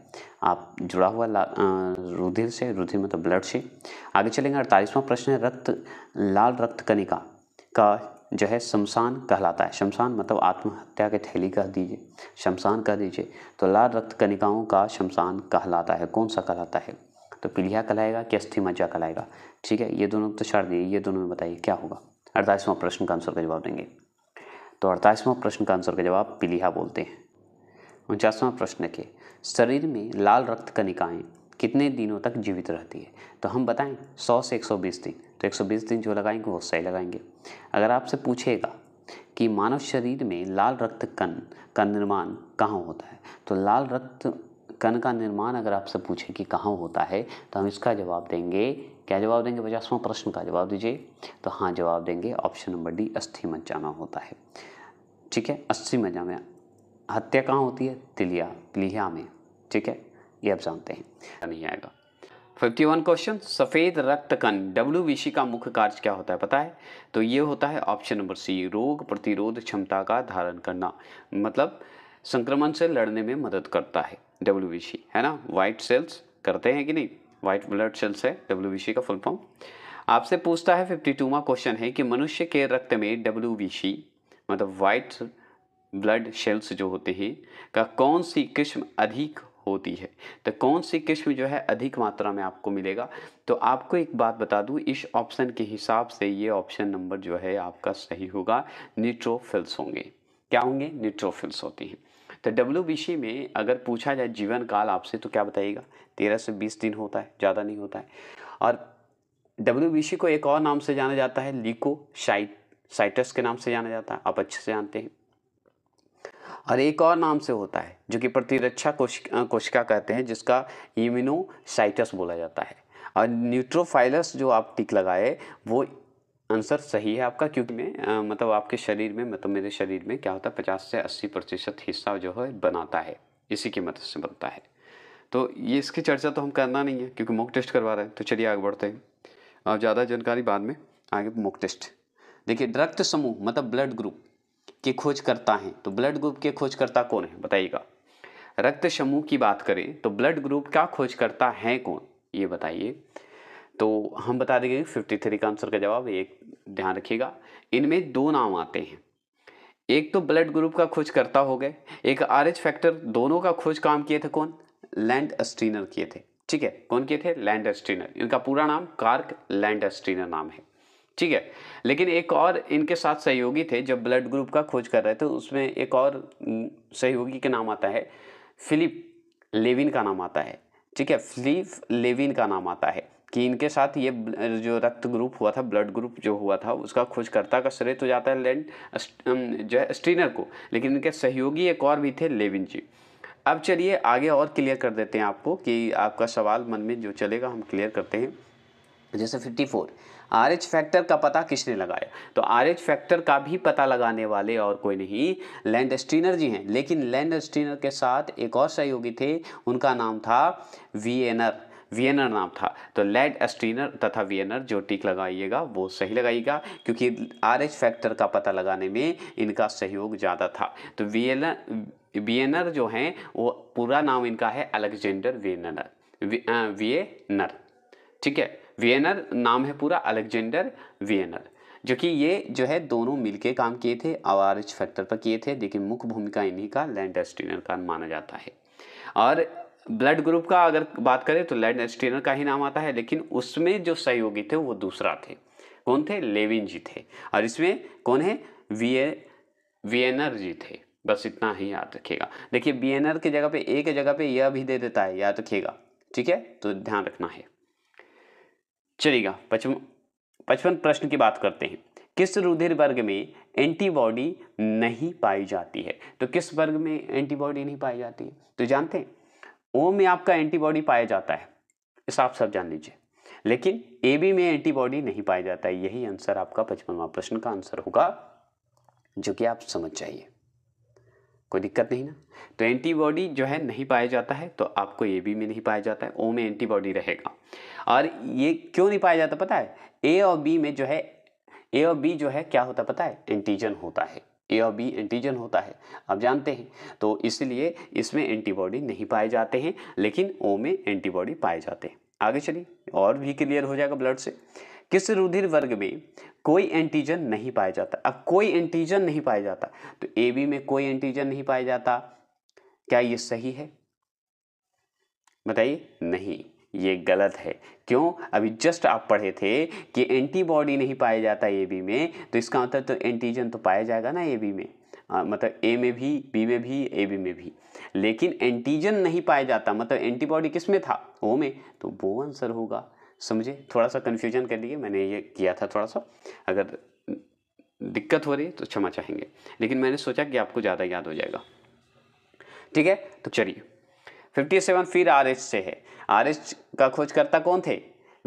आप जुड़ा हुआ आ, रुधिर से रुधिर मतलब ब्लड से आगे चलेंगे अड़तालीसवां प्रश्न है रक्त लाल रक्त कनिका का जो है शमशान कहलाता है शमशान मतलब आत्महत्या के थैली कह दीजिए शमशान कह दीजिए तो लाल रक्त कनिकाओं का शमशान कहलाता है कौन सा कहलाता है तो पीलिया कहलाएगा कि अस्थि मज्जा कहलाएगा ठीक है ये दोनों तो छाड़ दिए ये दोनों में बताइए क्या होगा अड़तालीसवां प्रश्न का आंसर का जवाब देंगे तो अड़तालीसवां प्रश्न का आंसर का जवाब पीलिया बोलते हैं उनचासवां प्रश्न के शरीर में लाल रक्त कनिकाएँ कितने दिनों तक जीवित रहती है तो हम बताएं 100 से 120 दिन तो 120 दिन जो लगाएंगे वो सही लगाएंगे अगर आपसे पूछेगा कि मानव शरीर में लाल रक्त कण का निर्माण कहाँ होता है तो लाल रक्त कण का निर्माण अगर आपसे पूछे कि कहाँ होता है तो हम इसका जवाब देंगे क्या जवाब देंगे पचासवा प्रश्न का जवाब दीजिए तो हाँ जवाब देंगे ऑप्शन नंबर डी अस्थि मज्जामा होता है ठीक है अस्थि में हत्या कहाँ होती है तिलिया तिलिया में ठीक है ये आप जानते हैं नहीं आएगा फिफ्टी वन क्वेश्चन सफ़ेद रक्त कण डब्ल्यू का मुख्य कार्य क्या होता है पता है तो ये होता है ऑप्शन नंबर सी रोग प्रतिरोध क्षमता का धारण करना मतलब संक्रमण से लड़ने में मदद करता है डब्ल्यू है ना वाइट सेल्स करते हैं कि नहीं वाइट ब्लड सेल्स है डब्ल्यू का फुल फॉर्म आपसे पूछता है फिफ्टी माँ क्वेश्चन है कि मनुष्य के रक्त में डब्ल्यू मतलब वाइट ब्लड सेल्स जो होते हैं का कौन सी किस्म अधिक होती है तो कौन सी किस्म जो है अधिक मात्रा में आपको मिलेगा तो आपको एक बात बता दूं इस ऑप्शन के हिसाब से ये ऑप्शन नंबर जो है आपका सही होगा न्यूट्रोफिल्स होंगे क्या होंगे न्यूट्रोफिल्स होती हैं तो डब्ल्यू में अगर पूछा जाए जीवन काल आपसे तो क्या बताइएगा तेरह से बीस दिन होता है ज़्यादा नहीं होता है और डब्ल्यू को एक और नाम से जाना जाता है लीको साइट साइटस के नाम से जाना जाता है आप अच्छे से जानते हैं और एक और नाम से होता है जो कि प्रतिरक्षा कोशिका कहते हैं जिसका इम्यूनोसाइटस बोला जाता है और न्यूट्रोफाइलस जो आप टिक लगाए वो आंसर सही है आपका क्योंकि मैं मतलब आपके शरीर में मतलब मेरे शरीर में क्या होता है पचास से अस्सी प्रतिशत हिस्सा जो है बनाता है इसी की मदद से बनता है तो ये इसकी चर्चा तो हम करना नहीं है क्योंकि मॉक टेस्ट करवा रहे हैं तो चलिए आगे बढ़ते हैं और ज़्यादा जानकारी बाद में आगे मॉक टेस्ट देखिए रक्त समूह मतलब ब्लड ग्रुप के खोजकर्ता हैं तो ब्लड ग्रुप के खोजकर्ता कौन है बताइएगा रक्त समूह की बात करें तो ब्लड ग्रुप का खोजकर्ता है कौन ये बताइए तो हम बता देंगे फिफ्टी थ्री का आंसर का जवाब एक ध्यान रखिएगा इनमें दो नाम आते हैं एक तो ब्लड ग्रुप का खोजकर्ता हो गए एक आर एच फैक्टर दोनों का खोज काम किए थे कौन लैंड स्ट्रीनर किए थे ठीक है कौन किए थे लैंड स्ट्रीनर इनका पूरा नाम कार्क लैंड स्ट्रीनर नाम है ठीक है लेकिन एक और इनके साथ सहयोगी थे जब ब्लड ग्रुप का खोज कर रहे थे उसमें एक और सहयोगी के नाम आता है फिलिप लेविन का नाम आता है ठीक है फिलिप लेविन का नाम आता है कि इनके साथ ये जो रक्त ग्रुप हुआ था ब्लड ग्रुप जो हुआ था उसका खोजकर्ता का श्रेय तो जाता है लैंड जो है स्ट्रीनर को लेकिन इनके सहयोगी एक और भी थे लेविन जी अब चलिए आगे और क्लियर कर देते हैं आपको कि आपका सवाल मन में जो चलेगा हम क्लियर करते हैं जैसे fifty four R H factor का पता किसने लगाया तो आर एच फैक्टर का भी पता लगाने वाले और कोई नहीं लैंड स्ट्रीनर जी हैं लेकिन लैंड स्ट्रीनर के साथ एक और सहयोगी थे उनका नाम था वीएनर वियनर नाम था तो लेड एस्ट्रीनर तथा वियनर जो टिक लगाइएगा वो सही लगाइएगा क्योंकि आर एच फैक्टर का पता लगाने में इनका सहयोग ज़्यादा था तो वियनर वियनर जो हैं वो पूरा नाम इनका है अलेक्जेंडर वियनर वियनर ठीक है वियनर नाम है पूरा अलेक्जेंडर वियनर जो कि ये जो है दोनों मिलके काम किए थे आवार फैक्टर पर किए थे लेकिन मुख्य भूमिका इन्हीं का लैंड एस्टिनर का माना जाता है और ब्लड ग्रुप का अगर बात करें तो लैंड एस्टिनर का ही नाम आता है लेकिन उसमें जो सहयोगी थे वो दूसरा थे कौन थे लेविन जी थे और इसमें कौन है वीए वियनर जी थे बस इतना ही याद रखिएगा देखिए बी के जगह पे ए के जगह पे यह भी दे देता है याद रखिएगा ठीक है तो ध्यान रखना है चलेगा पचपन पचपन प्रश्न की बात करते हैं किस रुधिर वर्ग में एंटीबॉडी नहीं पाई जाती है तो किस वर्ग में एंटीबॉडी नहीं पाई जाती है तो जानते हैं ओ में आपका एंटीबॉडी पाया जाता है इस आप सब जान लीजिए लेकिन ए बी में एंटीबॉडी नहीं पाया जाता है यही आंसर आपका पचपनवा प्रश्न का आंसर होगा जो कि आप समझ जाइए कोई दिक्कत नहीं ना तो एंटीबॉडी जो है नहीं पाया जाता है तो आपको ए बी में नहीं पाया जाता है ओ में एंटीबॉडी रहेगा और ये क्यों नहीं पाया जाता पता है ए और बी में जो है ए और बी जो है क्या होता पता है एंटीजन होता है ए और बी एंटीजन होता है आप जानते हैं तो इसलिए इसमें एंटीबॉडी नहीं पाए जाते हैं लेकिन ओ में एंटीबॉडी पाए जाते हैं आगे चलिए और भी क्लियर हो जाएगा ब्लड से किस रुधिर वर्ग में कोई एंटीजन नहीं पाया जाता अब कोई एंटीजन नहीं पाया जाता तो ए बी में कोई एंटीजन नहीं पाया जाता क्या ये सही है बताइए नहीं ये गलत है क्यों अभी जस्ट आप पढ़े थे कि एंटीबॉडी नहीं पाया जाता ए बी में तो इसका मतलब तो एंटीजन तो पाया जाएगा ना ए बी में आ, हाँ, मतलब ए में भी बी में भी ए बी में भी लेकिन एंटीजन नहीं पाया जाता मतलब एंटीबॉडी किस में था ओ में तो वो आंसर होगा समझे थोड़ा सा कन्फ्यूजन कर लिए मैंने ये किया था थोड़ा सा अगर दिक्कत हो रही तो क्षमा चाहेंगे लेकिन मैंने सोचा कि आपको ज़्यादा याद हो जाएगा ठीक है तो चलिए फिफ्टी सेवन फिर आर एच से है आर्यच का खोजकर्ता कौन थे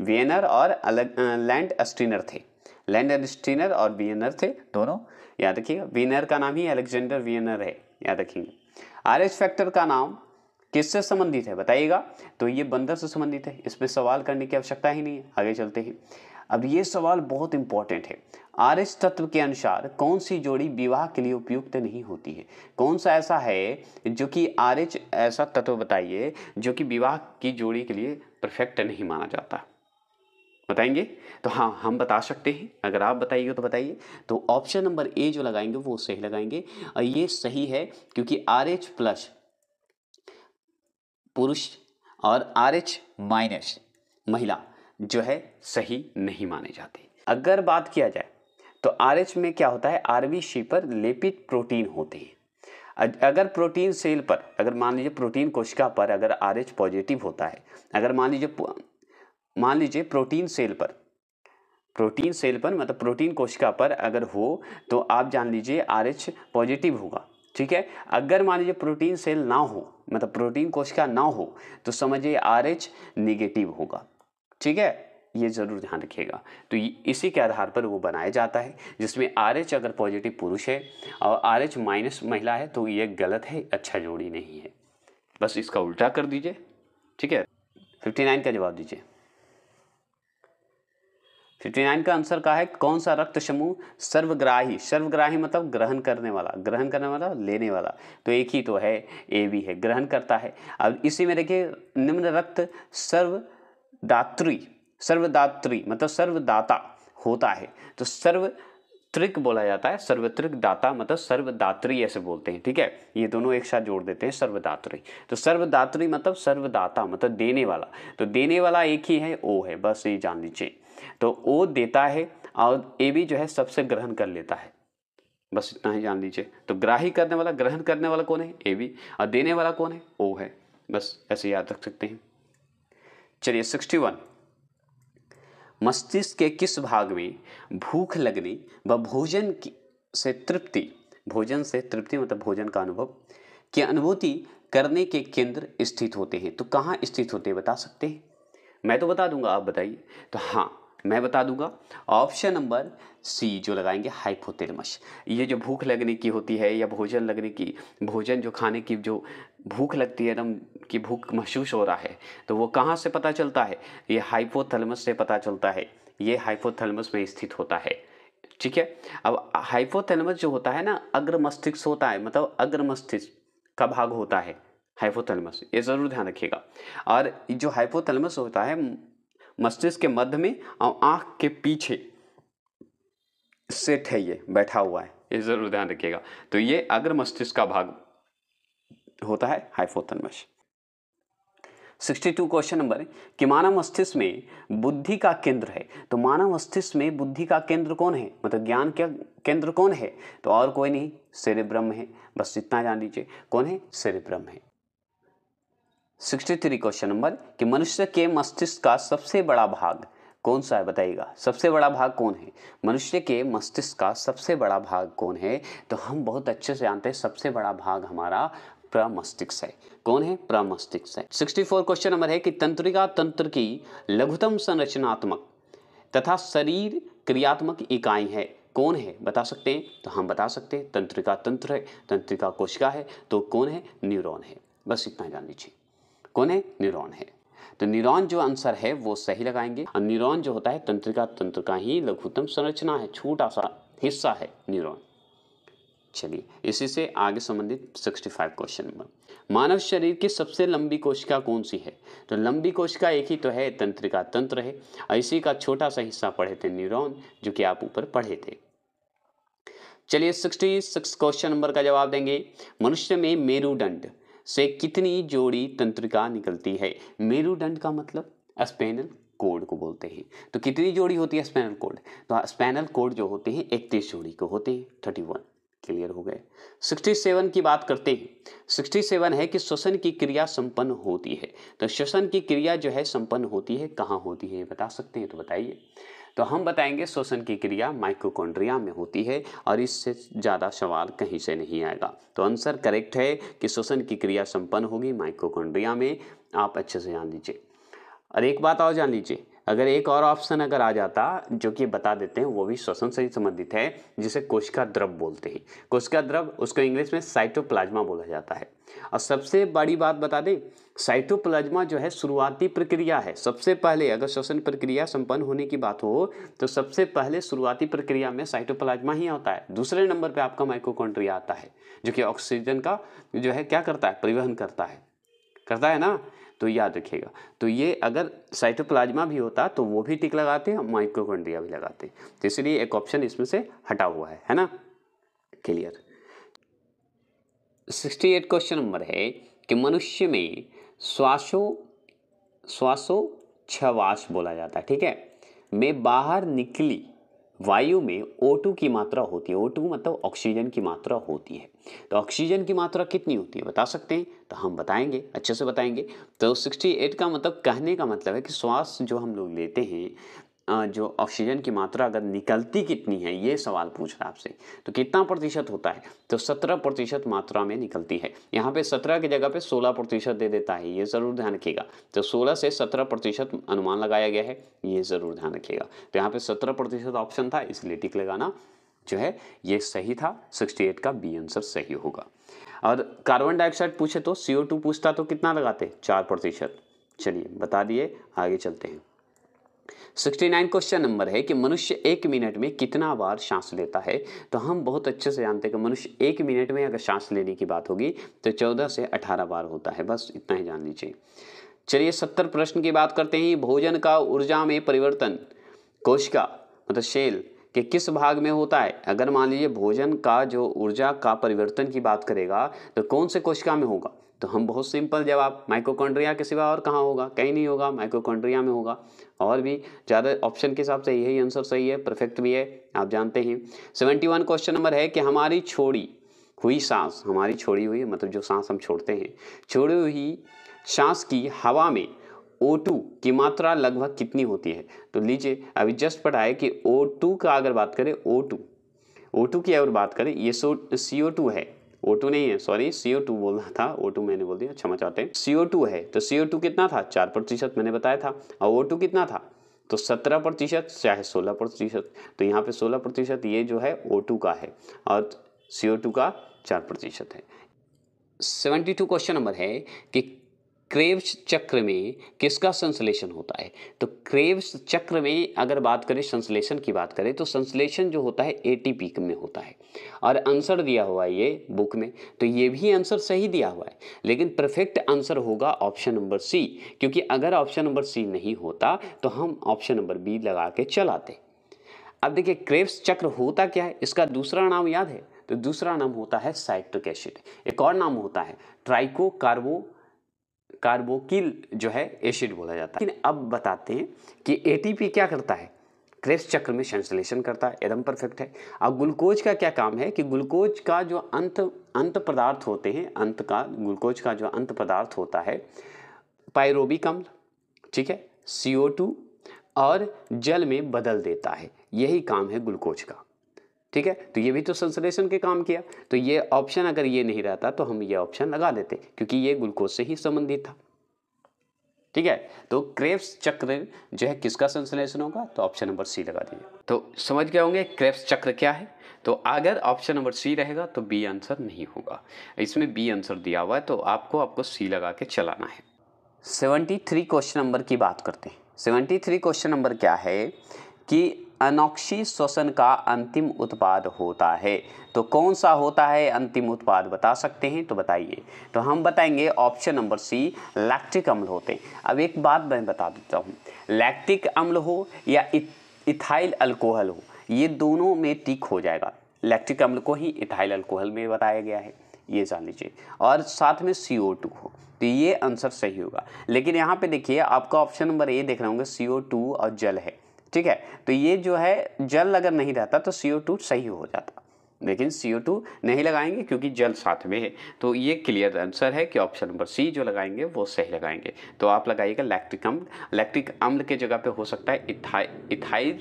वियनर और अलग लैंड अस्टीनर थे लैंड अस्टीनर और वियनर थे दोनों याद रखिएगा वियनर का नाम ही अलेक्जेंडर वियनर है याद आर आर्यच फैक्टर का नाम किससे संबंधित है बताइएगा तो ये बंदर से संबंधित है इसमें सवाल करने की आवश्यकता ही नहीं है आगे चलते हैं अब ये सवाल बहुत इंपॉर्टेंट है आर एस तत्व के अनुसार कौन सी जोड़ी विवाह के लिए उपयुक्त नहीं होती है कौन सा ऐसा है जो कि आर एच ऐसा तत्व बताइए जो कि विवाह की जोड़ी के लिए परफेक्ट नहीं माना जाता बताएंगे तो हाँ हम बता सकते हैं अगर आप बताइए तो बताइए तो ऑप्शन नंबर ए जो लगाएंगे वो सही लगाएंगे और ये सही है क्योंकि आर एच प्लस पुरुष और आर एच माइनस महिला जो है सही नहीं माने जाते अगर बात किया जाए तो आर में क्या होता है आर सी पर लेपित प्रोटीन होते हैं अगर प्रोटीन सेल पर अगर मान लीजिए प्रोटीन कोशिका पर अगर आर पॉजिटिव होता है अगर मान लीजिए मान लीजिए प्रोटीन सेल पर प्रोटीन सेल पर मतलब प्रोटीन कोशिका पर अगर हो तो आप जान लीजिए आर पॉजिटिव होगा ठीक है अगर मान लीजिए प्रोटीन सेल ना हो मतलब प्रोटीन कोशिका ना हो तो समझिए आर एच निगेटिव होगा ठीक है ये ज़रूर ध्यान रखिएगा तो इसी के आधार पर वो बनाया जाता है जिसमें आर एच अगर पॉजिटिव पुरुष है और आर एच माइनस महिला है तो ये गलत है अच्छा जोड़ी नहीं है बस इसका उल्टा कर दीजिए ठीक है फिफ्टी नाइन का जवाब दीजिए फिफ्टी नाइन का आंसर का है कौन सा रक्त समूह सर्वग्राही सर्वग्राही मतलब ग्रहण करने वाला ग्रहण करने वाला लेने वाला तो एक ही तो है ए भी है ग्रहण करता है अब इसी में देखिए निम्न रक्त सर्व दात्री सर्वदात्री मतलब सर्वदाता होता है तो सर्व त्रिक बोला जाता है सर्वत्रिक दाता मतलब सर्वदात्री ऐसे बोलते हैं ठीक है ये दोनों एक साथ जोड़ देते हैं सर्वदात्री तो सर्वदात्री मतलब सर्वदाता मतलब देने वाला तो देने वाला एक ही है ओ है बस ये जान लीजिए तो ओ देता है और ए भी जो है सबसे ग्रहण कर लेता है बस इतना ही जान लीजिए तो ग्राही करने वाला ग्रहण करने वाला कौन है ए भी और देने वाला कौन है ओ है बस ऐसे याद रख सकते हैं चलिए सिक्सटी वन मस्तिष्क के किस भाग में भूख लगने व भोजन की से तृप्ति भोजन से तृप्ति मतलब भोजन का अनुभव की अनुभूति करने के केंद्र स्थित होते हैं तो कहाँ स्थित होते हैं बता सकते हैं मैं तो बता दूंगा आप बताइए तो हाँ मैं बता दूंगा ऑप्शन नंबर सी जो लगाएंगे हाइपोथेलमस ये जो भूख लगने की होती है या भोजन लगने की भोजन जो खाने की जो भूख लगती है एकदम कि भूख महसूस हो रहा है तो वो कहाँ से पता चलता है ये हाइपोथलमस से पता चलता है ये हाइपोथलमस में स्थित होता है ठीक है अब हाइपोथलमस जो होता है ना अग्र मस्तिष्क होता है मतलब अग्र मस्तिष्क का भाग होता है हाइपोथलमस ये ज़रूर ध्यान रखिएगा और जो हाइपोथलमस होता है मस्तिष्क के मध्य में और आँख के पीछे सेट है ये बैठा हुआ है ये ज़रूर ध्यान रखिएगा तो ये अग्र मस्तिष्क का भाग होता है हाइपोथैलेमस 62 क्वेश्चन नंबर कि मानव मस्तिष्क में बुद्धि का केंद्र है तो मानव मस्तिष्क में बुद्धि का केंद्र कौन है मतलब ज्ञान का केंद्र कौन है तो और कोई नहीं सेरेब्रम है बस इतना जान लीजिए कौन है सेरेब्रम है 63 क्वेश्चन नंबर कि मनुष्य के मस्तिष्क का सबसे बड़ा भाग कौन सा है बताइएगा सबसे बड़ा भाग कौन है मनुष्य के मस्तिष्क का सबसे बड़ा भाग कौन है तो हम बहुत अच्छे से जानते हैं सबसे बड़ा भाग हमारा प्रमस्तिष्क कौन है प्रमस्तिष्क सिक्सटी फोर क्वेश्चन नंबर है कि तंत्रिका तंत्र की लघुतम संरचनात्मक तथा शरीर क्रियात्मक इकाई है कौन है बता सकते हैं तो हम बता सकते हैं तंत्रिका तंत्र है तंत्रिका कोशिका है तो कौन है न्यूरॉन है बस इतना जान लीजिए कौन है न्यूरॉन है तो न्यूरॉन जो आंसर है वो सही लगाएंगे और न्यूरॉन जो होता है तंत्रिका तंत्र का ही लघुतम संरचना है छोटा सा हिस्सा है न्यूरॉन चलिए इसी से आगे संबंधित 65 क्वेश्चन नंबर मानव शरीर की सबसे लंबी कोशिका कौन सी है तो लंबी कोशिका एक ही तो है तंत्रिका तंत्र है इसी का छोटा सा हिस्सा पढ़े थे न्यूरॉन जो कि आप ऊपर पढ़े थे चलिए सिक्सटी सिक्स क्वेश्चन नंबर का जवाब देंगे मनुष्य में मेरुदंड से कितनी जोड़ी तंत्रिका निकलती है मेरुदंड का मतलब स्पेनल कोड को बोलते हैं तो कितनी जोड़ी होती है स्पेनल कोड तो स्पेनल कोड जो होते हैं इकतीस जोड़ी को होते हैं थर्टी वन क्लियर हो गए 67 की बात करते हैं 67 है कि श्वसन की क्रिया संपन्न होती है तो श्वसन की क्रिया जो है संपन्न होती है कहाँ होती है बता सकते हैं तो बताइए तो हम बताएंगे श्वसन की क्रिया माइक्रोकॉन्ड्रिया में होती है और इससे ज़्यादा सवाल कहीं से नहीं आएगा तो आंसर करेक्ट है कि श्वसन की क्रिया संपन्न होगी माइक्रोकॉन्ड्रिया में आप अच्छे से जान लीजिए और एक बात और जान लीजिए अगर एक और ऑप्शन अगर आ जाता जो कि बता देते हैं वो भी श्वसन से ही संबंधित है जिसे कोशिका द्रव बोलते हैं कोशिका द्रव उसको इंग्लिश में साइटोप्लाज्मा बोला जाता है और सबसे बड़ी बात बता दें साइटोप्लाज्मा जो है शुरुआती प्रक्रिया है सबसे पहले अगर श्वसन प्रक्रिया संपन्न होने की बात हो तो सबसे पहले शुरुआती प्रक्रिया में साइटोप्लाज्मा ही होता है दूसरे नंबर पर आपका माइक्रोकॉन्ट्रिया आता है जो कि ऑक्सीजन का जो है क्या करता है परिवहन करता है करता है ना तो याद रखिएगा तो ये अगर साइटोप्लाज्मा भी होता तो वो भी टिक लगाते हैं माइक्रोकॉन्ड्रिया भी लगाते हैं तो इसलिए एक ऑप्शन इसमें से हटा हुआ है है ना clear sixty eight question number है कि मनुष्य में श्वासो श्वासो छवास बोला जाता है ठीक है में बाहर निकली वायु में ओटू की मात्रा होती है O2 मतलब ऑक्सीजन की मात्रा होती है तो ऑक्सीजन की मात्रा कितनी होती है बता सकते हैं तो हम बताएंगे अच्छे से बताएंगे तो 68 का मतलब कहने का मतलब है कि श्वास जो हम लोग लेते हैं जो ऑक्सीजन की मात्रा अगर निकलती कितनी है ये सवाल पूछ रहा है आपसे तो कितना प्रतिशत होता है तो 17 प्रतिशत मात्रा में निकलती है यहाँ पे 17 की जगह पे 16 प्रतिशत दे देता है ये ज़रूर ध्यान रखिएगा तो 16 से 17 प्रतिशत अनुमान लगाया गया है ये ज़रूर ध्यान रखिएगा तो यहाँ पे 17 प्रतिशत ऑप्शन था इसलिए टिक लगाना जो है ये सही था 68 का बी आंसर सही होगा और कार्बन डाइऑक्साइड पूछे तो सी पूछता तो कितना लगाते चार प्रतिशत चलिए बता दिए आगे चलते हैं 69 क्वेश्चन नंबर है कि मनुष्य एक मिनट में कितना बार सांस लेता है तो हम बहुत अच्छे से जानते हैं कि मनुष्य एक मिनट में अगर सांस लेने की बात होगी तो 14 से 18 बार होता है बस इतना ही जान लीजिए चलिए सत्तर प्रश्न की बात करते हैं भोजन का ऊर्जा में परिवर्तन कोशिका मतलब शेल कि किस भाग में होता है अगर मान लीजिए भोजन का जो ऊर्जा का परिवर्तन की बात करेगा तो कौन से कोशिका में होगा तो हम बहुत सिंपल जवाब माइक्रोकॉन्ड्रिया के सिवा और कहाँ होगा कहीं नहीं होगा माइक्रोकॉन्ड्रिया में होगा और भी ज़्यादा ऑप्शन के हिसाब से यही आंसर सही है परफेक्ट भी है आप जानते हैं सेवेंटी वन क्वेश्चन नंबर है कि हमारी छोड़ी हुई सांस हमारी छोड़ी हुई मतलब जो सांस हम छोड़ते हैं छोड़ी हुई सांस की हवा में O2 की मात्रा लगभग कितनी होती है तो लीजिए अभी जस्ट पढ़ाए कि O2 का अगर बात करें O2 O2 की अगर बात करें ये सो CO2 है O2 नहीं है सॉरी CO2 बोल रहा था O2 मैंने बोल दिया क्षमा चाहते हैं CO2 है तो CO2 कितना था चार प्रतिशत मैंने बताया था और O2 कितना था तो सत्रह प्रतिशत चाहे सोलह प्रतिशत तो यहाँ पे सोलह प्रतिशत ये जो है ओ का है और सी का चार है सेवेंटी टू क्वेश्चन नंबर है कि क्रेव्स चक्र में किसका संश्लेषण होता है तो क्रेव्स चक्र में अगर बात करें संश्लेषण की बात करें तो संश्लेषण जो होता है एटीपी में होता है और आंसर दिया हुआ है ये बुक में तो ये भी आंसर सही दिया हुआ है लेकिन परफेक्ट आंसर होगा ऑप्शन नंबर सी क्योंकि अगर ऑप्शन नंबर सी नहीं होता तो हम ऑप्शन नंबर बी लगा के चलाते अब देखिए क्रेव्स चक्र होता क्या है इसका दूसरा नाम याद है तो दूसरा नाम होता है साइट्रिक एसिड एक और नाम होता है ट्राइको कार्बो कार्बोकिल जो है एसिड बोला जाता है लेकिन अब बताते हैं कि एटीपी क्या करता है क्रेस चक्र में संश्लेषण करता है एकदम परफेक्ट है अब ग्लूकोज का क्या काम है कि ग्लूकोज का जो अंत अंत पदार्थ होते हैं अंत का ग्लूकोज का जो अंत पदार्थ होता है पायरोबिक अम्ल ठीक है सी और जल में बदल देता है यही काम है ग्लूकोज का ठीक है तो ये भी तो संश्लेषण के काम किया तो ये ऑप्शन अगर ये नहीं रहता तो हम ये ऑप्शन लगा देते क्योंकि ये ग्लूकोज से ही संबंधित था ठीक है तो क्रेप्स चक्र जो है किसका संश्लेषण होगा तो ऑप्शन नंबर सी लगा दीजिए तो समझ गए होंगे क्रेप्स चक्र क्या है तो अगर ऑप्शन नंबर सी रहेगा तो बी आंसर नहीं होगा इसमें बी आंसर दिया हुआ है तो आपको आपको सी लगा के चलाना है सेवेंटी थ्री क्वेश्चन नंबर की बात करते हैं सेवेंटी थ्री क्वेश्चन नंबर क्या है कि अनोक्षी श्वसन का अंतिम उत्पाद होता है तो कौन सा होता है अंतिम उत्पाद बता सकते हैं तो बताइए तो हम बताएंगे ऑप्शन नंबर सी लैक्टिक अम्ल होते हैं अब एक बात मैं बता देता हूँ लैक्टिक अम्ल हो या इथाइल अल्कोहल हो ये दोनों में टिक हो जाएगा लैक्टिक अम्ल को ही इथाइल अल्कोहल में बताया गया है ये जान लीजिए और साथ में सी ओ टू हो तो ये आंसर सही होगा लेकिन यहाँ पे देखिए आपका ऑप्शन नंबर ए देख रहे होंगे सी ओ टू और जल है ठीक है तो ये जो है जल अगर नहीं रहता तो सी सही हो जाता लेकिन सी नहीं लगाएंगे क्योंकि जल साथ में है तो ये क्लियर आंसर है कि ऑप्शन नंबर सी जो लगाएंगे वो सही लगाएंगे तो आप लगाइएगा लैक्ट्रिक अम्ल लैक्ट्रिक अम्ल के जगह पे हो सकता है इथाई इथाइल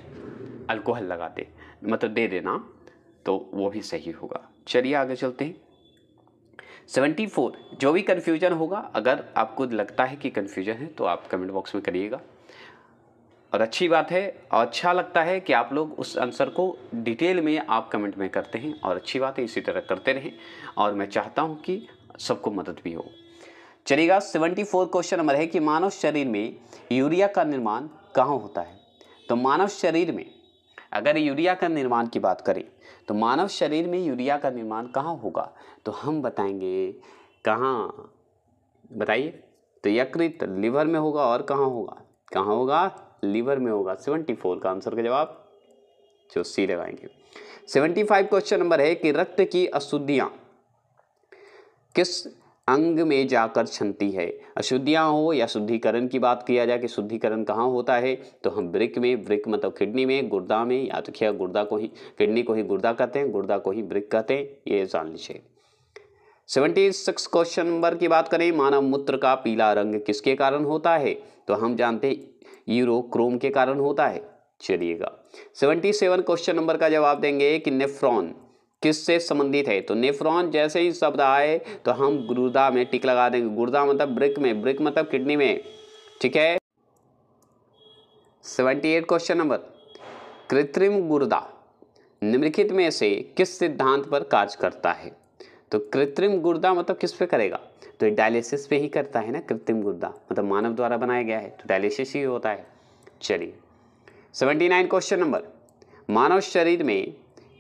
अल्कोहल लगा दे मतलब दे देना तो वो भी सही होगा चलिए आगे चलते हैं सेवेंटी फोर जो भी कन्फ्यूजन होगा अगर आपको लगता है कि कन्फ्यूजन है तो आप कमेंट बॉक्स में करिएगा और अच्छी बात है और अच्छा लगता है कि आप लोग उस आंसर को डिटेल में आप कमेंट में करते हैं और अच्छी बात है इसी तरह करते रहें और मैं चाहता हूँ कि सबको मदद भी हो चलेगा सेवेंटी फोर क्वेश्चन नंबर है कि मानव शरीर में यूरिया का निर्माण कहाँ होता है तो मानव शरीर में अगर यूरिया का निर्माण की बात करें तो मानव शरीर में यूरिया का निर्माण कहाँ होगा तो हम बताएंगे कहाँ बताइए तो यकृत लिवर में होगा और कहाँ होगा कहाँ होगा लीवर में होगा सेवेंटी फोर का आंसर का जवाब जो सी लगाएंगे सेवेंटी फाइव क्वेश्चन नंबर है कि रक्त की अशुद्धियाँ किस अंग में जाकर छनती है अशुद्धियाँ हो या शुद्धिकरण की बात किया जाए कि शुद्धिकरण कहाँ होता है तो हम ब्रिक में ब्रिक मतलब किडनी में गुर्दा में या तो क्या गुर्दा को ही किडनी को ही गुर्दा कहते हैं गुर्दा को ही ब्रिक कहते हैं ये जान लीजिए सेवेंटी सिक्स क्वेश्चन नंबर की बात करें मानव मूत्र का पीला रंग किसके कारण होता है तो हम जानते हैं यूरो क्रोम के कारण होता है चलिएगा सेवेंटी सेवन क्वेश्चन नंबर का जवाब देंगे कि नेफ्रॉन किससे संबंधित है तो नेफ्रॉन जैसे ही शब्द आए तो हम गुर्दा में टिक लगा देंगे गुर्दा मतलब ब्रिक में ब्रिक मतलब किडनी में ठीक है सेवेंटी एट क्वेश्चन नंबर कृत्रिम गुर्दा निम्नलिखित में से किस सिद्धांत पर कार्य करता है तो कृत्रिम गुर्दा मतलब किस पे करेगा तो डायलिसिस पे ही करता है ना कृत्रिम गुर्दा मतलब मानव द्वारा बनाया गया है तो डायलिसिस ही होता है चलिए सेवेंटी नाइन क्वेश्चन नंबर मानव शरीर में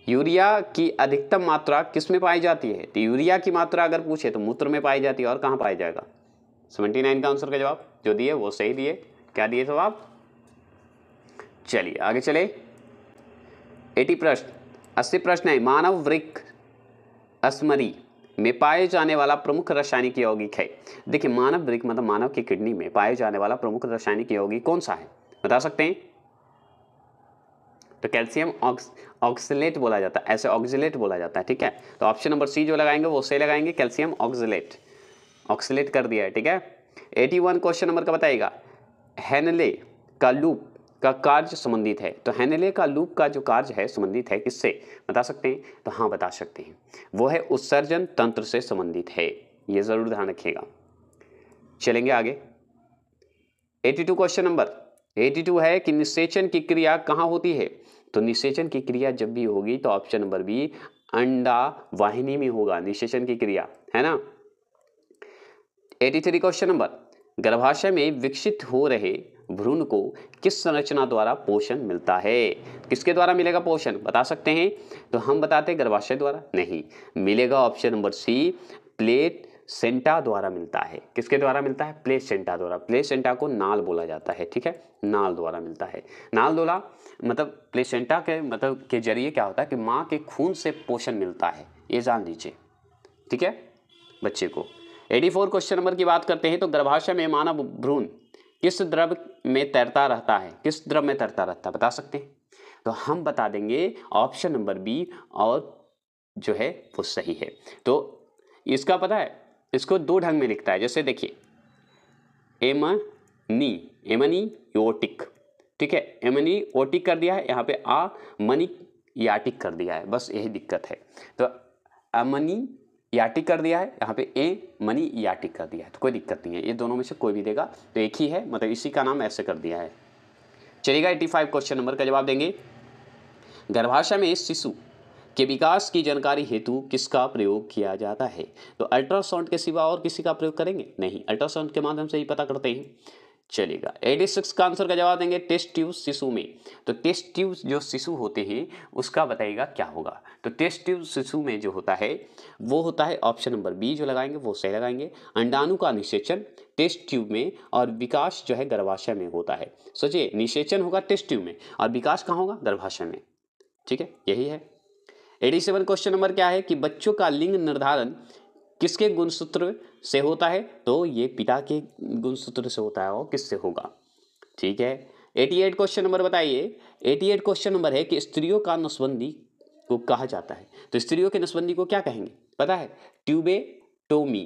यूरिया की अधिकतम मात्रा किस में पाई जाती है तो यूरिया की मात्रा अगर पूछे तो मूत्र में पाई जाती है और कहाँ पाया जाएगा सेवेंटी नाइन का आंसर का जवाब जो दिए वो सही दिए क्या दिए जवाब चलिए आगे चले एटी प्रश्न अस्सी प्रश्न है मानव वृक्ष असमरी में पाए जाने वाला प्रमुख रासायनिक यौगिक है देखिए मानव वृक मतलब मानव की किडनी में पाए जाने वाला प्रमुख रासायनिक यौगिक कौन सा है बता सकते हैं तो कैल्शियम ऑक्सिलेट बोला जाता है ऐसे ऑक्सिलेट बोला जाता है ठीक है तो ऑप्शन नंबर सी जो लगाएंगे वो से लगाएंगे कैल्शियम ऑक्सिलेट ऑक्सिलेट कर दिया है ठीक है एटी वन क्वेश्चन नंबर का बताएगा हेनले का लूप का कार्य संबंधित है तो हैनेले का लूप का जो कार्य है संबंधित है किससे बता सकते हैं तो हाँ बता सकते हैं वो है उत्सर्जन तंत्र से संबंधित है ये ज़रूर ध्यान रखिएगा चलेंगे आगे 82 क्वेश्चन नंबर 82 है कि निषेचन की क्रिया कहाँ होती है तो निषेचन की क्रिया जब भी होगी तो ऑप्शन नंबर बी अंडा वाहिनी में होगा निषेचन की क्रिया है ना 83 क्वेश्चन नंबर गर्भाशय में विकसित हो रहे भ्रूण को किस संरचना द्वारा पोषण मिलता है किसके द्वारा मिलेगा पोषण बता सकते हैं तो हम बताते हैं गर्भाशय द्वारा नहीं मिलेगा option number C placenta द्वारा मिलता है किसके द्वारा मिलता है प्लेट सेंटा द्वारा प्लेट सेंटा को नाल बोला जाता है ठीक है नाल द्वारा मिलता है नाल द्वारा मतलब प्लेसेंटा सेंटा के मतलब के जरिए क्या होता है कि माँ के खून से पोषण मिलता है ये जान लीजिए ठीक है बच्चे को एटी फोर क्वेश्चन नंबर की बात करते हैं तो गर्भाशय में मानव भ्रूण किस द्रव में तैरता रहता है किस द्रव में तैरता रहता है बता सकते हैं तो हम बता देंगे ऑप्शन नंबर बी और जो है वो सही है तो इसका पता है इसको दो ढंग में लिखता है जैसे देखिए एमनी एमनी ओटिक ठीक है एमनी ओटिक कर दिया है यहाँ पे आ मनी याटिक कर दिया है बस यही दिक्कत है तो अमनी याटिक कर दिया है यहाँ पे ए मनी याटिक कर दिया है तो कोई दिक्कत नहीं है ये दोनों में से कोई भी देगा तो एक ही है मतलब इसी का नाम ऐसे कर दिया है चलेगा एट्टी फाइव क्वेश्चन नंबर का जवाब देंगे गर्भाशय में शिशु के विकास की जानकारी हेतु किसका प्रयोग किया जाता है तो अल्ट्रासाउंड के सिवा और किसी का प्रयोग करेंगे नहीं अल्ट्रासाउंड के माध्यम से ही पता करते हैं चलेगा सिक्स का आंसर का जवाब देंगे टेस्ट ट्यूब शिशु में तो टेस्ट ट्यूब जो शिशु होते हैं उसका बताइएगा क्या होगा तो टेस्ट ट्यूब शिशु में जो होता है वो होता है ऑप्शन नंबर बी जो लगाएंगे वो सही लगाएंगे अंडाणु का निषेचन टेस्ट ट्यूब में और विकास जो है गर्भाशय में होता है सोचिए निषेचन होगा टेस्ट ट्यूब में और विकास कहाँ होगा गर्भाशय में ठीक है यही है एटी सेवन क्वेश्चन नंबर क्या है कि बच्चों का लिंग निर्धारण किसके गुणसूत्र से होता है तो ये पिता के गुणसूत्र से होता है और किससे होगा ठीक है 88 क्वेश्चन नंबर बताइए 88 क्वेश्चन नंबर है कि स्त्रियों का नसबंदी को कहा जाता है तो स्त्रियों के नसबंदी को क्या कहेंगे पता है ट्यूबे टोमी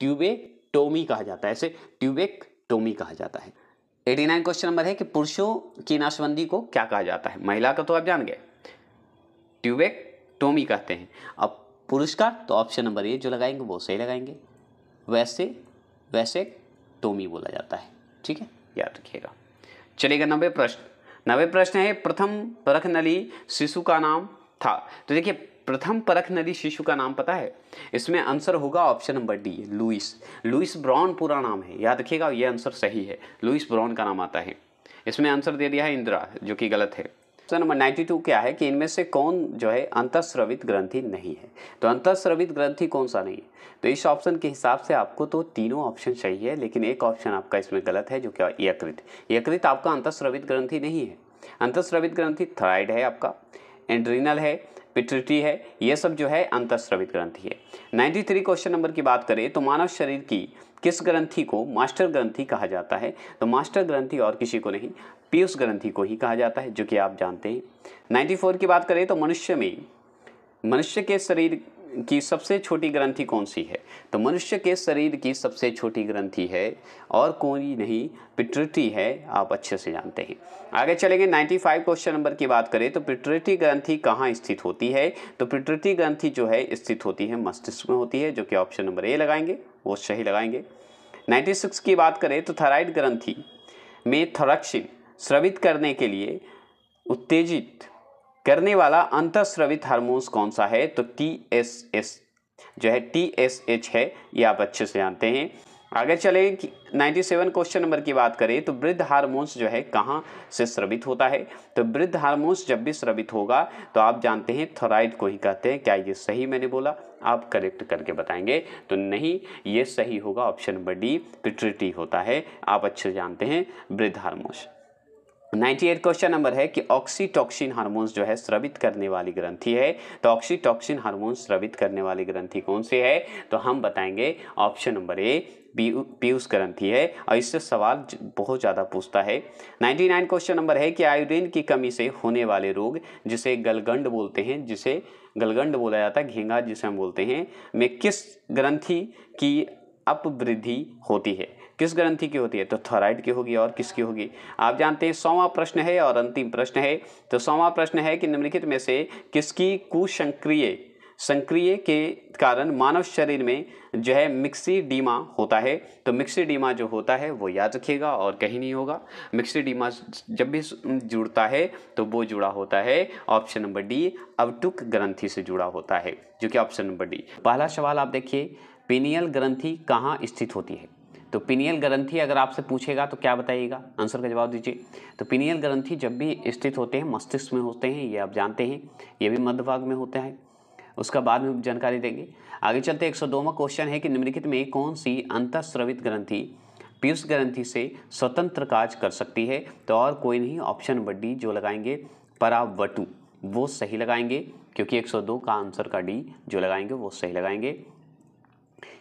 ट्यूबे टोमी कहा जाता है ऐसे ट्यूबेक टोमी कहा जाता है 89 क्वेश्चन नंबर है कि पुरुषों की नाशबंदी को क्या कहा जाता है महिला का तो आप जान गए ट्यूबेक टोमी कहते हैं अब पुरुष का तो ऑप्शन नंबर ए जो लगाएंगे वो सही लगाएंगे वैसे वैसे टोमी बोला जाता है ठीक है याद रखिएगा चलेगा नवे प्रश्न नवे प्रश्न है प्रथम परख नली शिशु का नाम था तो देखिए प्रथम परख नली शिशु का नाम पता है इसमें आंसर होगा option number D Louise Louise Brown पूरा नाम है याद रखिएगा ये आंसर सही है लुइस ब्राउन का नाम आता है इसमें आंसर दे दिया है इंदिरा जो कि गलत है तो नंबर 92 क्या है कि इनमें से कौन जो है अंतस्रवित ग्रंथि नहीं है तो अंतस्रवित ग्रंथि कौन सा नहीं है तो इस ऑप्शन के हिसाब से आपको तो तीनों ऑप्शन चाहिए लेकिन एक ऑप्शन आपका इसमें गलत है जो क्या यकृत यकृत आपका अंतस्रवित ग्रंथि नहीं है अंतस्रवित ग्रंथि थ्राइड है आपका एंड्रीनल है पिट्रिटी है ये सब जो है अंतस्रवित ग्रंथि है नाइन्टी क्वेश्चन नंबर की बात करें तो मानव शरीर की किस ग्रंथि को मास्टर ग्रंथि कहा जाता है तो मास्टर ग्रंथि और किसी को नहीं पीयूष ग्रंथि को ही कहा जाता है जो कि आप जानते हैं 94 की बात करें तो मनुष्य में मनुष्य के शरीर की सबसे छोटी ग्रंथि कौन सी है तो मनुष्य के शरीर की सबसे छोटी ग्रंथि है और कोई नहीं पिट्रिटी है आप अच्छे से जानते हैं आगे चलेंगे 95 क्वेश्चन नंबर की बात करें तो पिट्रिटी ग्रंथि कहाँ स्थित होती है तो पिट्रिटी ग्रंथि जो है स्थित होती है मस्तिष्क में होती है जो कि ऑप्शन नंबर ए लगाएंगे वो सही लगाएंगे 96 की बात करें तो थायराइड ग्रंथि में थोरक्षिन स्रवित करने के लिए उत्तेजित करने वाला अंतस्रवित हार्मोन्स कौन सा है तो टी एस एस जो है टी एस एच है ये आप अच्छे से जानते हैं आगे चले कि 97 क्वेश्चन नंबर की बात करें तो वृद्ध हार्मोन्स जो है कहाँ से स्रवित होता है तो वृद्ध हार्मोन्स जब भी स्रवित होगा तो आप जानते हैं थोराइड को ही कहते हैं क्या ये सही मैंने बोला आप करेक्ट करके बताएंगे तो नहीं ये सही होगा ऑप्शन नंबर डी पिट्रिटी होता है आप अच्छे जानते हैं वृद्ध hormones ninety eight question number है कि ऑक्सीटॉक्सिन हार्मोन्स जो है स्रवित करने वाली ग्रंथि है तो ऑक्सीटॉक्सिन हार्मोन्स स्रवित करने वाली ग्रंथि कौन सी है तो हम बताएंगे ऑप्शन नंबर ए पीयूष ग्रंथि है और इससे सवाल बहुत ज़्यादा पूछता है नाइन्टी नाइन क्वेश्चन नंबर है कि आयोडीन की कमी से होने वाले रोग जिसे गलगंड बोलते हैं जिसे गलगंड बोला जाता है घेंगा जिसे हम बोलते हैं में किस ग्रंथि की अपवृद्धि होती है किस ग्रंथि की होती है तो थॉराइड की होगी और किसकी होगी आप जानते हैं सौवा प्रश्न है और अंतिम प्रश्न है तो सौवा प्रश्न है कि निम्नलिखित में से किसकी कुसंक्रिय संक्रिय के कारण मानव शरीर में जो है मिक्सी डीमा होता है तो मिक्सीडीमा जो होता है वो याद रखिएगा और कहीं नहीं होगा मिक्सीडीमा जब भी जुड़ता है तो वो जुड़ा होता है ऑप्शन नंबर डी अवटुक ग्रंथि से जुड़ा होता है जो कि ऑप्शन नंबर डी पहला सवाल आप देखिए पीनियल ग्रंथि कहाँ स्थित होती है तो पिनियल ग्रंथी अगर आपसे पूछेगा तो क्या बताइएगा आंसर का जवाब दीजिए तो पिनियल ग्रंथी जब भी स्थित होते हैं मस्तिष्क में होते हैं ये आप जानते हैं ये भी मध्य भाग में होता है उसका बाद में जानकारी देंगे आगे चलते एक सौ क्वेश्चन है कि निम्नलिखित में कौन सी अंतस्रवित ग्रंथि पीयूष ग्रंथि से स्वतंत्र काज कर सकती है तो और कोई नहीं ऑप्शन बड्डी जो लगाएंगे परावटु वो सही लगाएंगे क्योंकि 102 का आंसर का डी जो लगाएंगे वो सही लगाएंगे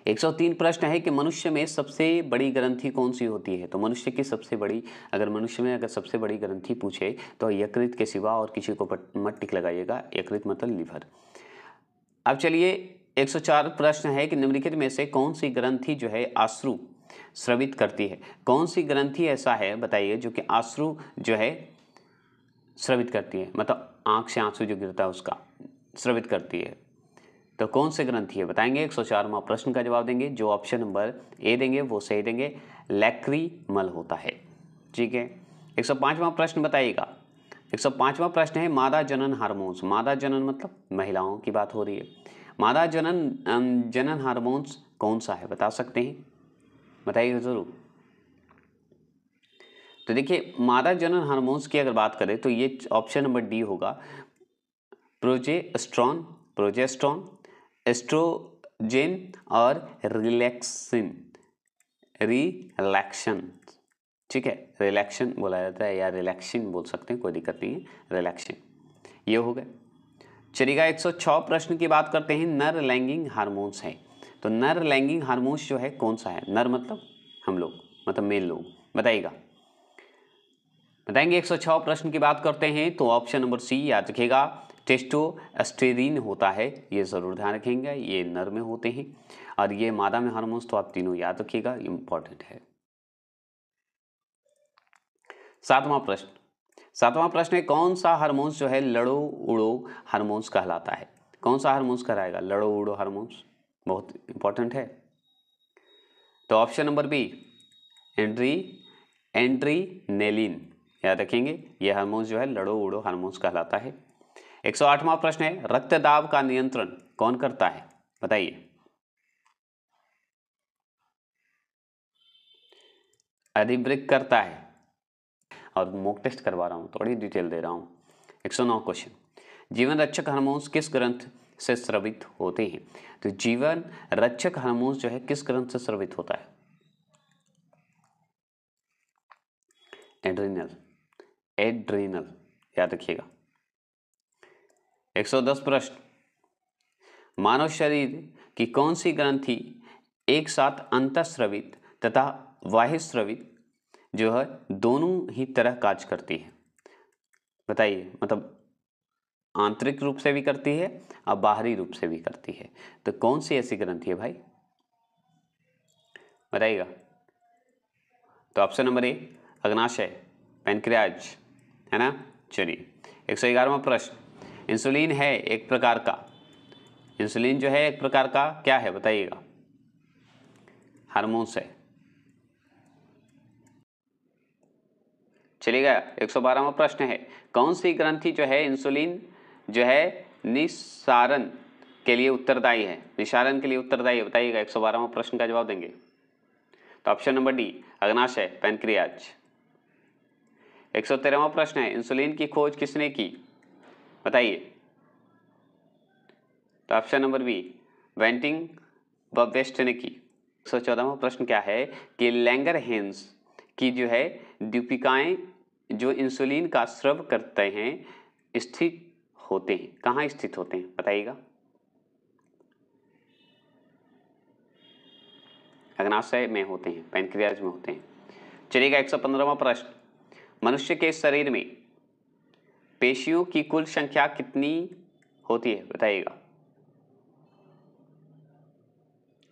103 प्रश्न है कि मनुष्य में सबसे बड़ी ग्रंथि कौन सी होती है तो मनुष्य की सबसे बड़ी अगर मनुष्य में अगर सबसे बड़ी ग्रंथि पूछे तो यकृत के सिवा और किसी को मत टिक लगाइएगा यकृत मतलब लिवर अब चलिए 104 प्रश्न है कि निम्नलिखित में से कौन सी ग्रंथि जो है आश्रु स्रवित करती है कौन सी ग्रंथि ऐसा है बताइए जो कि आश्रु जो है स्रवित करती है मतलब आँख से आंसू जो गिरता है उसका स्रवित करती है तो कौन से ग्रंथ ये बताएंगे एक सौ चारवा प्रश्न का जवाब देंगे जो ऑप्शन नंबर ए देंगे वो सही देंगे मल होता है ठीक है एक सौ पांचवा प्रश्न बताइएगा एक सौ पाँचवा प्रश्न है मादा जनन हार्मोन्स मादा जनन मतलब महिलाओं की बात हो रही है मादा जनन जनन हार्मोन्स कौन सा है बता सकते हैं बताइए तो ज़रूर तो देखिए मादा जनन हार्मोन्स की अगर बात करें तो ये ऑप्शन नंबर डी होगा प्रोजेस्ट्रॉन प्रोजेस्ट्रॉन एस्ट्रोजेन और रिलैक्सिन रिलैक्शन ठीक है रिलैक्शन बोला जाता है या रिलैक्सिन बोल सकते हैं कोई दिक्कत नहीं है रिलैक्सिन ये हो गए चलिएगा 106 प्रश्न की बात करते हैं नर लैंगिंग हार्मोन्स है तो नर लैंगिंग हार्मोन्स जो है कौन सा है नर मतलब हम लोग मतलब मेल लोग बताइएगा बताएंगे 106 प्रश्न की बात करते हैं तो ऑप्शन नंबर सी याद रखिएगा टेस्टोस्टेरिन होता है ये ज़रूर ध्यान रखेंगे ये नर में होते हैं और ये मादा में हार्मोन्स तो आप तीनों याद रखिएगा इम्पॉर्टेंट है सातवां प्रश्न सातवां प्रश्न है कौन सा हार्मोन्स जो है लड़ो उड़ो हार्मोन्स कहलाता है कौन सा हार्मोन्स कहलाएगा लड़ो उड़ो हार्मोन्स बहुत इंपॉर्टेंट है तो ऑप्शन नंबर बी एंड्री एंड्री नेलिन याद रखेंगे ये हार्मोन्स जो है लड़ो उड़ो हार्मोन्स कहलाता है एक प्रश्न है रक्त दाब का नियंत्रण कौन करता है बताइए अधिवृक करता है और मोक टेस्ट करवा रहा हूं थोड़ी डिटेल दे रहा हूं एक सौ नौ क्वेश्चन जीवन रक्षक हार्मोन्स किस ग्रंथ से स्रवित होते हैं तो जीवन रक्षक हार्मोन्स जो है किस ग्रंथ से स्रवित होता है एड्रीनल एड्रीनल याद रखिएगा 110 प्रश्न मानव शरीर की कौन सी ग्रंथि एक साथ अंतस्रवित तथा बाह्यस्रवित जो है दोनों ही तरह काज करती है बताइए मतलब आंतरिक रूप से भी करती है और बाहरी रूप से भी करती है तो कौन सी ऐसी ग्रंथि है भाई बताइएगा तो ऑप्शन नंबर ए अग्नाशय पेनक्रियाज है ना चलिए एक सौ ग्यारहवा प्रश्न इंसुलिन है एक प्रकार का इंसुलिन जो है एक प्रकार का क्या है बताइएगा हार्मोन्स है चलिएगा एक सौ बारहवा प्रश्न है कौन सी ग्रंथि जो है इंसुलिन जो है निसारण के लिए उत्तरदायी है निशारण के लिए उत्तरदायी है बताइएगा एक सौ बारहवा प्रश्न का जवाब देंगे तो ऑप्शन नंबर डी अग्नाशय पैनक्रियाज एक सौ तेरहवा प्रश्न है इंसुलिन की खोज किसने की बताइए तो ऑप्शन नंबर बी वेंटिंग व ने की सौ चौदहवा प्रश्न क्या है कि लैंगर हेंस की जो है दीपिकाएँ जो इंसुलिन का स्रव करते हैं स्थित होते हैं कहाँ स्थित होते हैं बताइएगा अग्नाशय में होते हैं पैनक्रियाज में होते हैं चलिएगा एक सौ पंद्रहवा प्रश्न मनुष्य के शरीर में पेशियों की कुल संख्या कितनी होती है बताइएगा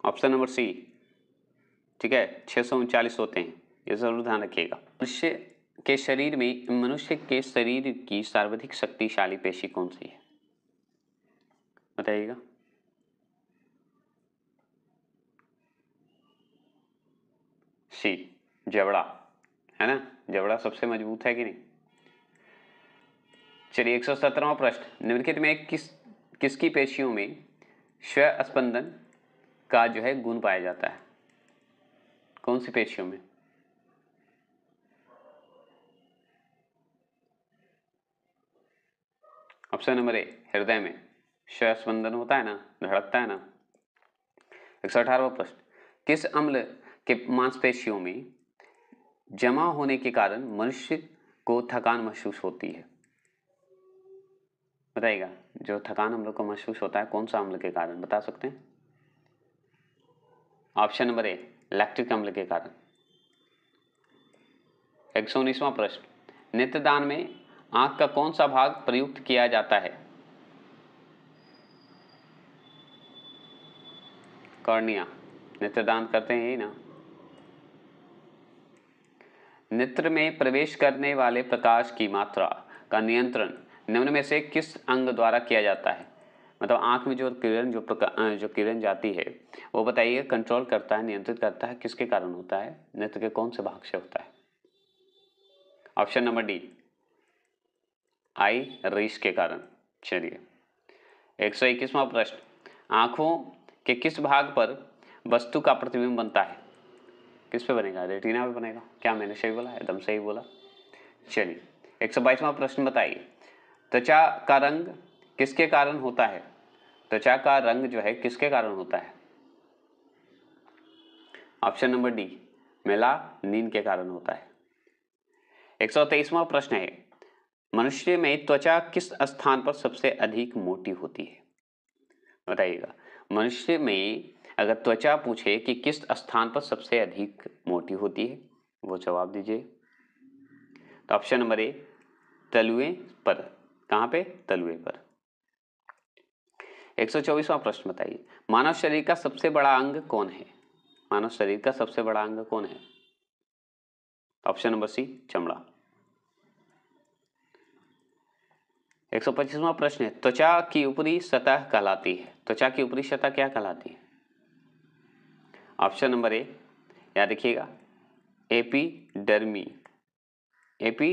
ऑप्शन नंबर सी ठीक है छः सौ उनचालीस होते हैं ये ज़रूर ध्यान रखिएगा मनुष्य के शरीर में मनुष्य के शरीर की सर्वाधिक शक्तिशाली पेशी कौन सी है बताइएगा सी जबड़ा है ना जबड़ा सबसे मजबूत है कि नहीं चलिए एक सौ सत्रहवा प्रश्न निम्नलिखित में किस किसकी पेशियों में स्व स्पंदन का जो है गुण पाया जाता है कौन सी पेशियों में ऑप्शन नंबर ए हृदय में स्व स्पंदन होता है ना धड़कता है ना एक सौ अठारहवा प्रश्न किस अम्ल के मांसपेशियों में जमा होने के कारण मनुष्य को थकान महसूस होती है बताइएगा जो थकान हम लोग को महसूस होता है कौन सा अम्ल के कारण बता सकते हैं ऑप्शन नंबर ए इलेक्ट्रिक अम्ल के कारण एक सौ उन्नीसवा प्रश्न नेत्रदान में आंख का कौन सा भाग प्रयुक्त किया जाता है कर्णिया नेत्रदान करते हैं ही ना नेत्र में प्रवेश करने वाले प्रकाश की मात्रा का नियंत्रण निम्न में से किस अंग द्वारा किया जाता है मतलब आँख में जो किरण जो जो किरण जाती है वो बताइए कंट्रोल करता है नियंत्रित करता है किसके कारण होता है नेत्र के कौन से भाग से होता है option number D iris के कारण चलिए एक सौ इक्कीसवा प्रश्न आँखों के किस भाग पर वस्तु का प्रतिबिंब बनता है किस पे बनेगा रेटिना पे बनेगा क्या मैंने सही बोला एकदम सही बोला चलिए एक सौ बाईसवा प्रश्न बताइए त्वचा का रंग किसके कारण होता है त्वचा का रंग जो है किसके कारण होता है ऑप्शन नंबर डी मेला नींद के कारण होता है एक सौ तेईसवा प्रश्न है मनुष्य में त्वचा किस स्थान पर सबसे अधिक मोटी होती है बताइएगा मनुष्य में अगर त्वचा पूछे कि किस स्थान पर सबसे अधिक मोटी होती है वो जवाब दीजिए तो ऑप्शन नंबर ए तलुए पर कहाँ पे तलवे पर एक सौ प्रश्न बताइए मानव शरीर का सबसे बड़ा अंग कौन है मानव शरीर का सबसे बड़ा अंग कौन है ऑप्शन नंबर सी चमड़ा एक सौ पच्चीसवा प्रश्न है त्वचा की ऊपरी सतह कहलाती है त्वचा की ऊपरी सतह क्या कहलाती है ऑप्शन नंबर ए याद रखिएगा डर्मी एपी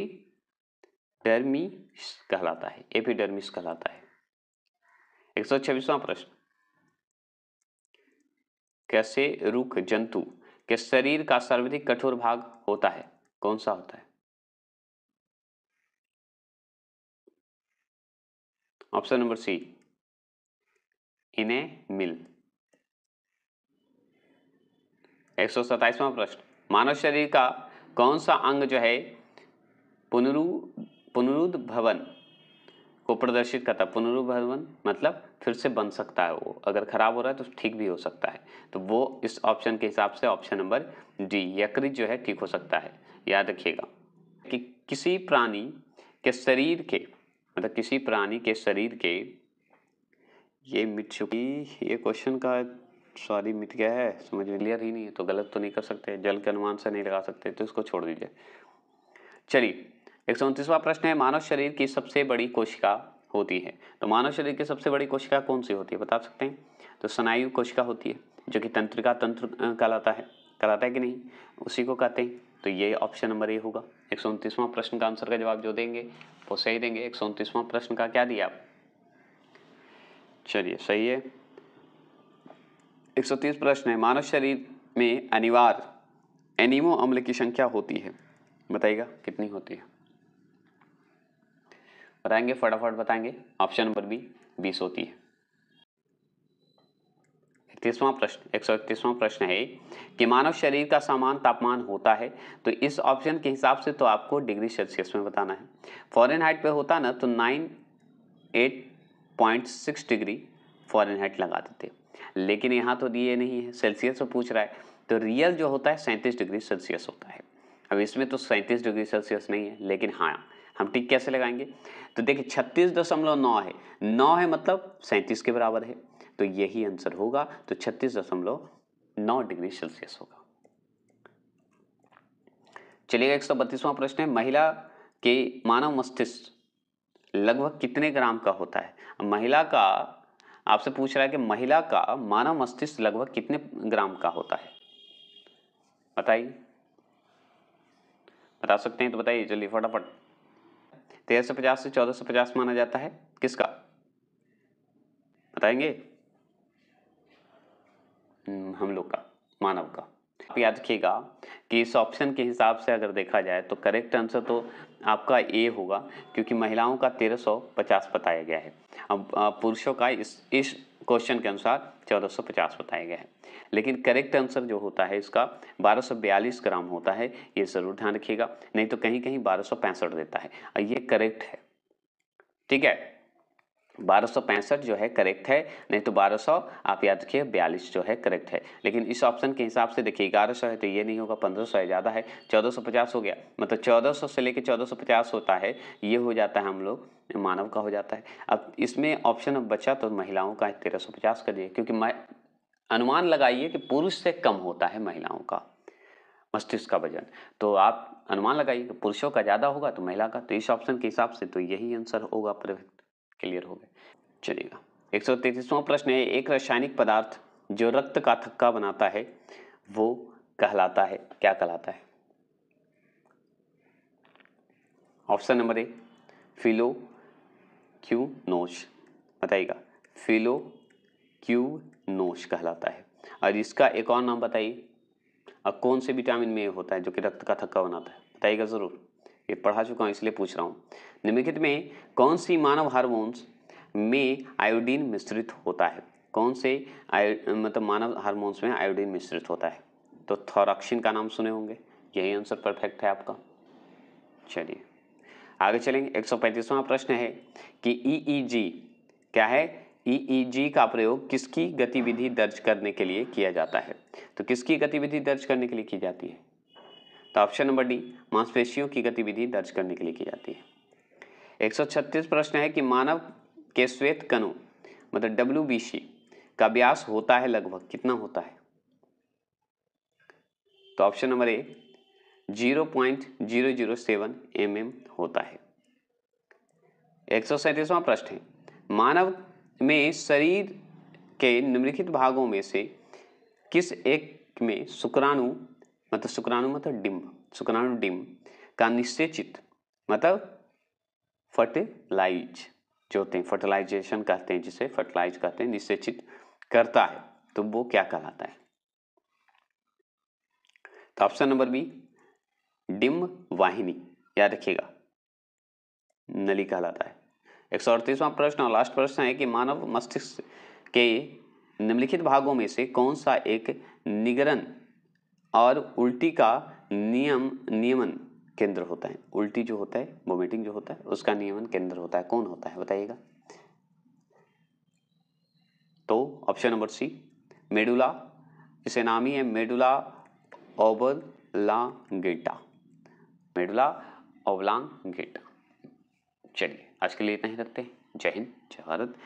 डर्मिस कहलाता है एपिडर्मिस कहलाता है एक सौ छब्बीसवा प्रश्न कैसे रुख जंतु के शरीर का सर्वाधिक कठोर भाग होता है कौन सा होता है ऑप्शन नंबर सी इन्हें मिल एक सौ सत्ताईसवां प्रश्न मानव शरीर का कौन सा अंग जो है पुनरु भवन को प्रदर्शित करता है भवन मतलब फिर से बन सकता है वो अगर ख़राब हो रहा है तो ठीक भी हो सकता है तो वो इस ऑप्शन के हिसाब से ऑप्शन नंबर डी यकृत जो है ठीक हो सकता है याद रखिएगा कि किसी प्राणी के शरीर के मतलब किसी प्राणी के शरीर के ये मिट चुकी ये क्वेश्चन का सॉरी मिट गया है समझ में क्लियर ही नहीं है तो गलत तो नहीं कर सकते जल के अनुमान से नहीं लगा सकते तो इसको छोड़ दीजिए चलिए एक प्रश्न है मानव शरीर की सबसे बड़ी कोशिका होती है तो मानव शरीर की सबसे बड़ी कोशिका कौन सी होती है बता सकते हैं तो स्नायु कोशिका होती है जो कि तंत्रिका तंत्र कहलाता है कहलाता है कि नहीं उसी को कहते हैं तो ये ऑप्शन नंबर ए होगा एक प्रश्न का आंसर का जवाब जो देंगे वो सही देंगे एक प्रश्न का क्या दिया आप चलिए सही है एक सौ तीस प्रश्न है मानव शरीर में अनिवार्य एनिमो अम्ल की संख्या होती है बताइएगा कितनी होती है बताएंगे फटाफट बताएंगे ऑप्शन नंबर बी बीस होती है इकतीसवां प्रश्न एक सौ इकतीसवां प्रश्न है कि मानव शरीर का सामान तापमान होता है तो इस ऑप्शन के हिसाब से तो आपको डिग्री सेल्सियस में बताना है फॉरन हाइट पर होता ना तो nine eight point six degree Fahrenheit लगा देते लेकिन यहाँ तो दिए नहीं है सेल्सियस में पूछ रहा है तो रियल जो होता है सैंतीस डिग्री सेल्सियस होता है अब इसमें तो सैंतीस डिग्री सेल्सियस नहीं है लेकिन हाँ हम टिक कैसे लगाएंगे तो देखिए छत्तीस दशमलव नौ है नौ है मतलब सैंतीस के बराबर है तो यही आंसर होगा तो छत्तीस दशमलव नौ डिग्री सेल्सियस होगा चलिएगा एक सौ बत्तीसवां प्रश्न है महिला के मानव मस्तिष्क लगभग कितने ग्राम का होता है महिला का आपसे पूछ रहा है कि महिला का मानव मस्तिष्क लगभग कितने ग्राम का होता है बताइए बता सकते हैं तो बताइए चलिए फटाफट तेरह सौ पचास से चौदह सौ पचास माना जाता है किसका बताएंगे हम्म, हम लोग का मानव का आप याद रखिएगा कि इस ऑप्शन के हिसाब से अगर देखा जाए तो करेक्ट आंसर तो आपका ए होगा क्योंकि महिलाओं का तेरह सौ पचास बताया गया है अब पुरुषों का इस इस क्वेश्चन के अनुसार 1450 बताया गया है लेकिन करेक्ट आंसर जो होता है इसका 1242 ग्राम होता है ये ज़रूर ध्यान रखिएगा नहीं तो कहीं कहीं बारह देता है ये करेक्ट है ठीक है बारह जो है करेक्ट है नहीं तो 1200 आप याद रखिए बयालीस जो है करेक्ट है लेकिन इस ऑप्शन के हिसाब से देखिए ग्यारह सौ है तो ये नहीं होगा पंद्रह सौ है ज़्यादा है चौदह सौ पचास हो गया मतलब चौदह सौ से लेकर चौदह सौ पचास होता है ये हो जाता है हम लोग मानव का हो जाता है अब इसमें ऑप्शन अब बचा तो महिलाओं का तेरह सौ पचास कर दिए क्योंकि अनुमान लगाइए कि पुरुष से कम होता है महिलाओं का मस्तिष्क का वजन तो आप अनुमान लगाइए कि पुरुषों का ज़्यादा होगा तो महिला का तो इस ऑप्शन के हिसाब से तो यही आंसर होगा परफेक्ट क्लियर हो गए चलिएगा एक सौ तैतीसवां प्रश्न है एक रासायनिक पदार्थ जो रक्त का थक्का बनाता है वो कहलाता है क्या कहलाता है option number A phylloquinone बताइएगा फिलो क्यू नोश कहलाता है और इसका एक और नाम बताइए अब कौन से विटामिन में होता है जो कि रक्त का थक्का बनाता है बताइएगा ज़रूर ये पढ़ा चुका हूँ इसलिए पूछ रहा हूँ निम्नलिखित में कौन सी मानव हार्मोन्स में आयोडीन मिश्रित होता है कौन से आयो मतलब मानव हार्मोन्स में आयोडीन मिश्रित होता है तो थॉरक्सिन का नाम सुने होंगे यही आंसर परफेक्ट है आपका चलिए आगे चलेंगे एक सौ प्रश्न है कि ईईजी e e क्या है ईईजी e का प्रयोग किसकी गतिविधि दर्ज करने के लिए किया जाता है तो किसकी गतिविधि दर्ज करने के लिए की जाती है तो ऑप्शन नंबर डी मांसपेशियों की गतिविधि दर्ज करने के लिए की जाती है 136 प्रश्न है कि मानव के श्वेत कणों मतलब डब्ल्यू का व्यास होता है लगभग कितना होता है तो option number A zero point zero zero seven M M होता है एक सौ सैंतीसवां प्रश्न है मानव में शरीर के निम्नलिखित भागों में से किस एक में शुक्राणु मतलब शुक्राणु मतलब डिम्ब शुक्राणु डिम्ब का निश्चेचित मतलब फर्टिलाइज जो होते हैं फर्टिलाइजेशन कहते हैं जिसे फर्टिलाइज कहते हैं निश्चेचित करता है तो वो क्या कहलाता है तो ऑप्शन नंबर बी डिम्ब वाहिनी याद रखिएगा नली कहलाता है एक सौ अड़तीसवां प्रश्न और लास्ट प्रश्न है कि मानव मस्तिष्क के निम्नलिखित भागों में से कौन सा एक निगरन और उल्टी का नियम नियमन केंद्र होता है उल्टी जो होता है वोमिटिंग जो होता है उसका नियमन केंद्र होता है कौन होता है बताइएगा तो ऑप्शन नंबर सी मेडुला इसे नाम ही है मेडुला ओबल लांगेटा मेडुला ओबलांगेटा चलिए आज के लिए इतना ही रखते हैं जय हिंद जय भारत